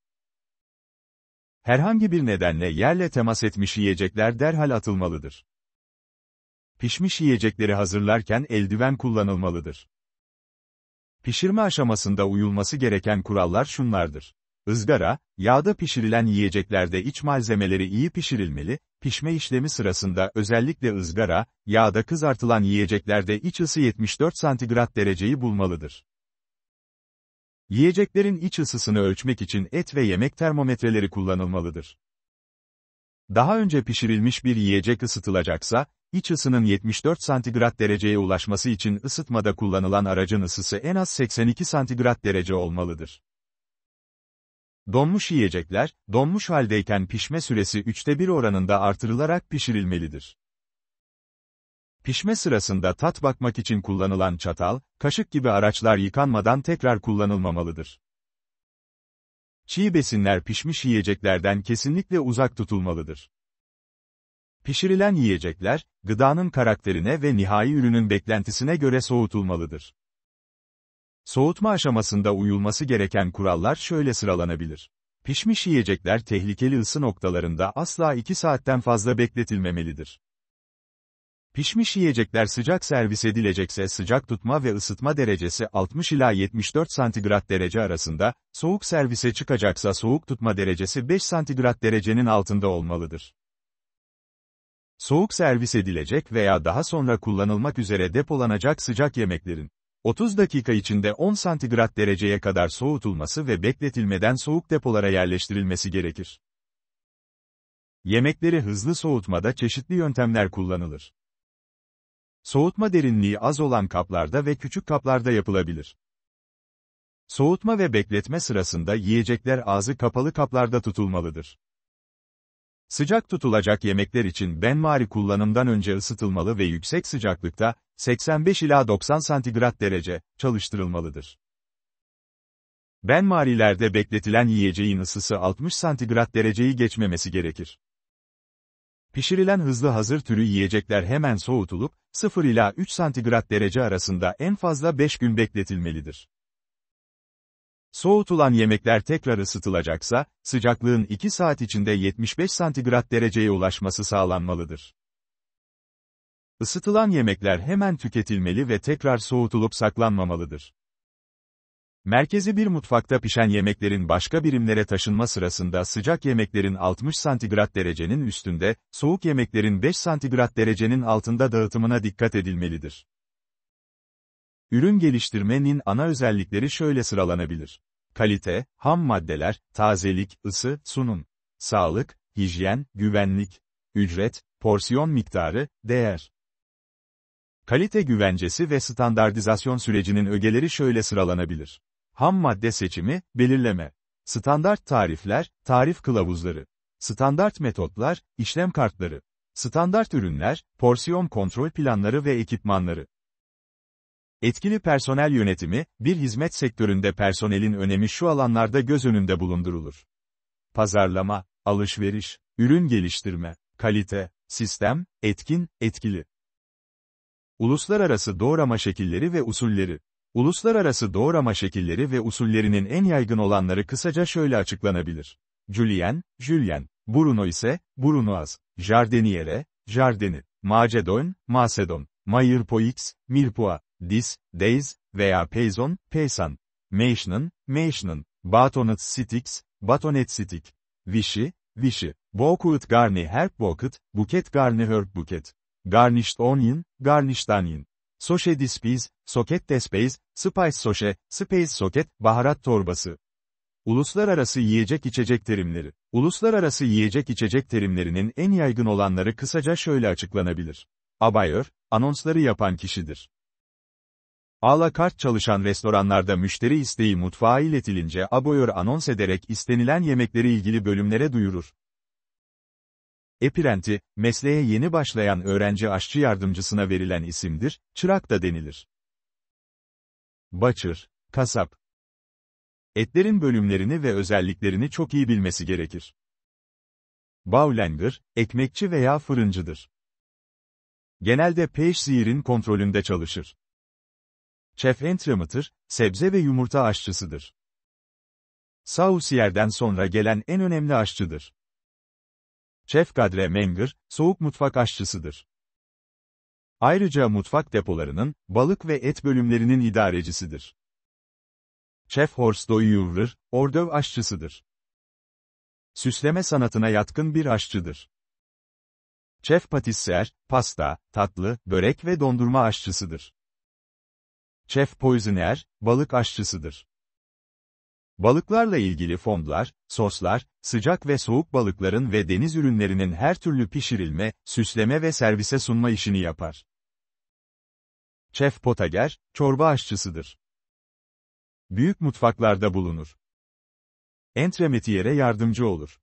Herhangi bir nedenle yerle temas etmiş yiyecekler derhal atılmalıdır. Pişmiş yiyecekleri hazırlarken eldiven kullanılmalıdır. Pişirme aşamasında uyulması gereken kurallar şunlardır. Izgara, yağda pişirilen yiyeceklerde iç malzemeleri iyi pişirilmeli, pişme işlemi sırasında özellikle ızgara, yağda kızartılan yiyeceklerde iç ısı 74 santigrat dereceyi bulmalıdır. Yiyeceklerin iç ısısını ölçmek için et ve yemek termometreleri kullanılmalıdır. Daha önce pişirilmiş bir yiyecek ısıtılacaksa, iç ısının 74 santigrat dereceye ulaşması için ısıtmada kullanılan aracın ısısı en az 82 santigrat derece olmalıdır. Donmuş yiyecekler, donmuş haldeyken pişme süresi 3'te 1 oranında artırılarak pişirilmelidir. Pişme sırasında tat bakmak için kullanılan çatal, kaşık gibi araçlar yıkanmadan tekrar kullanılmamalıdır. Çiğ besinler pişmiş yiyeceklerden kesinlikle uzak tutulmalıdır. Pişirilen yiyecekler, gıdanın karakterine ve nihai ürünün beklentisine göre soğutulmalıdır. Soğutma aşamasında uyulması gereken kurallar şöyle sıralanabilir. Pişmiş yiyecekler tehlikeli ısı noktalarında asla 2 saatten fazla bekletilmemelidir. Pişmiş yiyecekler sıcak servis edilecekse sıcak tutma ve ısıtma derecesi 60 ila 74 santigrat derece arasında, soğuk servise çıkacaksa soğuk tutma derecesi 5 santigrat derecenin altında olmalıdır. Soğuk servis edilecek veya daha sonra kullanılmak üzere depolanacak sıcak yemeklerin 30 dakika içinde 10 santigrat dereceye kadar soğutulması ve bekletilmeden soğuk depolara yerleştirilmesi gerekir. Yemekleri hızlı soğutmada çeşitli yöntemler kullanılır. Soğutma derinliği az olan kaplarda ve küçük kaplarda yapılabilir. Soğutma ve bekletme sırasında yiyecekler ağzı kapalı kaplarda tutulmalıdır. Sıcak tutulacak yemekler için benmari kullanımdan önce ısıtılmalı ve yüksek sıcaklıkta 85 ila 90 santigrat derece çalıştırılmalıdır. Benmarilerde bekletilen yiyeceğin ısısı 60 santigrat dereceyi geçmemesi gerekir. Pişirilen hızlı hazır türü yiyecekler hemen soğutulup, 0 ila 3 santigrat derece arasında en fazla 5 gün bekletilmelidir. Soğutulan yemekler tekrar ısıtılacaksa, sıcaklığın 2 saat içinde 75 santigrat dereceye ulaşması sağlanmalıdır. Isıtılan yemekler hemen tüketilmeli ve tekrar soğutulup saklanmamalıdır. Merkezi bir mutfakta pişen yemeklerin başka birimlere taşınma sırasında sıcak yemeklerin 60 santigrat derecenin üstünde, soğuk yemeklerin 5 santigrat derecenin altında dağıtımına dikkat edilmelidir. Ürün geliştirmenin ana özellikleri şöyle sıralanabilir. Kalite, ham maddeler, tazelik, ısı, sunum, sağlık, hijyen, güvenlik, ücret, porsiyon miktarı, değer. Kalite güvencesi ve standartizasyon sürecinin ögeleri şöyle sıralanabilir ham madde seçimi, belirleme, standart tarifler, tarif kılavuzları, standart metotlar, işlem kartları, standart ürünler, porsiyon kontrol planları ve ekipmanları. Etkili personel yönetimi, bir hizmet sektöründe personelin önemi şu alanlarda göz önünde bulundurulur. Pazarlama, alışveriş, ürün geliştirme, kalite, sistem, etkin, etkili. Uluslararası doğrama şekilleri ve usulleri Uluslararası doğrama şekilleri ve usullerinin en yaygın olanları kısaca şöyle açıklanabilir. Julien, Julien, Bruno ise, Brunoaz, Jardiniere, Jardini, Macedon, Macedon, Mayırpoix, Milpoa, Dis, Deis veya Peyzon, Peysan, Meishnan, Meishnan, Batonet Sitix, Batonet Sitik, Vichy, Vichy, Bokuit Garni Herb Bokut, Buket Garni Herb Buket, Garnisht Onion, Garnisht Onion. Soşe Dispiz, Soket Despays, Spice soşe, Space Soket, Baharat Torbası. Uluslararası yiyecek içecek terimleri. Uluslararası yiyecek içecek terimlerinin en yaygın olanları kısaca şöyle açıklanabilir. Abayör, anonsları yapan kişidir. Ala kart çalışan restoranlarda müşteri isteği mutfağa iletilince abayör anons ederek istenilen yemekleri ilgili bölümlere duyurur. Epirenti, mesleğe yeni başlayan öğrenci aşçı yardımcısına verilen isimdir, çırak da denilir. Baçır, kasap. Etlerin bölümlerini ve özelliklerini çok iyi bilmesi gerekir. Baulenger, ekmekçi veya fırıncıdır. Genelde Peşzehir'in kontrolünde çalışır. Chef Entremeter, sebze ve yumurta aşçısıdır. Sausier'den sonra gelen en önemli aşçıdır. Şef Kadre Mengır, soğuk mutfak aşçısıdır. Ayrıca mutfak depolarının, balık ve et bölümlerinin idarecisidir. Şef Horst Doyuvrer, ordöv aşçısıdır. Süsleme sanatına yatkın bir aşçıdır. Şef Patisser, pasta, tatlı, börek ve dondurma aşçısıdır. Şef Poisoner, balık aşçısıdır. Balıklarla ilgili fondlar, soslar, sıcak ve soğuk balıkların ve deniz ürünlerinin her türlü pişirilme, süsleme ve servise sunma işini yapar. Chef Potager, çorba aşçısıdır. Büyük mutfaklarda bulunur. Entremetiyere yardımcı olur.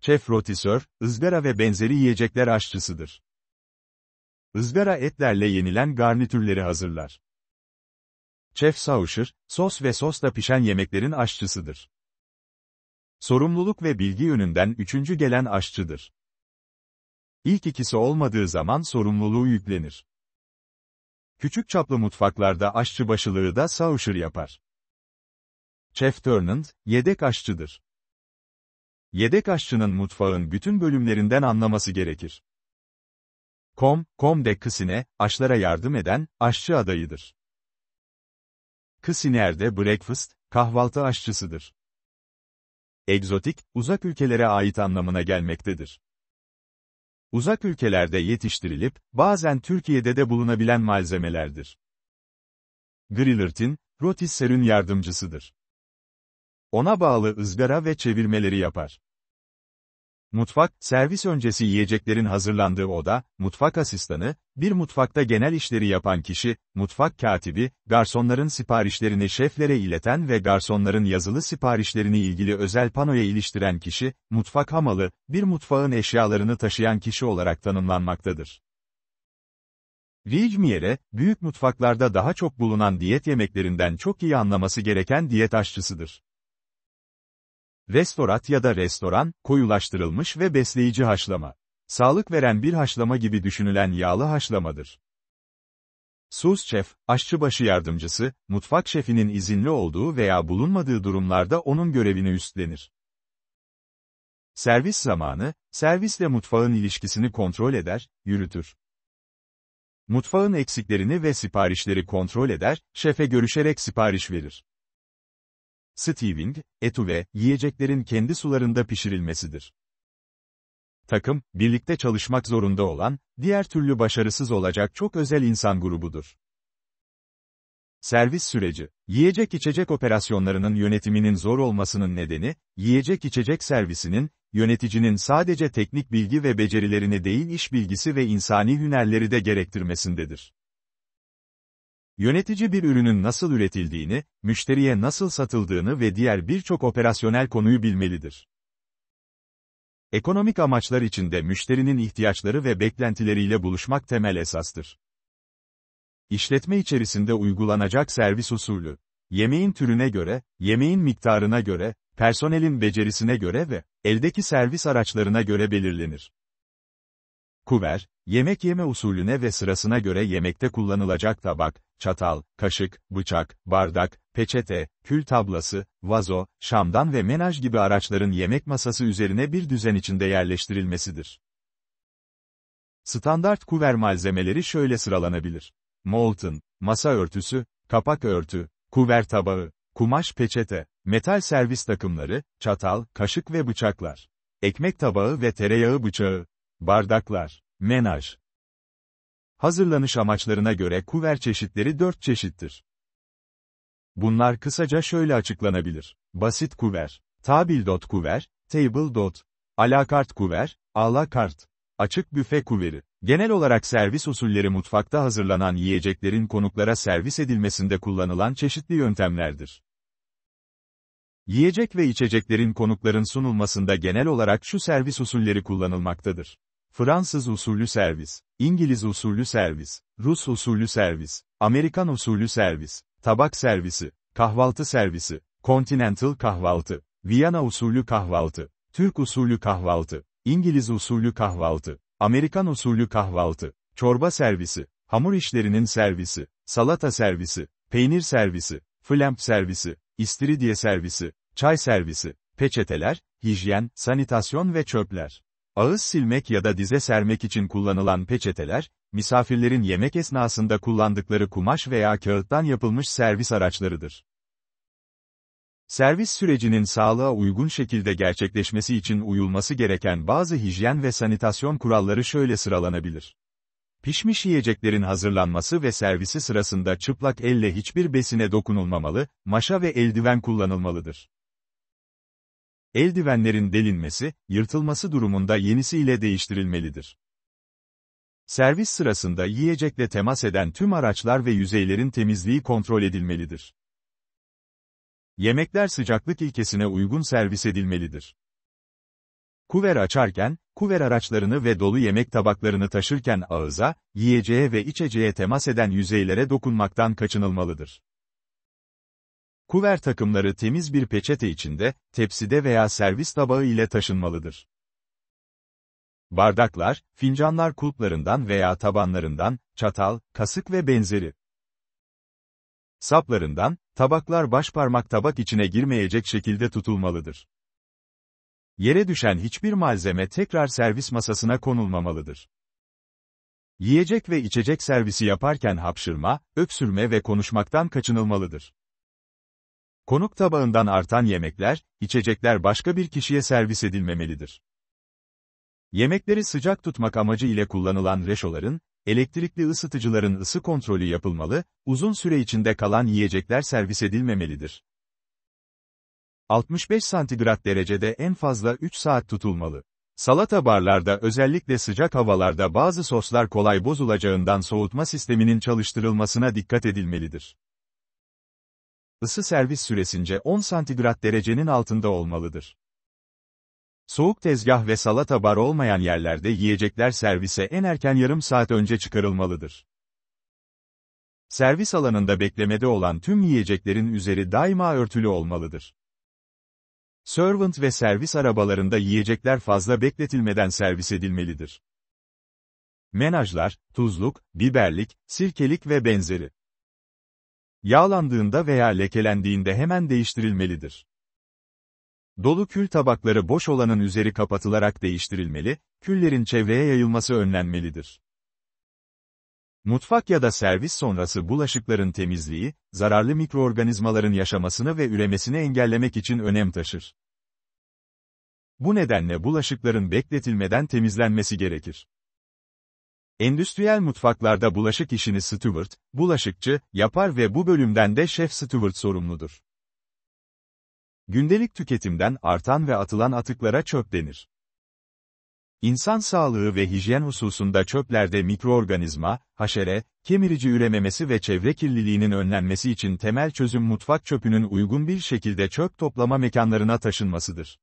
Chef rotisör, ızgara ve benzeri yiyecekler aşçısıdır. Izgara etlerle yenilen garnitürleri hazırlar. Chef Sauscher, sos ve sosla pişen yemeklerin aşçısıdır. Sorumluluk ve bilgi yönünden üçüncü gelen aşçıdır. İlk ikisi olmadığı zaman sorumluluğu yüklenir. Küçük çaplı mutfaklarda aşçı başılığı da Sauscher yapar. Chef Turnant, yedek aşçıdır. Yedek aşçının mutfağın bütün bölümlerinden anlaması gerekir. Com, com de kısine, aşlara yardım eden, aşçı adayıdır. Kısiner'de breakfast, kahvaltı aşçısıdır. Egzotik, uzak ülkelere ait anlamına gelmektedir. Uzak ülkelerde yetiştirilip, bazen Türkiye'de de bulunabilen malzemelerdir. Grillertin, rotisserin yardımcısıdır. Ona bağlı ızgara ve çevirmeleri yapar. Mutfak, servis öncesi yiyeceklerin hazırlandığı oda, mutfak asistanı, bir mutfakta genel işleri yapan kişi, mutfak katibi, garsonların siparişlerini şeflere ileten ve garsonların yazılı siparişlerini ilgili özel panoya iliştiren kişi, mutfak hamalı, bir mutfağın eşyalarını taşıyan kişi olarak tanımlanmaktadır. Rijmiyere, büyük mutfaklarda daha çok bulunan diyet yemeklerinden çok iyi anlaması gereken diyet aşçısıdır. Restorat ya da restoran, koyulaştırılmış ve besleyici haşlama. Sağlık veren bir haşlama gibi düşünülen yağlı haşlamadır. Sous şef, aşçıbaşı yardımcısı, mutfak şefinin izinli olduğu veya bulunmadığı durumlarda onun görevini üstlenir. Servis zamanı, servisle mutfağın ilişkisini kontrol eder, yürütür. Mutfağın eksiklerini ve siparişleri kontrol eder, şefe görüşerek sipariş verir stewing, etüve, yiyeceklerin kendi sularında pişirilmesidir. Takım, birlikte çalışmak zorunda olan, diğer türlü başarısız olacak çok özel insan grubudur. Servis süreci, yiyecek içecek operasyonlarının yönetiminin zor olmasının nedeni, yiyecek içecek servisinin, yöneticinin sadece teknik bilgi ve becerilerini değil iş bilgisi ve insani hünerleri de gerektirmesindedir. Yönetici bir ürünün nasıl üretildiğini, müşteriye nasıl satıldığını ve diğer birçok operasyonel konuyu bilmelidir. Ekonomik amaçlar içinde müşterinin ihtiyaçları ve beklentileriyle buluşmak temel esastır. İşletme içerisinde uygulanacak servis usulü, yemeğin türüne göre, yemeğin miktarına göre, personelin becerisine göre ve eldeki servis araçlarına göre belirlenir. Kuver, yemek yeme usulüne ve sırasına göre yemekte kullanılacak tabak, çatal, kaşık, bıçak, bardak, peçete, kül tablası, vazo, şamdan ve menaj gibi araçların yemek masası üzerine bir düzen içinde yerleştirilmesidir. Standart kuver malzemeleri şöyle sıralanabilir. Molten, masa örtüsü, kapak örtü, kuver tabağı, kumaş peçete, metal servis takımları, çatal, kaşık ve bıçaklar. Ekmek tabağı ve tereyağı bıçağı, Bardaklar, menaj. Hazırlanış amaçlarına göre kuver çeşitleri dört çeşittir. Bunlar kısaca şöyle açıklanabilir. Basit kuver, table dot kuver, table dot, alakart kuver, alakart, açık büfe kuveri. Genel olarak servis usulleri mutfakta hazırlanan yiyeceklerin konuklara servis edilmesinde kullanılan çeşitli yöntemlerdir. Yiyecek ve içeceklerin konukların sunulmasında genel olarak şu servis usulleri kullanılmaktadır. Fransız usulü servis, İngiliz usulü servis, Rus usulü servis, Amerikan usulü servis, tabak servisi, kahvaltı servisi, Continental kahvaltı, Viyana usulü kahvaltı, Türk usulü kahvaltı, İngiliz usulü kahvaltı, Amerikan usulü kahvaltı, çorba servisi, hamur işlerinin servisi, salata servisi, peynir servisi, flamp servisi, istiridye servisi, çay servisi, peçeteler, hijyen, sanitasyon ve çöpler. Ağız silmek ya da dize sermek için kullanılan peçeteler, misafirlerin yemek esnasında kullandıkları kumaş veya kağıttan yapılmış servis araçlarıdır. Servis sürecinin sağlığa uygun şekilde gerçekleşmesi için uyulması gereken bazı hijyen ve sanitasyon kuralları şöyle sıralanabilir. Pişmiş yiyeceklerin hazırlanması ve servisi sırasında çıplak elle hiçbir besine dokunulmamalı, maşa ve eldiven kullanılmalıdır eldivenlerin delinmesi, yırtılması durumunda yenisiyle değiştirilmelidir. Servis sırasında yiyecekle temas eden tüm araçlar ve yüzeylerin temizliği kontrol edilmelidir. Yemekler sıcaklık ilkesine uygun servis edilmelidir. Kuver açarken, kuver araçlarını ve dolu yemek tabaklarını taşırken ağıza, yiyeceğe ve içeceğe temas eden yüzeylere dokunmaktan kaçınılmalıdır. Kuver takımları temiz bir peçete içinde, tepside veya servis tabağı ile taşınmalıdır. Bardaklar, fincanlar kulplarından veya tabanlarından, çatal, kasık ve benzeri. Saplarından, tabaklar başparmak tabak içine girmeyecek şekilde tutulmalıdır. Yere düşen hiçbir malzeme tekrar servis masasına konulmamalıdır. Yiyecek ve içecek servisi yaparken hapşırma, öksürme ve konuşmaktan kaçınılmalıdır. Konuk tabağından artan yemekler, içecekler başka bir kişiye servis edilmemelidir. Yemekleri sıcak tutmak amacı ile kullanılan reşoların, elektrikli ısıtıcıların ısı kontrolü yapılmalı, uzun süre içinde kalan yiyecekler servis edilmemelidir. 65 santigrat derecede en fazla 3 saat tutulmalı. Salata barlarda özellikle sıcak havalarda bazı soslar kolay bozulacağından soğutma sisteminin çalıştırılmasına dikkat edilmelidir ısı servis süresince 10 santigrat derecenin altında olmalıdır. Soğuk tezgah ve salata bar olmayan yerlerde yiyecekler servise en erken yarım saat önce çıkarılmalıdır. Servis alanında beklemede olan tüm yiyeceklerin üzeri daima örtülü olmalıdır. Servant ve servis arabalarında yiyecekler fazla bekletilmeden servis edilmelidir. Menajlar, tuzluk, biberlik, sirkelik ve benzeri. Yağlandığında veya lekelendiğinde hemen değiştirilmelidir. Dolu kül tabakları boş olanın üzeri kapatılarak değiştirilmeli, küllerin çevreye yayılması önlenmelidir. Mutfak ya da servis sonrası bulaşıkların temizliği, zararlı mikroorganizmaların yaşamasını ve üremesini engellemek için önem taşır. Bu nedenle bulaşıkların bekletilmeden temizlenmesi gerekir. Endüstriyel mutfaklarda bulaşık işini Stewart, bulaşıkçı, yapar ve bu bölümden de Şef Stewart sorumludur. Gündelik tüketimden artan ve atılan atıklara çöp denir. İnsan sağlığı ve hijyen hususunda çöplerde mikroorganizma, haşere, kemirici ürememesi ve çevre kirliliğinin önlenmesi için temel çözüm mutfak çöpünün uygun bir şekilde çöp toplama mekanlarına taşınmasıdır.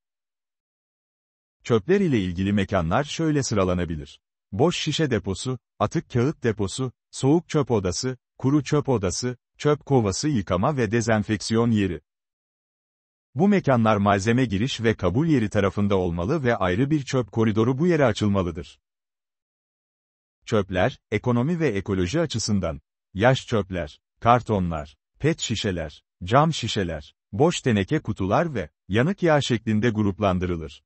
Çöpler ile ilgili mekanlar şöyle sıralanabilir boş şişe deposu, atık kağıt deposu, soğuk çöp odası, kuru çöp odası, çöp kovası yıkama ve dezenfeksiyon yeri. Bu mekanlar malzeme giriş ve kabul yeri tarafında olmalı ve ayrı bir çöp koridoru bu yere açılmalıdır. Çöpler, ekonomi ve ekoloji açısından, yaş çöpler, kartonlar, pet şişeler, cam şişeler, boş teneke kutular ve yanık yağ şeklinde gruplandırılır.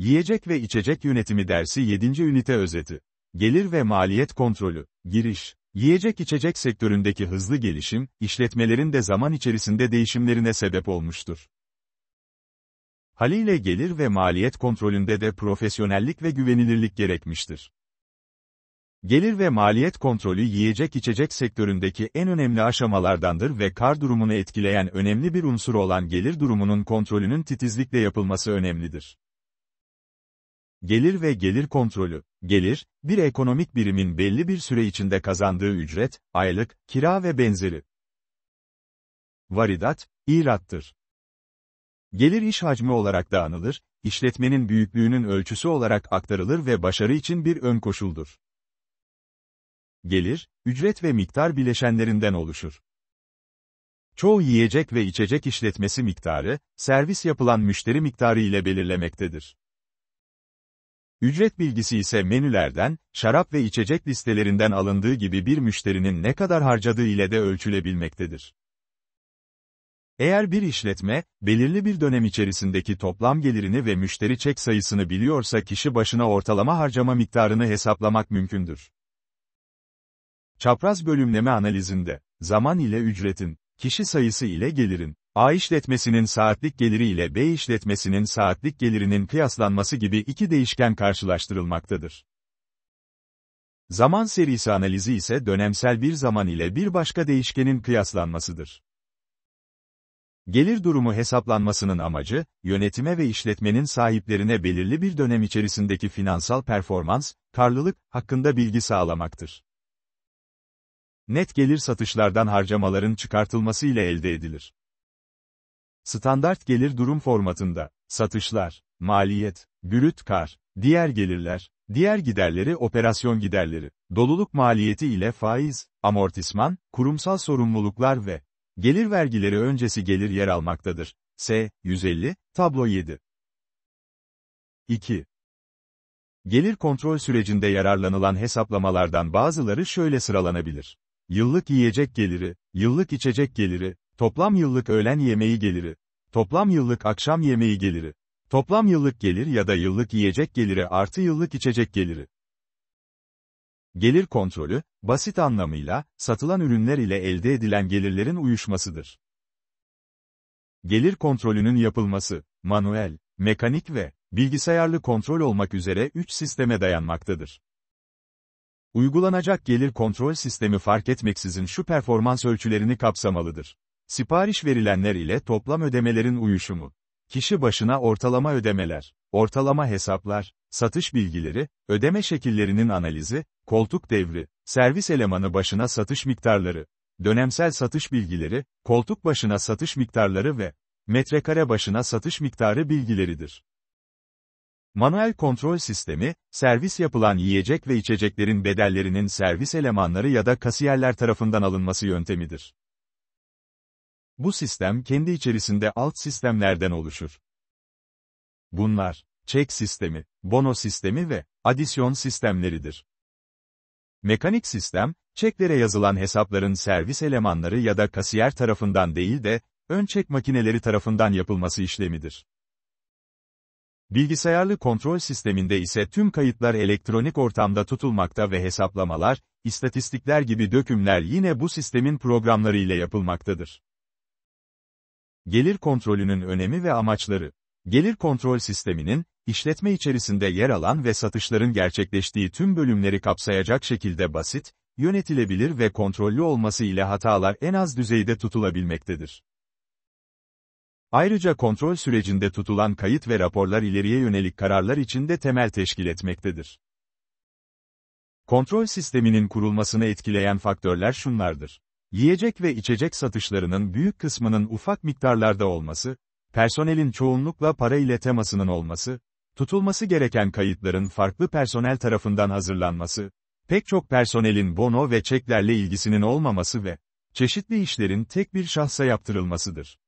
Yiyecek ve İçecek Yönetimi Dersi 7. Ünite Özeti. Gelir ve Maliyet Kontrolü. Giriş. Yiyecek içecek sektöründeki hızlı gelişim, işletmelerin de zaman içerisinde değişimlerine sebep olmuştur. Haliyle gelir ve maliyet kontrolünde de profesyonellik ve güvenilirlik gerekmiştir. Gelir ve maliyet kontrolü yiyecek içecek sektöründeki en önemli aşamalardandır ve kar durumunu etkileyen önemli bir unsur olan gelir durumunun kontrolünün titizlikle yapılması önemlidir. Gelir ve gelir kontrolü. Gelir, bir ekonomik birimin belli bir süre içinde kazandığı ücret, aylık, kira ve benzeri. Varidat, irattır. Gelir iş hacmi olarak da anılır, işletmenin büyüklüğünün ölçüsü olarak aktarılır ve başarı için bir ön koşuldur. Gelir, ücret ve miktar bileşenlerinden oluşur. Çoğu yiyecek ve içecek işletmesi miktarı, servis yapılan müşteri miktarı ile belirlemektedir. Ücret bilgisi ise menülerden, şarap ve içecek listelerinden alındığı gibi bir müşterinin ne kadar harcadığı ile de ölçülebilmektedir. Eğer bir işletme, belirli bir dönem içerisindeki toplam gelirini ve müşteri çek sayısını biliyorsa kişi başına ortalama harcama miktarını hesaplamak mümkündür. Çapraz bölümleme analizinde, zaman ile ücretin, kişi sayısı ile gelirin, A işletmesinin saatlik geliri ile B işletmesinin saatlik gelirinin kıyaslanması gibi iki değişken karşılaştırılmaktadır. Zaman serisi analizi ise dönemsel bir zaman ile bir başka değişkenin kıyaslanmasıdır. Gelir durumu hesaplanmasının amacı, yönetime ve işletmenin sahiplerine belirli bir dönem içerisindeki finansal performans, karlılık hakkında bilgi sağlamaktır. Net gelir satışlardan harcamaların çıkartılması ile elde edilir. Standart gelir durum formatında, satışlar, maliyet, bürüt kar, diğer gelirler, diğer giderleri operasyon giderleri, doluluk maliyeti ile faiz, amortisman, kurumsal sorumluluklar ve gelir vergileri öncesi gelir yer almaktadır. S. 150, tablo 7. 2. Gelir kontrol sürecinde yararlanılan hesaplamalardan bazıları şöyle sıralanabilir. Yıllık yiyecek geliri, yıllık içecek geliri, Toplam yıllık öğlen yemeği geliri. Toplam yıllık akşam yemeği geliri. Toplam yıllık gelir ya da yıllık yiyecek geliri artı yıllık içecek geliri. Gelir kontrolü, basit anlamıyla, satılan ürünler ile elde edilen gelirlerin uyuşmasıdır. Gelir kontrolünün yapılması, manuel, mekanik ve bilgisayarlı kontrol olmak üzere 3 sisteme dayanmaktadır. Uygulanacak gelir kontrol sistemi fark etmeksizin şu performans ölçülerini kapsamalıdır. Sipariş verilenler ile toplam ödemelerin uyuşumu. Kişi başına ortalama ödemeler, ortalama hesaplar, satış bilgileri, ödeme şekillerinin analizi, koltuk devri, servis elemanı başına satış miktarları, dönemsel satış bilgileri, koltuk başına satış miktarları ve metrekare başına satış miktarı bilgileridir. Manuel kontrol sistemi, servis yapılan yiyecek ve içeceklerin bedellerinin servis elemanları ya da kasiyerler tarafından alınması yöntemidir. Bu sistem kendi içerisinde alt sistemlerden oluşur. Bunlar, çek sistemi, bono sistemi ve adisyon sistemleridir. Mekanik sistem, çeklere yazılan hesapların servis elemanları ya da kasiyer tarafından değil de, ön çek makineleri tarafından yapılması işlemidir. Bilgisayarlı kontrol sisteminde ise tüm kayıtlar elektronik ortamda tutulmakta ve hesaplamalar, istatistikler gibi dökümler yine bu sistemin programları ile yapılmaktadır. Gelir kontrolünün önemi ve amaçları. Gelir kontrol sisteminin, işletme içerisinde yer alan ve satışların gerçekleştiği tüm bölümleri kapsayacak şekilde basit, yönetilebilir ve kontrollü olması ile hatalar en az düzeyde tutulabilmektedir. Ayrıca kontrol sürecinde tutulan kayıt ve raporlar ileriye yönelik kararlar için de temel teşkil etmektedir. Kontrol sisteminin kurulmasını etkileyen faktörler şunlardır. Yiyecek ve içecek satışlarının büyük kısmının ufak miktarlarda olması, personelin çoğunlukla para ile temasının olması, tutulması gereken kayıtların farklı personel tarafından hazırlanması, pek çok personelin bono ve çeklerle ilgisinin olmaması ve çeşitli işlerin tek bir şahsa yaptırılmasıdır.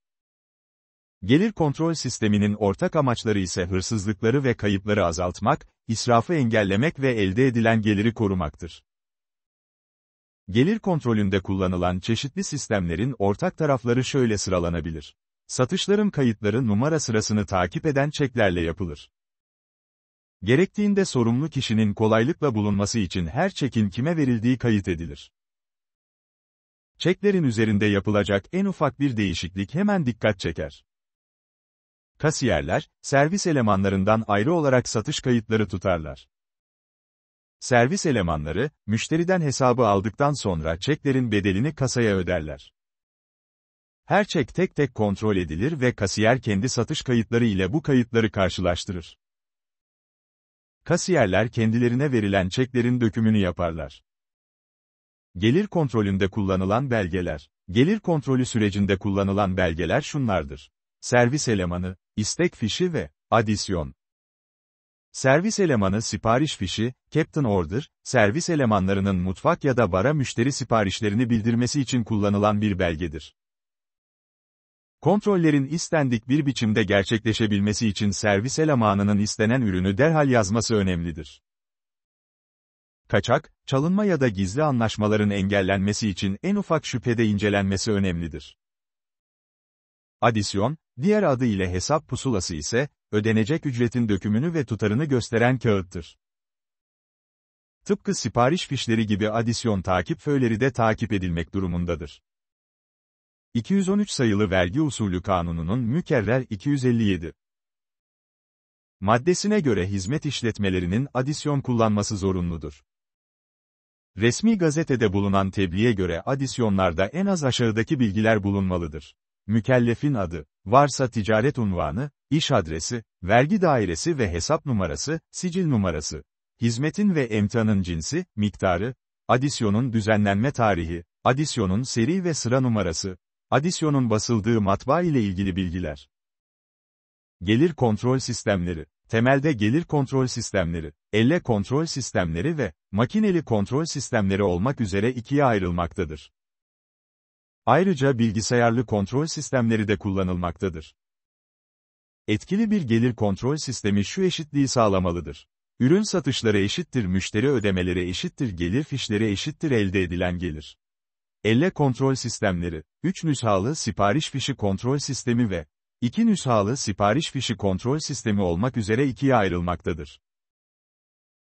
Gelir kontrol sisteminin ortak amaçları ise hırsızlıkları ve kayıpları azaltmak, israfı engellemek ve elde edilen geliri korumaktır. Gelir kontrolünde kullanılan çeşitli sistemlerin ortak tarafları şöyle sıralanabilir. Satışların kayıtları numara sırasını takip eden çeklerle yapılır. Gerektiğinde sorumlu kişinin kolaylıkla bulunması için her çekin kime verildiği kayıt edilir. Çeklerin üzerinde yapılacak en ufak bir değişiklik hemen dikkat çeker. Kasiyerler, servis elemanlarından ayrı olarak satış kayıtları tutarlar. Servis elemanları, müşteriden hesabı aldıktan sonra çeklerin bedelini kasaya öderler. Her çek tek tek kontrol edilir ve kasiyer kendi satış kayıtları ile bu kayıtları karşılaştırır. Kasiyerler kendilerine verilen çeklerin dökümünü yaparlar. Gelir kontrolünde kullanılan belgeler. Gelir kontrolü sürecinde kullanılan belgeler şunlardır. Servis elemanı, istek fişi ve adisyon. Servis elemanı sipariş fişi, Captain Order, servis elemanlarının mutfak ya da bara müşteri siparişlerini bildirmesi için kullanılan bir belgedir. Kontrollerin istendik bir biçimde gerçekleşebilmesi için servis elemanının istenen ürünü derhal yazması önemlidir. Kaçak, çalınma ya da gizli anlaşmaların engellenmesi için en ufak şüphede incelenmesi önemlidir. Adisyon, diğer adı ile hesap pusulası ise, ödenecek ücretin dökümünü ve tutarını gösteren kağıttır. Tıpkı sipariş fişleri gibi adisyon takip föyleri de takip edilmek durumundadır. 213 sayılı vergi usulü kanununun mükerrer 257 maddesine göre hizmet işletmelerinin adisyon kullanması zorunludur. Resmi gazetede bulunan tebliğe göre adisyonlarda en az aşağıdaki bilgiler bulunmalıdır. Mükellefin adı, varsa ticaret unvanı, iş adresi, vergi dairesi ve hesap numarası, sicil numarası, hizmetin ve emtianın cinsi, miktarı, adisyonun düzenlenme tarihi, adisyonun seri ve sıra numarası, adisyonun basıldığı matbaa ile ilgili bilgiler. Gelir kontrol sistemleri, temelde gelir kontrol sistemleri, elle kontrol sistemleri ve makineli kontrol sistemleri olmak üzere ikiye ayrılmaktadır. Ayrıca bilgisayarlı kontrol sistemleri de kullanılmaktadır. Etkili bir gelir kontrol sistemi şu eşitliği sağlamalıdır. Ürün satışları eşittir müşteri ödemeleri eşittir gelir fişleri eşittir elde edilen gelir. Elle kontrol sistemleri, 3 nüshalı sipariş fişi kontrol sistemi ve 2 nüshalı sipariş fişi kontrol sistemi olmak üzere ikiye ayrılmaktadır.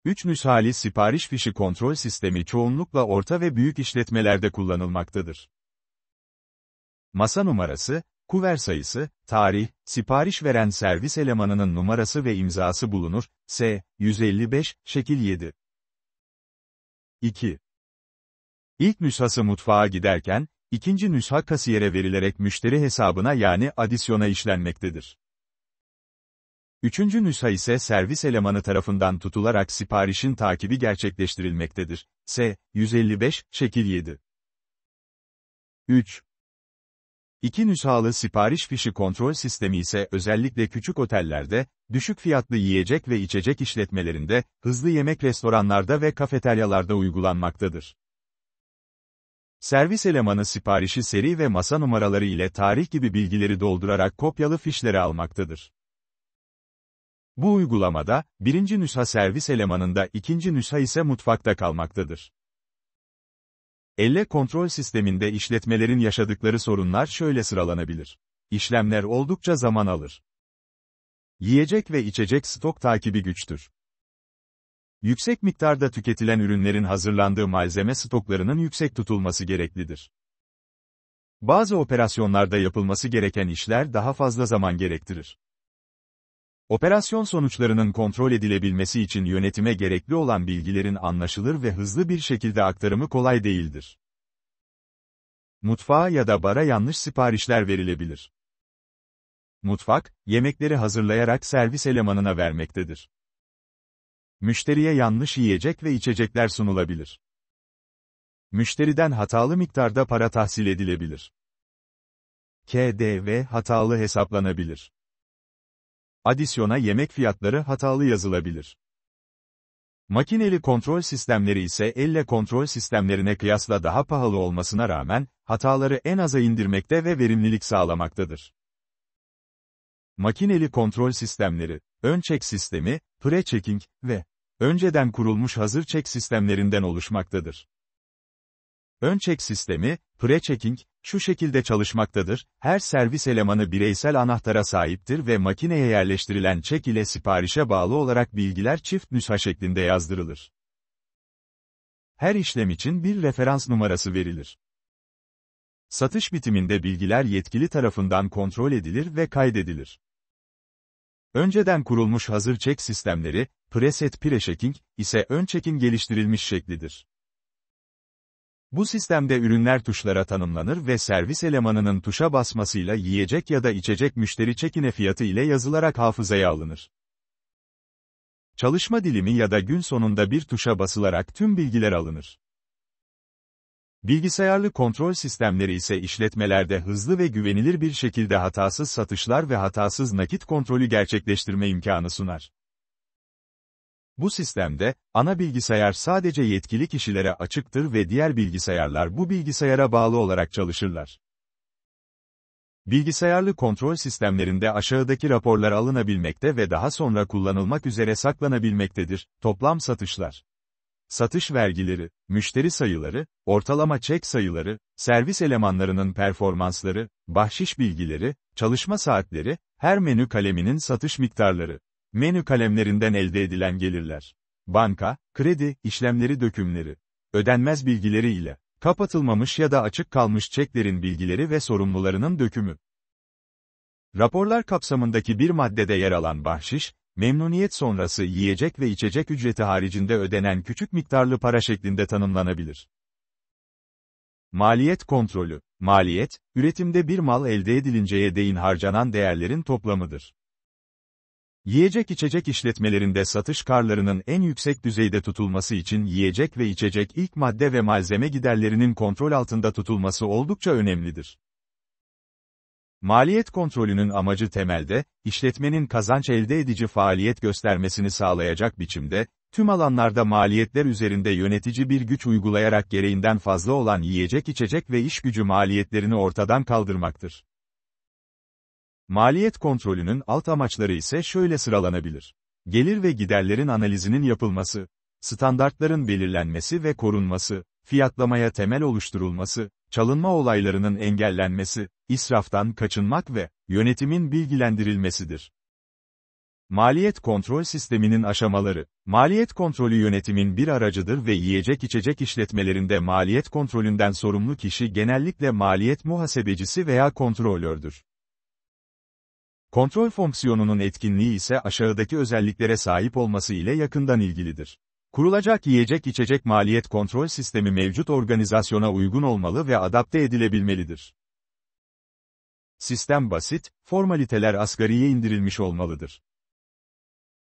3 nüshali sipariş fişi kontrol sistemi çoğunlukla orta ve büyük işletmelerde kullanılmaktadır. Masa numarası, Kuver sayısı, tarih, sipariş veren servis elemanının numarası ve imzası bulunur. S. 155, şekil 7. 2. İlk nüshası mutfağa giderken, ikinci nüsha kasiyere verilerek müşteri hesabına yani adisyona işlenmektedir. Üçüncü nüsha ise servis elemanı tarafından tutularak siparişin takibi gerçekleştirilmektedir. S. 155, şekil 7. 3. İki nüshalı sipariş fişi kontrol sistemi ise özellikle küçük otellerde, düşük fiyatlı yiyecek ve içecek işletmelerinde, hızlı yemek restoranlarda ve kafeteryalarda uygulanmaktadır. Servis elemanı siparişi seri ve masa numaraları ile tarih gibi bilgileri doldurarak kopyalı fişleri almaktadır. Bu uygulamada, birinci nüsha servis elemanında ikinci nüsha ise mutfakta kalmaktadır. Elle kontrol sisteminde işletmelerin yaşadıkları sorunlar şöyle sıralanabilir. İşlemler oldukça zaman alır. Yiyecek ve içecek stok takibi güçtür. Yüksek miktarda tüketilen ürünlerin hazırlandığı malzeme stoklarının yüksek tutulması gereklidir. Bazı operasyonlarda yapılması gereken işler daha fazla zaman gerektirir. Operasyon sonuçlarının kontrol edilebilmesi için yönetime gerekli olan bilgilerin anlaşılır ve hızlı bir şekilde aktarımı kolay değildir. Mutfağa ya da bara yanlış siparişler verilebilir. Mutfak, yemekleri hazırlayarak servis elemanına vermektedir. Müşteriye yanlış yiyecek ve içecekler sunulabilir. Müşteriden hatalı miktarda para tahsil edilebilir. KDV hatalı hesaplanabilir adisyona yemek fiyatları hatalı yazılabilir. Makineli kontrol sistemleri ise elle kontrol sistemlerine kıyasla daha pahalı olmasına rağmen, hataları en aza indirmekte ve verimlilik sağlamaktadır. Makineli kontrol sistemleri, ön çek sistemi, pre-checking ve önceden kurulmuş hazır çek sistemlerinden oluşmaktadır. Ön çek sistemi, pre-checking, şu şekilde çalışmaktadır, her servis elemanı bireysel anahtara sahiptir ve makineye yerleştirilen çek ile siparişe bağlı olarak bilgiler çift nüsha şeklinde yazdırılır. Her işlem için bir referans numarası verilir. Satış bitiminde bilgiler yetkili tarafından kontrol edilir ve kaydedilir. Önceden kurulmuş hazır çek sistemleri, preset pre-checking, ise ön çekin geliştirilmiş şeklidir. Bu sistemde ürünler tuşlara tanımlanır ve servis elemanının tuşa basmasıyla yiyecek ya da içecek müşteri çekine fiyatı ile yazılarak hafızaya alınır. Çalışma dilimi ya da gün sonunda bir tuşa basılarak tüm bilgiler alınır. Bilgisayarlı kontrol sistemleri ise işletmelerde hızlı ve güvenilir bir şekilde hatasız satışlar ve hatasız nakit kontrolü gerçekleştirme imkanı sunar. Bu sistemde, ana bilgisayar sadece yetkili kişilere açıktır ve diğer bilgisayarlar bu bilgisayara bağlı olarak çalışırlar. Bilgisayarlı kontrol sistemlerinde aşağıdaki raporlar alınabilmekte ve daha sonra kullanılmak üzere saklanabilmektedir. Toplam satışlar. Satış vergileri, müşteri sayıları, ortalama çek sayıları, servis elemanlarının performansları, bahşiş bilgileri, çalışma saatleri, her menü kaleminin satış miktarları. Menü kalemlerinden elde edilen gelirler. Banka, kredi, işlemleri dökümleri, ödenmez bilgileri ile, kapatılmamış ya da açık kalmış çeklerin bilgileri ve sorumlularının dökümü. Raporlar kapsamındaki bir maddede yer alan bahşiş, memnuniyet sonrası yiyecek ve içecek ücreti haricinde ödenen küçük miktarlı para şeklinde tanımlanabilir. Maliyet kontrolü, maliyet, üretimde bir mal elde edilinceye değin harcanan değerlerin toplamıdır. Yiyecek içecek işletmelerinde satış karlarının en yüksek düzeyde tutulması için yiyecek ve içecek ilk madde ve malzeme giderlerinin kontrol altında tutulması oldukça önemlidir. Maliyet kontrolünün amacı temelde, işletmenin kazanç elde edici faaliyet göstermesini sağlayacak biçimde, tüm alanlarda maliyetler üzerinde yönetici bir güç uygulayarak gereğinden fazla olan yiyecek içecek ve iş gücü maliyetlerini ortadan kaldırmaktır. Maliyet kontrolünün alt amaçları ise şöyle sıralanabilir. Gelir ve giderlerin analizinin yapılması, standartların belirlenmesi ve korunması, fiyatlamaya temel oluşturulması, çalınma olaylarının engellenmesi, israftan kaçınmak ve yönetimin bilgilendirilmesidir. Maliyet kontrol sisteminin aşamaları. Maliyet kontrolü yönetimin bir aracıdır ve yiyecek içecek işletmelerinde maliyet kontrolünden sorumlu kişi genellikle maliyet muhasebecisi veya kontrolördür. Kontrol fonksiyonunun etkinliği ise aşağıdaki özelliklere sahip olması ile yakından ilgilidir. Kurulacak yiyecek içecek maliyet kontrol sistemi mevcut organizasyona uygun olmalı ve adapte edilebilmelidir. Sistem basit, formaliteler asgariye indirilmiş olmalıdır.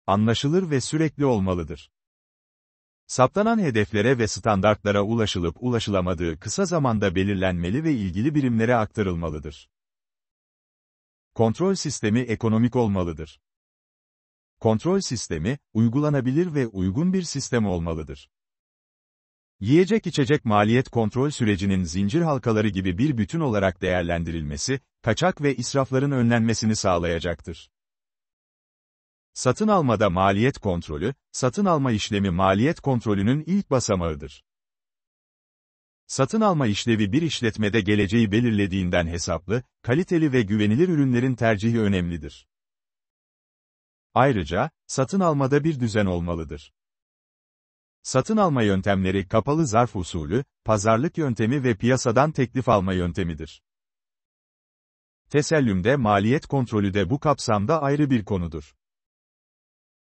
Anlaşılır ve sürekli olmalıdır. Saptanan hedeflere ve standartlara ulaşılıp ulaşılamadığı kısa zamanda belirlenmeli ve ilgili birimlere aktarılmalıdır. Kontrol sistemi ekonomik olmalıdır. Kontrol sistemi, uygulanabilir ve uygun bir sistem olmalıdır. Yiyecek içecek maliyet kontrol sürecinin zincir halkaları gibi bir bütün olarak değerlendirilmesi, kaçak ve israfların önlenmesini sağlayacaktır. Satın almada maliyet kontrolü, satın alma işlemi maliyet kontrolünün ilk basamağıdır. Satın alma işlevi bir işletmede geleceği belirlediğinden hesaplı, kaliteli ve güvenilir ürünlerin tercihi önemlidir. Ayrıca, satın almada bir düzen olmalıdır. Satın alma yöntemleri kapalı zarf usulü, pazarlık yöntemi ve piyasadan teklif alma yöntemidir. Tesellümde maliyet kontrolü de bu kapsamda ayrı bir konudur.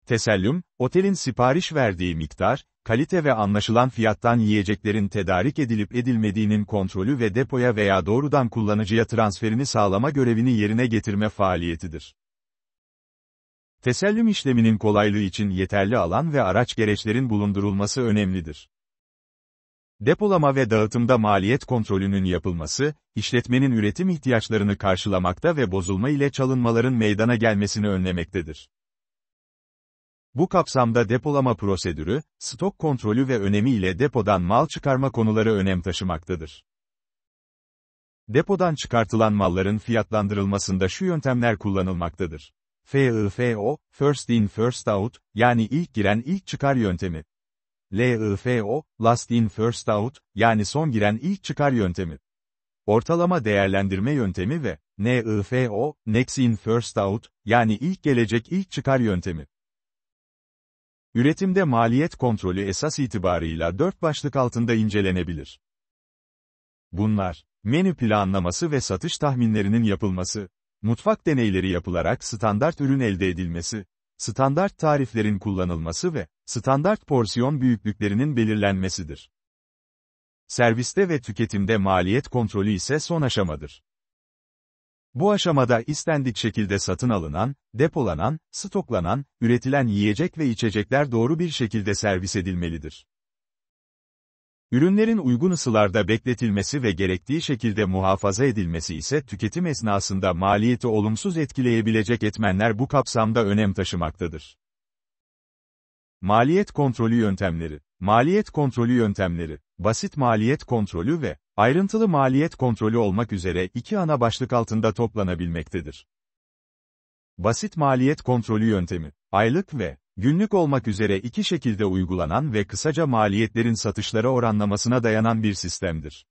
Tesellüm, otelin sipariş verdiği miktar, kalite ve anlaşılan fiyattan yiyeceklerin tedarik edilip edilmediğinin kontrolü ve depoya veya doğrudan kullanıcıya transferini sağlama görevini yerine getirme faaliyetidir. Tesellüm işleminin kolaylığı için yeterli alan ve araç gereçlerin bulundurulması önemlidir. Depolama ve dağıtımda maliyet kontrolünün yapılması, işletmenin üretim ihtiyaçlarını karşılamakta ve bozulma ile çalınmaların meydana gelmesini önlemektedir. Bu kapsamda depolama prosedürü, stok kontrolü ve önemiyle depodan mal çıkarma konuları önem taşımaktadır. Depodan çıkartılan malların fiyatlandırılmasında şu yöntemler kullanılmaktadır. FIFO, First In First Out, yani ilk giren ilk çıkar yöntemi. LIFO, Last In First Out, yani son giren ilk çıkar yöntemi. Ortalama değerlendirme yöntemi ve NIFO, Next In First Out, yani ilk gelecek ilk çıkar yöntemi. Üretimde maliyet kontrolü esas itibarıyla dört başlık altında incelenebilir. Bunlar, menü planlaması ve satış tahminlerinin yapılması, mutfak deneyleri yapılarak standart ürün elde edilmesi, standart tariflerin kullanılması ve standart porsiyon büyüklüklerinin belirlenmesidir. Serviste ve tüketimde maliyet kontrolü ise son aşamadır. Bu aşamada istendik şekilde satın alınan, depolanan, stoklanan, üretilen yiyecek ve içecekler doğru bir şekilde servis edilmelidir. Ürünlerin uygun ısılarda bekletilmesi ve gerektiği şekilde muhafaza edilmesi ise tüketim esnasında maliyeti olumsuz etkileyebilecek etmenler bu kapsamda önem taşımaktadır. Maliyet kontrolü yöntemleri Maliyet kontrolü yöntemleri, basit maliyet kontrolü ve ayrıntılı maliyet kontrolü olmak üzere iki ana başlık altında toplanabilmektedir. Basit maliyet kontrolü yöntemi, aylık ve günlük olmak üzere iki şekilde uygulanan ve kısaca maliyetlerin satışlara oranlamasına dayanan bir sistemdir.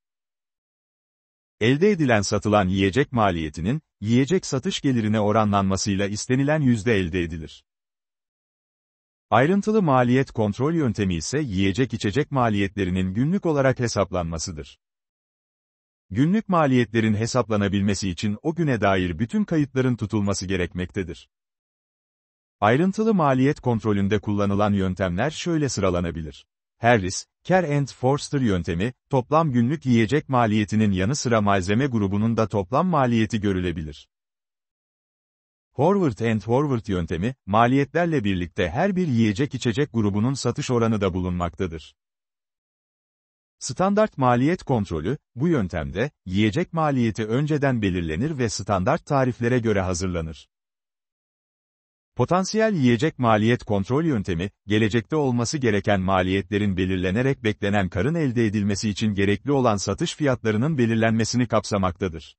Elde edilen satılan yiyecek maliyetinin, yiyecek satış gelirine oranlanmasıyla istenilen yüzde elde edilir. Ayrıntılı maliyet kontrol yöntemi ise yiyecek içecek maliyetlerinin günlük olarak hesaplanmasıdır. Günlük maliyetlerin hesaplanabilmesi için o güne dair bütün kayıtların tutulması gerekmektedir. Ayrıntılı maliyet kontrolünde kullanılan yöntemler şöyle sıralanabilir. Harris, Kerr and Forster yöntemi, toplam günlük yiyecek maliyetinin yanı sıra malzeme grubunun da toplam maliyeti görülebilir. Horward and Horward yöntemi, maliyetlerle birlikte her bir yiyecek-içecek grubunun satış oranı da bulunmaktadır. Standart maliyet kontrolü, bu yöntemde, yiyecek maliyeti önceden belirlenir ve standart tariflere göre hazırlanır. Potansiyel yiyecek maliyet kontrol yöntemi, gelecekte olması gereken maliyetlerin belirlenerek beklenen karın elde edilmesi için gerekli olan satış fiyatlarının belirlenmesini kapsamaktadır.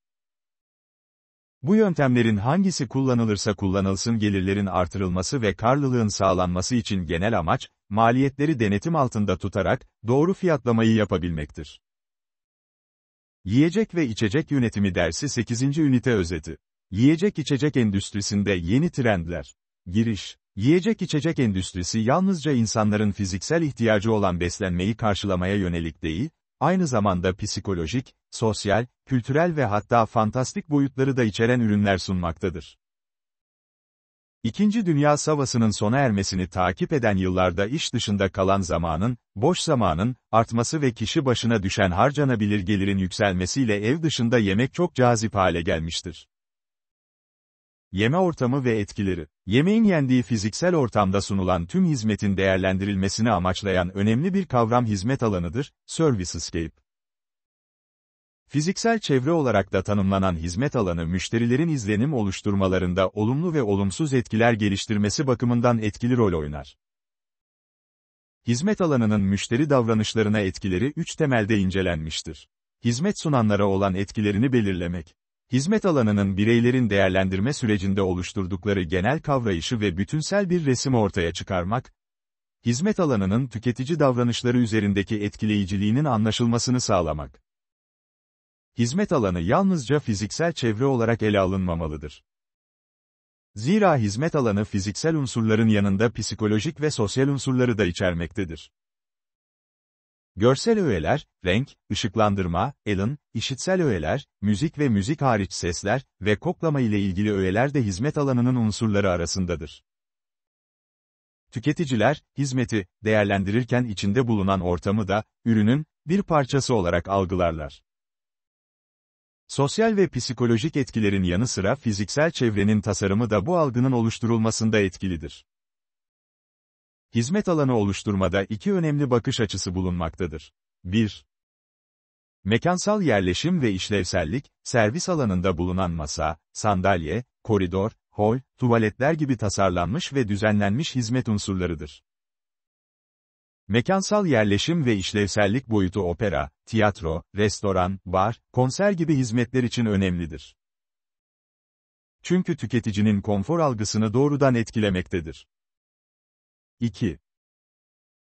Bu yöntemlerin hangisi kullanılırsa kullanılsın gelirlerin artırılması ve karlılığın sağlanması için genel amaç, maliyetleri denetim altında tutarak, doğru fiyatlamayı yapabilmektir. Yiyecek ve İçecek Yönetimi Dersi 8. Ünite Özeti Yiyecek içecek endüstrisinde yeni trendler. Giriş Yiyecek içecek endüstrisi yalnızca insanların fiziksel ihtiyacı olan beslenmeyi karşılamaya yönelik değil, aynı zamanda psikolojik, sosyal, kültürel ve hatta fantastik boyutları da içeren ürünler sunmaktadır. İkinci Dünya Savaşı'nın sona ermesini takip eden yıllarda iş dışında kalan zamanın, boş zamanın, artması ve kişi başına düşen harcanabilir gelirin yükselmesiyle ev dışında yemek çok cazip hale gelmiştir. Yeme ortamı ve etkileri. Yemeğin yendiği fiziksel ortamda sunulan tüm hizmetin değerlendirilmesini amaçlayan önemli bir kavram hizmet alanıdır, (service servicescape. Fiziksel çevre olarak da tanımlanan hizmet alanı müşterilerin izlenim oluşturmalarında olumlu ve olumsuz etkiler geliştirmesi bakımından etkili rol oynar. Hizmet alanının müşteri davranışlarına etkileri üç temelde incelenmiştir. Hizmet sunanlara olan etkilerini belirlemek, hizmet alanının bireylerin değerlendirme sürecinde oluşturdukları genel kavrayışı ve bütünsel bir resim ortaya çıkarmak, hizmet alanının tüketici davranışları üzerindeki etkileyiciliğinin anlaşılmasını sağlamak. Hizmet alanı yalnızca fiziksel çevre olarak ele alınmamalıdır. Zira hizmet alanı fiziksel unsurların yanında psikolojik ve sosyal unsurları da içermektedir. Görsel öğeler, renk, ışıklandırma, elin, işitsel öğeler, müzik ve müzik hariç sesler ve koklama ile ilgili öğeler de hizmet alanının unsurları arasındadır. Tüketiciler, hizmeti değerlendirirken içinde bulunan ortamı da, ürünün bir parçası olarak algılarlar. Sosyal ve psikolojik etkilerin yanı sıra fiziksel çevrenin tasarımı da bu algının oluşturulmasında etkilidir hizmet alanı oluşturmada iki önemli bakış açısı bulunmaktadır. 1. Mekansal yerleşim ve işlevsellik, servis alanında bulunan masa, sandalye, koridor, hol, tuvaletler gibi tasarlanmış ve düzenlenmiş hizmet unsurlarıdır. Mekansal yerleşim ve işlevsellik boyutu opera, tiyatro, restoran, bar, konser gibi hizmetler için önemlidir. Çünkü tüketicinin konfor algısını doğrudan etkilemektedir. 2.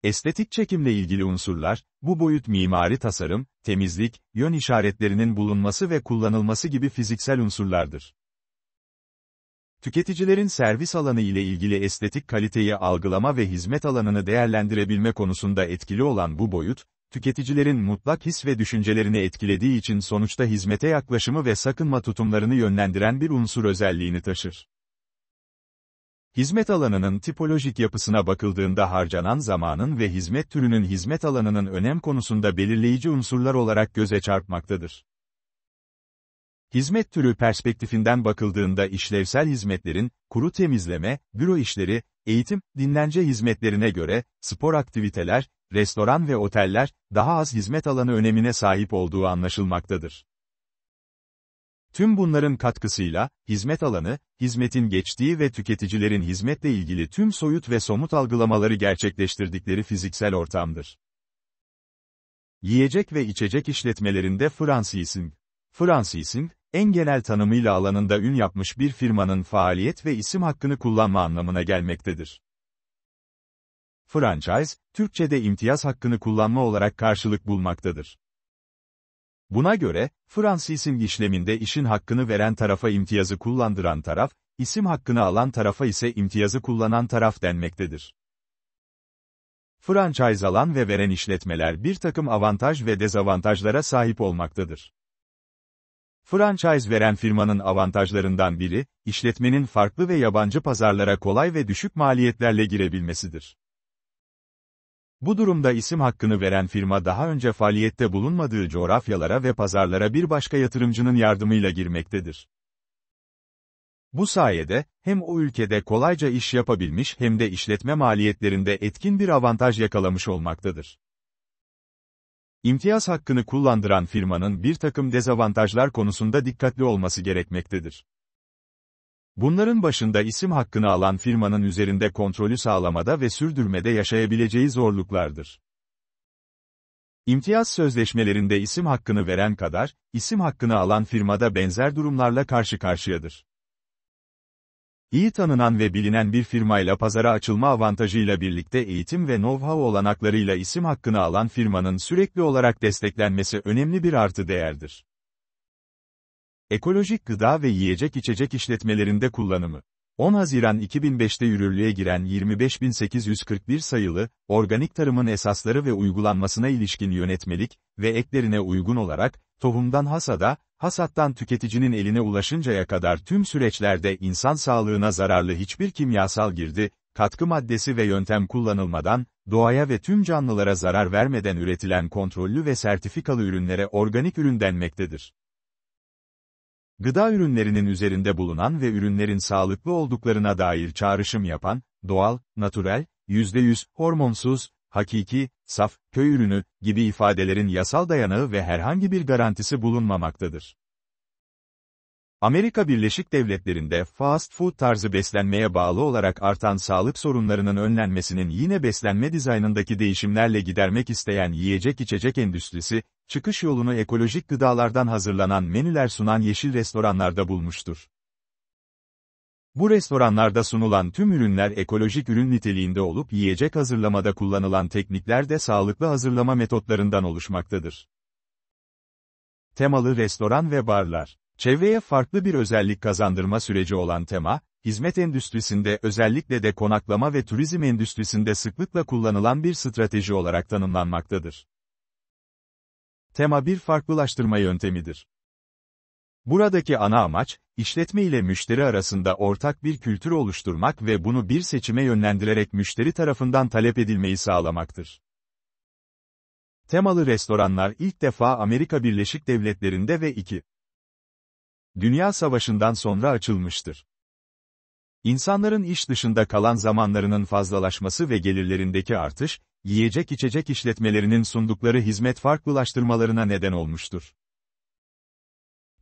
Estetik çekimle ilgili unsurlar, bu boyut mimari tasarım, temizlik, yön işaretlerinin bulunması ve kullanılması gibi fiziksel unsurlardır. Tüketicilerin servis alanı ile ilgili estetik kaliteyi algılama ve hizmet alanını değerlendirebilme konusunda etkili olan bu boyut, tüketicilerin mutlak his ve düşüncelerini etkilediği için sonuçta hizmete yaklaşımı ve sakınma tutumlarını yönlendiren bir unsur özelliğini taşır. Hizmet alanının tipolojik yapısına bakıldığında harcanan zamanın ve hizmet türünün hizmet alanının önem konusunda belirleyici unsurlar olarak göze çarpmaktadır. Hizmet türü perspektifinden bakıldığında işlevsel hizmetlerin, kuru temizleme, büro işleri, eğitim, dinlence hizmetlerine göre, spor aktiviteler, restoran ve oteller, daha az hizmet alanı önemine sahip olduğu anlaşılmaktadır. Tüm bunların katkısıyla, hizmet alanı, hizmetin geçtiği ve tüketicilerin hizmetle ilgili tüm soyut ve somut algılamaları gerçekleştirdikleri fiziksel ortamdır. Yiyecek ve içecek işletmelerinde franchising. Franchising, en genel tanımıyla alanında ün yapmış bir firmanın faaliyet ve isim hakkını kullanma anlamına gelmektedir. Franchise, Türkçe'de imtiyaz hakkını kullanma olarak karşılık bulmaktadır. Buna göre, Fransiz'in işleminde işin hakkını veren tarafa imtiyazı kullandıran taraf, isim hakkını alan tarafa ise imtiyazı kullanan taraf denmektedir. Franchise alan ve veren işletmeler bir takım avantaj ve dezavantajlara sahip olmaktadır. Franchise veren firmanın avantajlarından biri, işletmenin farklı ve yabancı pazarlara kolay ve düşük maliyetlerle girebilmesidir. Bu durumda isim hakkını veren firma daha önce faaliyette bulunmadığı coğrafyalara ve pazarlara bir başka yatırımcının yardımıyla girmektedir. Bu sayede, hem o ülkede kolayca iş yapabilmiş hem de işletme maliyetlerinde etkin bir avantaj yakalamış olmaktadır. İmtiyaz hakkını kullandıran firmanın bir takım dezavantajlar konusunda dikkatli olması gerekmektedir. Bunların başında isim hakkını alan firmanın üzerinde kontrolü sağlamada ve sürdürmede yaşayabileceği zorluklardır. İmtiyaz sözleşmelerinde isim hakkını veren kadar, isim hakkını alan firmada benzer durumlarla karşı karşıyadır. İyi tanınan ve bilinen bir firmayla pazara açılma avantajıyla birlikte eğitim ve know-how olanaklarıyla isim hakkını alan firmanın sürekli olarak desteklenmesi önemli bir artı değerdir. Ekolojik gıda ve yiyecek içecek işletmelerinde kullanımı. 10 Haziran 2005'te yürürlüğe giren 25.841 sayılı, Organik Tarımın Esasları ve Uygulanmasına İlişkin yönetmelik ve eklerine uygun olarak, tohumdan hasada, hasattan tüketicinin eline ulaşıncaya kadar tüm süreçlerde insan sağlığına zararlı hiçbir kimyasal girdi, katkı maddesi ve yöntem kullanılmadan, doğaya ve tüm canlılara zarar vermeden üretilen kontrollü ve sertifikalı ürünlere organik ürün denmektedir gıda ürünlerinin üzerinde bulunan ve ürünlerin sağlıklı olduklarına dair çağrışım yapan, doğal, natürel, %100, hormonsuz, hakiki, saf, köy ürünü gibi ifadelerin yasal dayanağı ve herhangi bir garantisi bulunmamaktadır. Amerika Birleşik Devletleri'nde fast food tarzı beslenmeye bağlı olarak artan sağlık sorunlarının önlenmesinin yine beslenme dizaynındaki değişimlerle gidermek isteyen yiyecek içecek endüstrisi, çıkış yolunu ekolojik gıdalardan hazırlanan menüler sunan yeşil restoranlarda bulmuştur. Bu restoranlarda sunulan tüm ürünler ekolojik ürün niteliğinde olup yiyecek hazırlamada kullanılan teknikler de sağlıklı hazırlama metotlarından oluşmaktadır. Temalı restoran ve barlar Çevreye farklı bir özellik kazandırma süreci olan tema, hizmet endüstrisinde özellikle de konaklama ve turizm endüstrisinde sıklıkla kullanılan bir strateji olarak tanımlanmaktadır. Tema bir farklılaştırma yöntemidir. Buradaki ana amaç, işletme ile müşteri arasında ortak bir kültür oluşturmak ve bunu bir seçime yönlendirerek müşteri tarafından talep edilmeyi sağlamaktır. Temalı restoranlar ilk defa Amerika Birleşik Devletleri'nde ve 2. Dünya Savaşı'ndan sonra açılmıştır. İnsanların iş dışında kalan zamanlarının fazlalaşması ve gelirlerindeki artış, yiyecek içecek işletmelerinin sundukları hizmet farklılaştırmalarına neden olmuştur.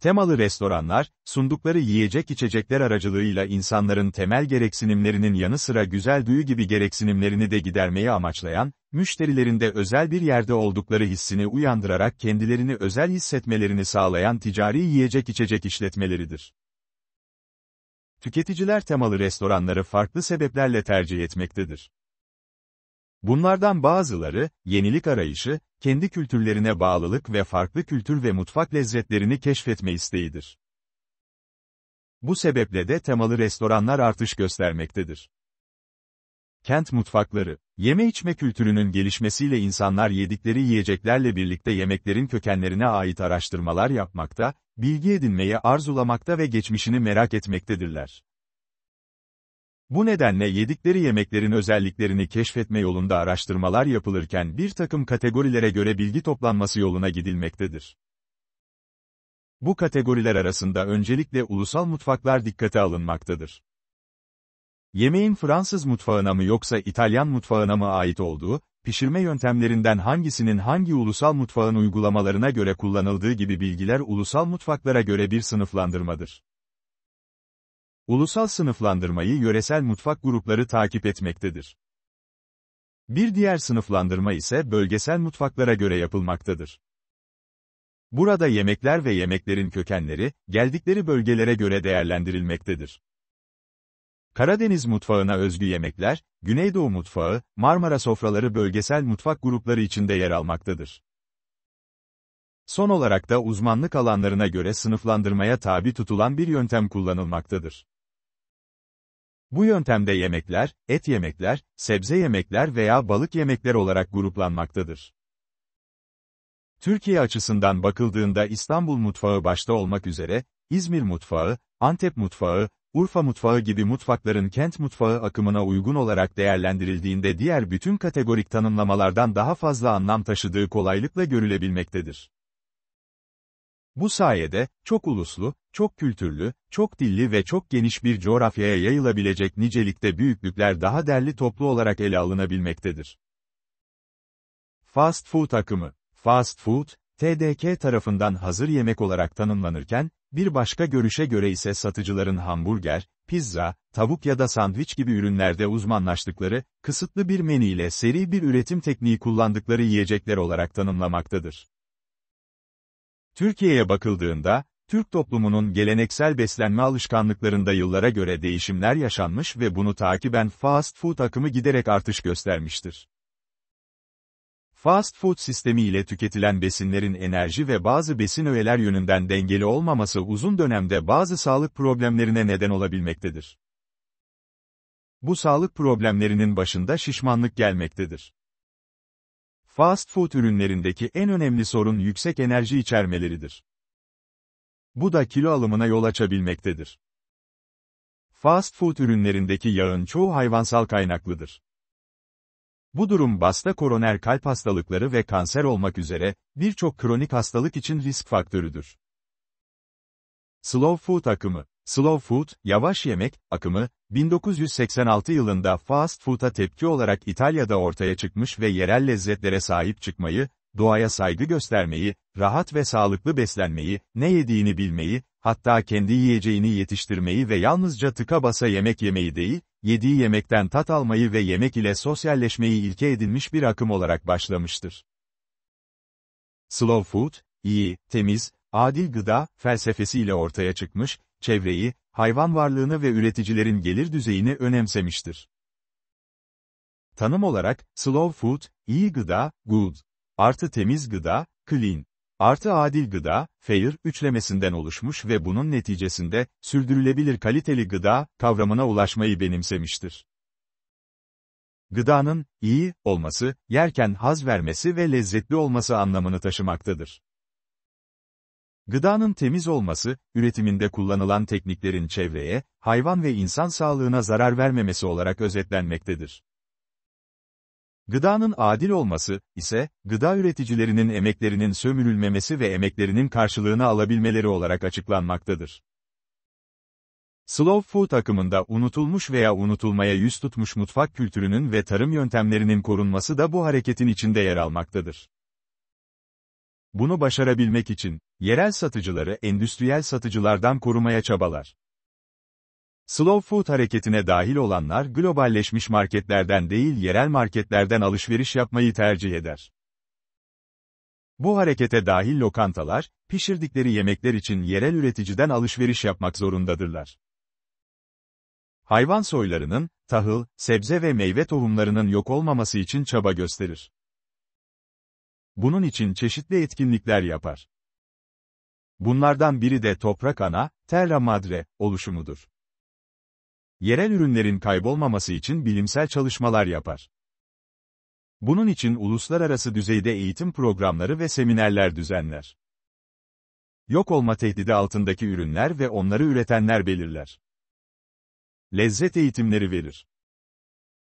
Temalı restoranlar, sundukları yiyecek içecekler aracılığıyla insanların temel gereksinimlerinin yanı sıra güzel duyu gibi gereksinimlerini de gidermeyi amaçlayan, müşterilerinde özel bir yerde oldukları hissini uyandırarak kendilerini özel hissetmelerini sağlayan ticari yiyecek içecek işletmeleridir. Tüketiciler temalı restoranları farklı sebeplerle tercih etmektedir. Bunlardan bazıları, yenilik arayışı, kendi kültürlerine bağlılık ve farklı kültür ve mutfak lezzetlerini keşfetme isteğidir. Bu sebeple de temalı restoranlar artış göstermektedir. Kent mutfakları, yeme içme kültürünün gelişmesiyle insanlar yedikleri yiyeceklerle birlikte yemeklerin kökenlerine ait araştırmalar yapmakta, bilgi edinmeye arzulamakta ve geçmişini merak etmektedirler. Bu nedenle yedikleri yemeklerin özelliklerini keşfetme yolunda araştırmalar yapılırken bir takım kategorilere göre bilgi toplanması yoluna gidilmektedir. Bu kategoriler arasında öncelikle ulusal mutfaklar dikkate alınmaktadır. Yemeğin Fransız mutfağına mı yoksa İtalyan mutfağına mı ait olduğu, pişirme yöntemlerinden hangisinin hangi ulusal mutfağın uygulamalarına göre kullanıldığı gibi bilgiler ulusal mutfaklara göre bir sınıflandırmadır. Ulusal sınıflandırmayı yöresel mutfak grupları takip etmektedir. Bir diğer sınıflandırma ise bölgesel mutfaklara göre yapılmaktadır. Burada yemekler ve yemeklerin kökenleri, geldikleri bölgelere göre değerlendirilmektedir. Karadeniz mutfağına özgü yemekler, Güneydoğu mutfağı, Marmara sofraları bölgesel mutfak grupları içinde yer almaktadır. Son olarak da uzmanlık alanlarına göre sınıflandırmaya tabi tutulan bir yöntem kullanılmaktadır. Bu yöntemde yemekler, et yemekler, sebze yemekler veya balık yemekler olarak gruplanmaktadır. Türkiye açısından bakıldığında İstanbul mutfağı başta olmak üzere, İzmir mutfağı, Antep mutfağı, Urfa mutfağı gibi mutfakların kent mutfağı akımına uygun olarak değerlendirildiğinde diğer bütün kategorik tanımlamalardan daha fazla anlam taşıdığı kolaylıkla görülebilmektedir. Bu sayede, çok uluslu, çok kültürlü, çok dilli ve çok geniş bir coğrafyaya yayılabilecek nicelikte büyüklükler daha derli toplu olarak ele alınabilmektedir. Fast food akımı Fast food, TDK tarafından hazır yemek olarak tanımlanırken, bir başka görüşe göre ise satıcıların hamburger, pizza, tavuk ya da sandviç gibi ürünlerde uzmanlaştıkları, kısıtlı bir menü ile seri bir üretim tekniği kullandıkları yiyecekler olarak tanımlamaktadır. Türkiye'ye bakıldığında, Türk toplumunun geleneksel beslenme alışkanlıklarında yıllara göre değişimler yaşanmış ve bunu takiben fast food akımı giderek artış göstermiştir. Fast food sistemi ile tüketilen besinlerin enerji ve bazı besin öğeler yönünden dengeli olmaması uzun dönemde bazı sağlık problemlerine neden olabilmektedir. Bu sağlık problemlerinin başında şişmanlık gelmektedir. Fast food ürünlerindeki en önemli sorun yüksek enerji içermeleridir. Bu da kilo alımına yol açabilmektedir. Fast food ürünlerindeki yağın çoğu hayvansal kaynaklıdır. Bu durum basta koroner kalp hastalıkları ve kanser olmak üzere, birçok kronik hastalık için risk faktörüdür. Slow Food Akımı Slow food, yavaş yemek, akımı, 1986 yılında fast food'a tepki olarak İtalya'da ortaya çıkmış ve yerel lezzetlere sahip çıkmayı, doğaya saygı göstermeyi, rahat ve sağlıklı beslenmeyi, ne yediğini bilmeyi, hatta kendi yiyeceğini yetiştirmeyi ve yalnızca tıka basa yemek yemeyi değil, yediği yemekten tat almayı ve yemek ile sosyalleşmeyi ilke edinmiş bir akım olarak başlamıştır. Slow food, iyi, temiz, adil gıda felsefesiyle ortaya çıkmış, çevreyi, hayvan varlığını ve üreticilerin gelir düzeyini önemsemiştir. Tanım olarak, slow food, iyi gıda, good, artı temiz gıda, clean, Artı adil gıda, FAIR üçlemesinden oluşmuş ve bunun neticesinde, sürdürülebilir kaliteli gıda kavramına ulaşmayı benimsemiştir. Gıdanın, iyi, olması, yerken haz vermesi ve lezzetli olması anlamını taşımaktadır. Gıdanın temiz olması, üretiminde kullanılan tekniklerin çevreye, hayvan ve insan sağlığına zarar vermemesi olarak özetlenmektedir. Gıdanın adil olması, ise, gıda üreticilerinin emeklerinin sömürülmemesi ve emeklerinin karşılığını alabilmeleri olarak açıklanmaktadır. Slow food akımında unutulmuş veya unutulmaya yüz tutmuş mutfak kültürünün ve tarım yöntemlerinin korunması da bu hareketin içinde yer almaktadır. Bunu başarabilmek için, yerel satıcıları endüstriyel satıcılardan korumaya çabalar. Slow food hareketine dahil olanlar globalleşmiş marketlerden değil yerel marketlerden alışveriş yapmayı tercih eder. Bu harekete dahil lokantalar, pişirdikleri yemekler için yerel üreticiden alışveriş yapmak zorundadırlar. Hayvan soylarının, tahıl, sebze ve meyve tohumlarının yok olmaması için çaba gösterir. Bunun için çeşitli etkinlikler yapar. Bunlardan biri de toprak ana, terra madre, oluşumudur yerel ürünlerin kaybolmaması için bilimsel çalışmalar yapar. Bunun için uluslararası düzeyde eğitim programları ve seminerler düzenler. Yok olma tehdidi altındaki ürünler ve onları üretenler belirler. Lezzet eğitimleri verir.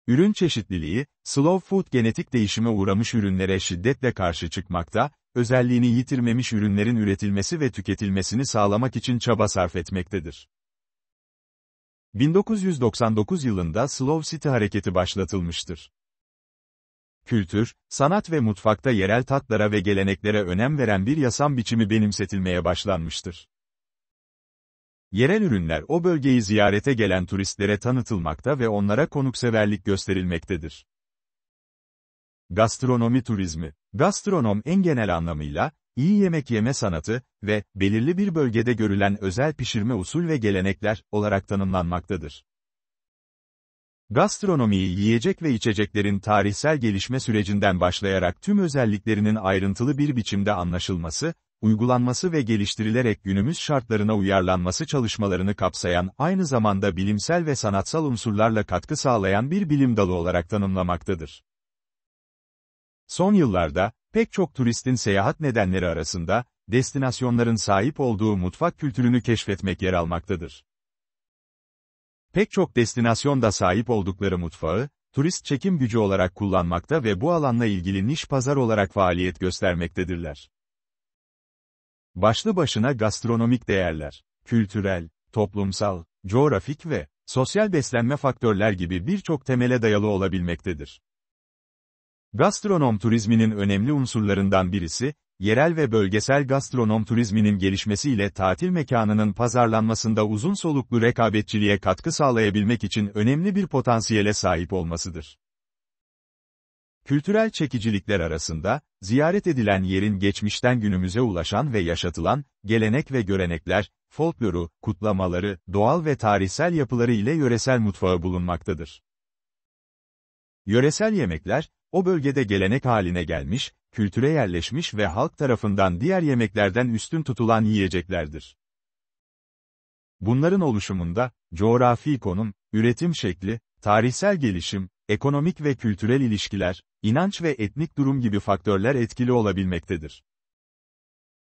Ürün çeşitliliği, slow food genetik değişime uğramış ürünlere şiddetle karşı çıkmakta, özelliğini yitirmemiş ürünlerin üretilmesi ve tüketilmesini sağlamak için çaba sarf etmektedir. 1999 yılında Slow City hareketi başlatılmıştır. Kültür, sanat ve mutfakta yerel tatlara ve geleneklere önem veren bir yasam biçimi benimsetilmeye başlanmıştır. Yerel ürünler o bölgeyi ziyarete gelen turistlere tanıtılmakta ve onlara konukseverlik gösterilmektedir. Gastronomi turizmi Gastronom en genel anlamıyla, İyi yemek yeme sanatı ve belirli bir bölgede görülen özel pişirme usul ve gelenekler olarak tanımlanmaktadır. Gastronomiyi yiyecek ve içeceklerin tarihsel gelişme sürecinden başlayarak tüm özelliklerinin ayrıntılı bir biçimde anlaşılması, uygulanması ve geliştirilerek günümüz şartlarına uyarlanması çalışmalarını kapsayan aynı zamanda bilimsel ve sanatsal unsurlarla katkı sağlayan bir bilim dalı olarak tanımlamaktadır. Son yıllarda, pek çok turistin seyahat nedenleri arasında, destinasyonların sahip olduğu mutfak kültürünü keşfetmek yer almaktadır. Pek çok destinasyonda sahip oldukları mutfağı, turist çekim gücü olarak kullanmakta ve bu alanla ilgili niş pazar olarak faaliyet göstermektedirler. Başlı başına gastronomik değerler, kültürel, toplumsal, coğrafik ve sosyal beslenme faktörler gibi birçok temele dayalı olabilmektedir. Gastronom turizminin önemli unsurlarından birisi, yerel ve bölgesel gastronom turizminin gelişmesiyle tatil mekanının pazarlanmasında uzun soluklu rekabetçiliğe katkı sağlayabilmek için önemli bir potansiyele sahip olmasıdır. Kültürel çekicilikler arasında, ziyaret edilen yerin geçmişten günümüze ulaşan ve yaşatılan, gelenek ve görenekler, folkloru, kutlamaları, doğal ve tarihsel yapıları ile yöresel mutfağı bulunmaktadır. Yöresel yemekler, o bölgede gelenek haline gelmiş, kültüre yerleşmiş ve halk tarafından diğer yemeklerden üstün tutulan yiyeceklerdir. Bunların oluşumunda, coğrafi konum, üretim şekli, tarihsel gelişim, ekonomik ve kültürel ilişkiler, inanç ve etnik durum gibi faktörler etkili olabilmektedir.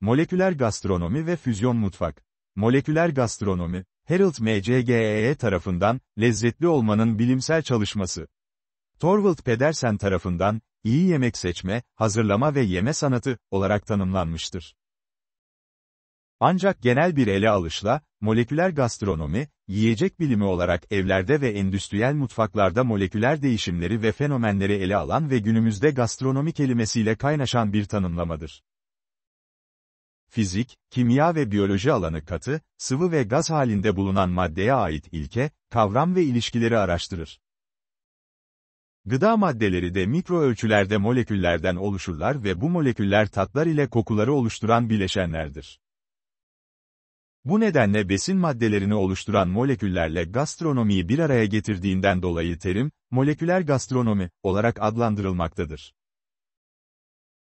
Moleküler gastronomi ve füzyon mutfak. Moleküler gastronomi, Harold M.C.G.E. E tarafından, lezzetli olmanın bilimsel çalışması. Torvald Pedersen tarafından, iyi yemek seçme, hazırlama ve yeme sanatı olarak tanımlanmıştır. Ancak genel bir ele alışla, moleküler gastronomi, yiyecek bilimi olarak evlerde ve endüstriyel mutfaklarda moleküler değişimleri ve fenomenleri ele alan ve günümüzde gastronomi kelimesiyle kaynaşan bir tanımlamadır. Fizik, kimya ve biyoloji alanı katı, sıvı ve gaz halinde bulunan maddeye ait ilke, kavram ve ilişkileri araştırır. Gıda maddeleri de mikro ölçülerde moleküllerden oluşurlar ve bu moleküller tatlar ile kokuları oluşturan bileşenlerdir. Bu nedenle besin maddelerini oluşturan moleküllerle gastronomiyi bir araya getirdiğinden dolayı terim, moleküler gastronomi olarak adlandırılmaktadır.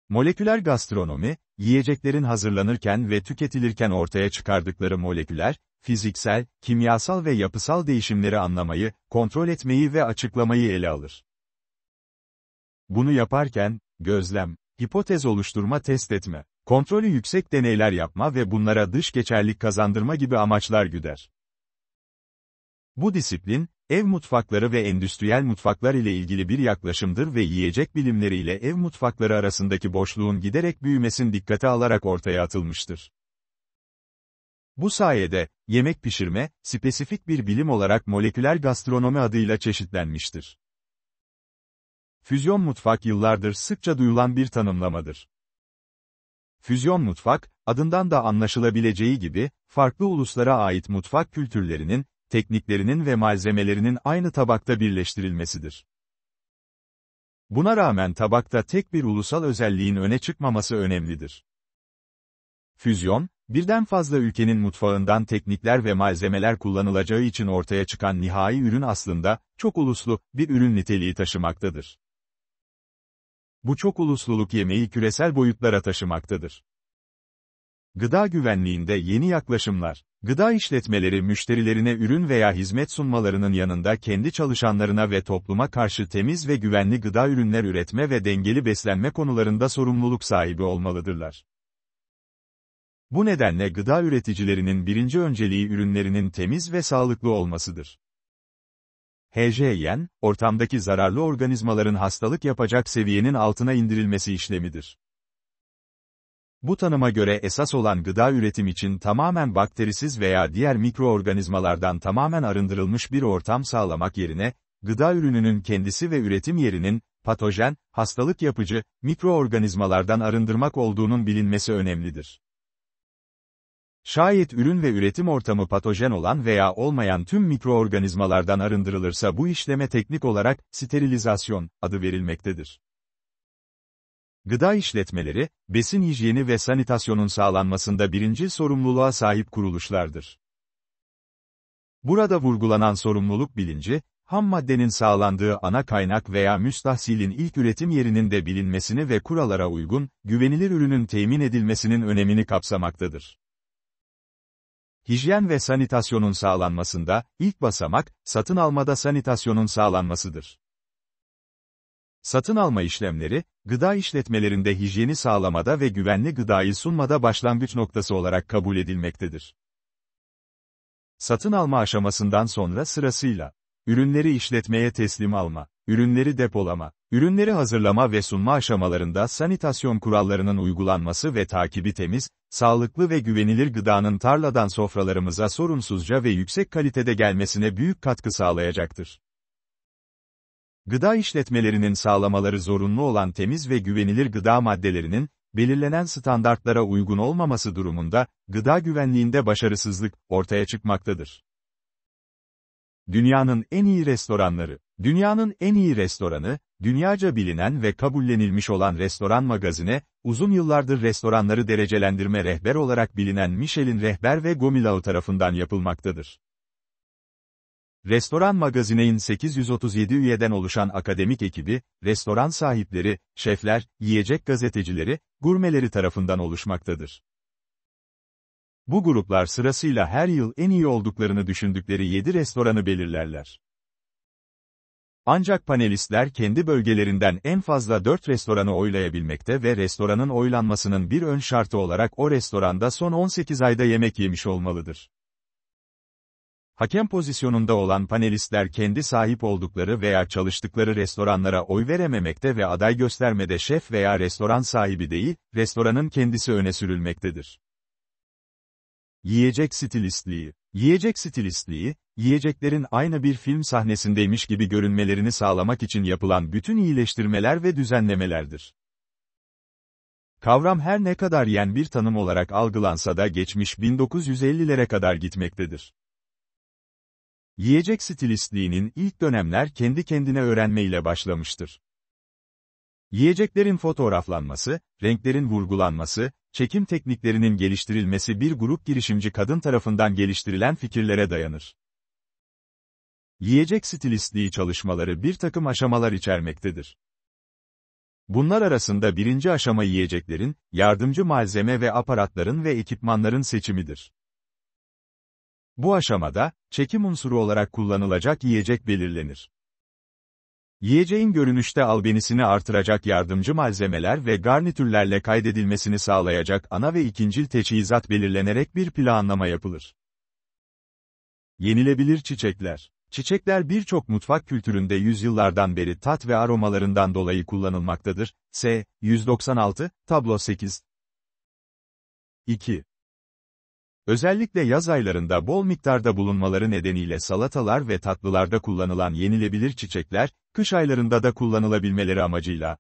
Moleküler gastronomi, yiyeceklerin hazırlanırken ve tüketilirken ortaya çıkardıkları moleküler, fiziksel, kimyasal ve yapısal değişimleri anlamayı, kontrol etmeyi ve açıklamayı ele alır. Bunu yaparken, gözlem, hipotez oluşturma test etme, kontrolü yüksek deneyler yapma ve bunlara dış geçerlik kazandırma gibi amaçlar güder. Bu disiplin, ev mutfakları ve endüstriyel mutfaklar ile ilgili bir yaklaşımdır ve yiyecek bilimleri ile ev mutfakları arasındaki boşluğun giderek büyümesini dikkate alarak ortaya atılmıştır. Bu sayede, yemek pişirme, spesifik bir bilim olarak moleküler gastronomi adıyla çeşitlenmiştir. Füzyon mutfak yıllardır sıkça duyulan bir tanımlamadır. Füzyon mutfak, adından da anlaşılabileceği gibi, farklı uluslara ait mutfak kültürlerinin, tekniklerinin ve malzemelerinin aynı tabakta birleştirilmesidir. Buna rağmen tabakta tek bir ulusal özelliğin öne çıkmaması önemlidir. Füzyon, birden fazla ülkenin mutfağından teknikler ve malzemeler kullanılacağı için ortaya çıkan nihai ürün aslında, çok uluslu, bir ürün niteliği taşımaktadır bu çok ulusluluk yemeği küresel boyutlara taşımaktadır. Gıda güvenliğinde yeni yaklaşımlar, gıda işletmeleri müşterilerine ürün veya hizmet sunmalarının yanında kendi çalışanlarına ve topluma karşı temiz ve güvenli gıda ürünler üretme ve dengeli beslenme konularında sorumluluk sahibi olmalıdırlar. Bu nedenle gıda üreticilerinin birinci önceliği ürünlerinin temiz ve sağlıklı olmasıdır. HJ'yen, ortamdaki zararlı organizmaların hastalık yapacak seviyenin altına indirilmesi işlemidir. Bu tanıma göre esas olan gıda üretim için tamamen bakterisiz veya diğer mikroorganizmalardan tamamen arındırılmış bir ortam sağlamak yerine, gıda ürününün kendisi ve üretim yerinin, patojen, hastalık yapıcı, mikroorganizmalardan arındırmak olduğunun bilinmesi önemlidir. Şayet ürün ve üretim ortamı patojen olan veya olmayan tüm mikroorganizmalardan arındırılırsa bu işleme teknik olarak sterilizasyon adı verilmektedir. Gıda işletmeleri, besin hijyeni ve sanitasyonun sağlanmasında birinci sorumluluğa sahip kuruluşlardır. Burada vurgulanan sorumluluk bilinci, ham maddenin sağlandığı ana kaynak veya müstahsilin ilk üretim yerinin de bilinmesini ve kurallara uygun, güvenilir ürünün temin edilmesinin önemini kapsamaktadır. Hijyen ve sanitasyonun sağlanmasında, ilk basamak, satın almada sanitasyonun sağlanmasıdır. Satın alma işlemleri, gıda işletmelerinde hijyeni sağlamada ve güvenli gıdayı sunmada başlangıç noktası olarak kabul edilmektedir. Satın alma aşamasından sonra sırasıyla, ürünleri işletmeye teslim alma, ürünleri depolama, Ürünleri hazırlama ve sunma aşamalarında sanitasyon kurallarının uygulanması ve takibi temiz, sağlıklı ve güvenilir gıdanın tarladan sofralarımıza sorunsuzca ve yüksek kalitede gelmesine büyük katkı sağlayacaktır. Gıda işletmelerinin sağlamaları zorunlu olan temiz ve güvenilir gıda maddelerinin, belirlenen standartlara uygun olmaması durumunda, gıda güvenliğinde başarısızlık ortaya çıkmaktadır. Dünyanın en iyi restoranları Dünyanın en iyi restoranı, dünyaca bilinen ve kabullenilmiş olan restoran magazine, uzun yıllardır restoranları derecelendirme rehber olarak bilinen Michelin Rehber ve Gomilau tarafından yapılmaktadır. Restoran Magazine'in 837 üyeden oluşan akademik ekibi, restoran sahipleri, şefler, yiyecek gazetecileri, gurmeleri tarafından oluşmaktadır. Bu gruplar sırasıyla her yıl en iyi olduklarını düşündükleri 7 restoranı belirlerler. Ancak panelistler kendi bölgelerinden en fazla 4 restoranı oylayabilmekte ve restoranın oylanmasının bir ön şartı olarak o restoranda son 18 ayda yemek yemiş olmalıdır. Hakem pozisyonunda olan panelistler kendi sahip oldukları veya çalıştıkları restoranlara oy verememekte ve aday göstermede şef veya restoran sahibi değil, restoranın kendisi öne sürülmektedir. Yiyecek stilistliği Yiyecek stilistliği, yiyeceklerin aynı bir film sahnesindeymiş gibi görünmelerini sağlamak için yapılan bütün iyileştirmeler ve düzenlemelerdir. Kavram her ne kadar yen bir tanım olarak algılansa da geçmiş 1950'lere kadar gitmektedir. Yiyecek stilistliğinin ilk dönemler kendi kendine öğrenmeyle başlamıştır. Yiyeceklerin fotoğraflanması, renklerin vurgulanması, çekim tekniklerinin geliştirilmesi bir grup girişimci kadın tarafından geliştirilen fikirlere dayanır yiyecek stilistliği çalışmaları bir takım aşamalar içermektedir. Bunlar arasında birinci aşama yiyeceklerin, yardımcı malzeme ve aparatların ve ekipmanların seçimidir. Bu aşamada, çekim unsuru olarak kullanılacak yiyecek belirlenir. Yiyeceğin görünüşte albenisini artıracak yardımcı malzemeler ve garnitürlerle kaydedilmesini sağlayacak ana ve ikincil teçhizat belirlenerek bir planlama yapılır. Yenilebilir çiçekler Çiçekler birçok mutfak kültüründe yüzyıllardan beri tat ve aromalarından dolayı kullanılmaktadır. S. 196, Tablo 8. 2. Özellikle yaz aylarında bol miktarda bulunmaları nedeniyle salatalar ve tatlılarda kullanılan yenilebilir çiçekler, kış aylarında da kullanılabilmeleri amacıyla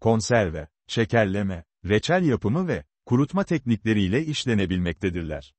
konserve, şekerleme, reçel yapımı ve kurutma teknikleriyle işlenebilmektedirler.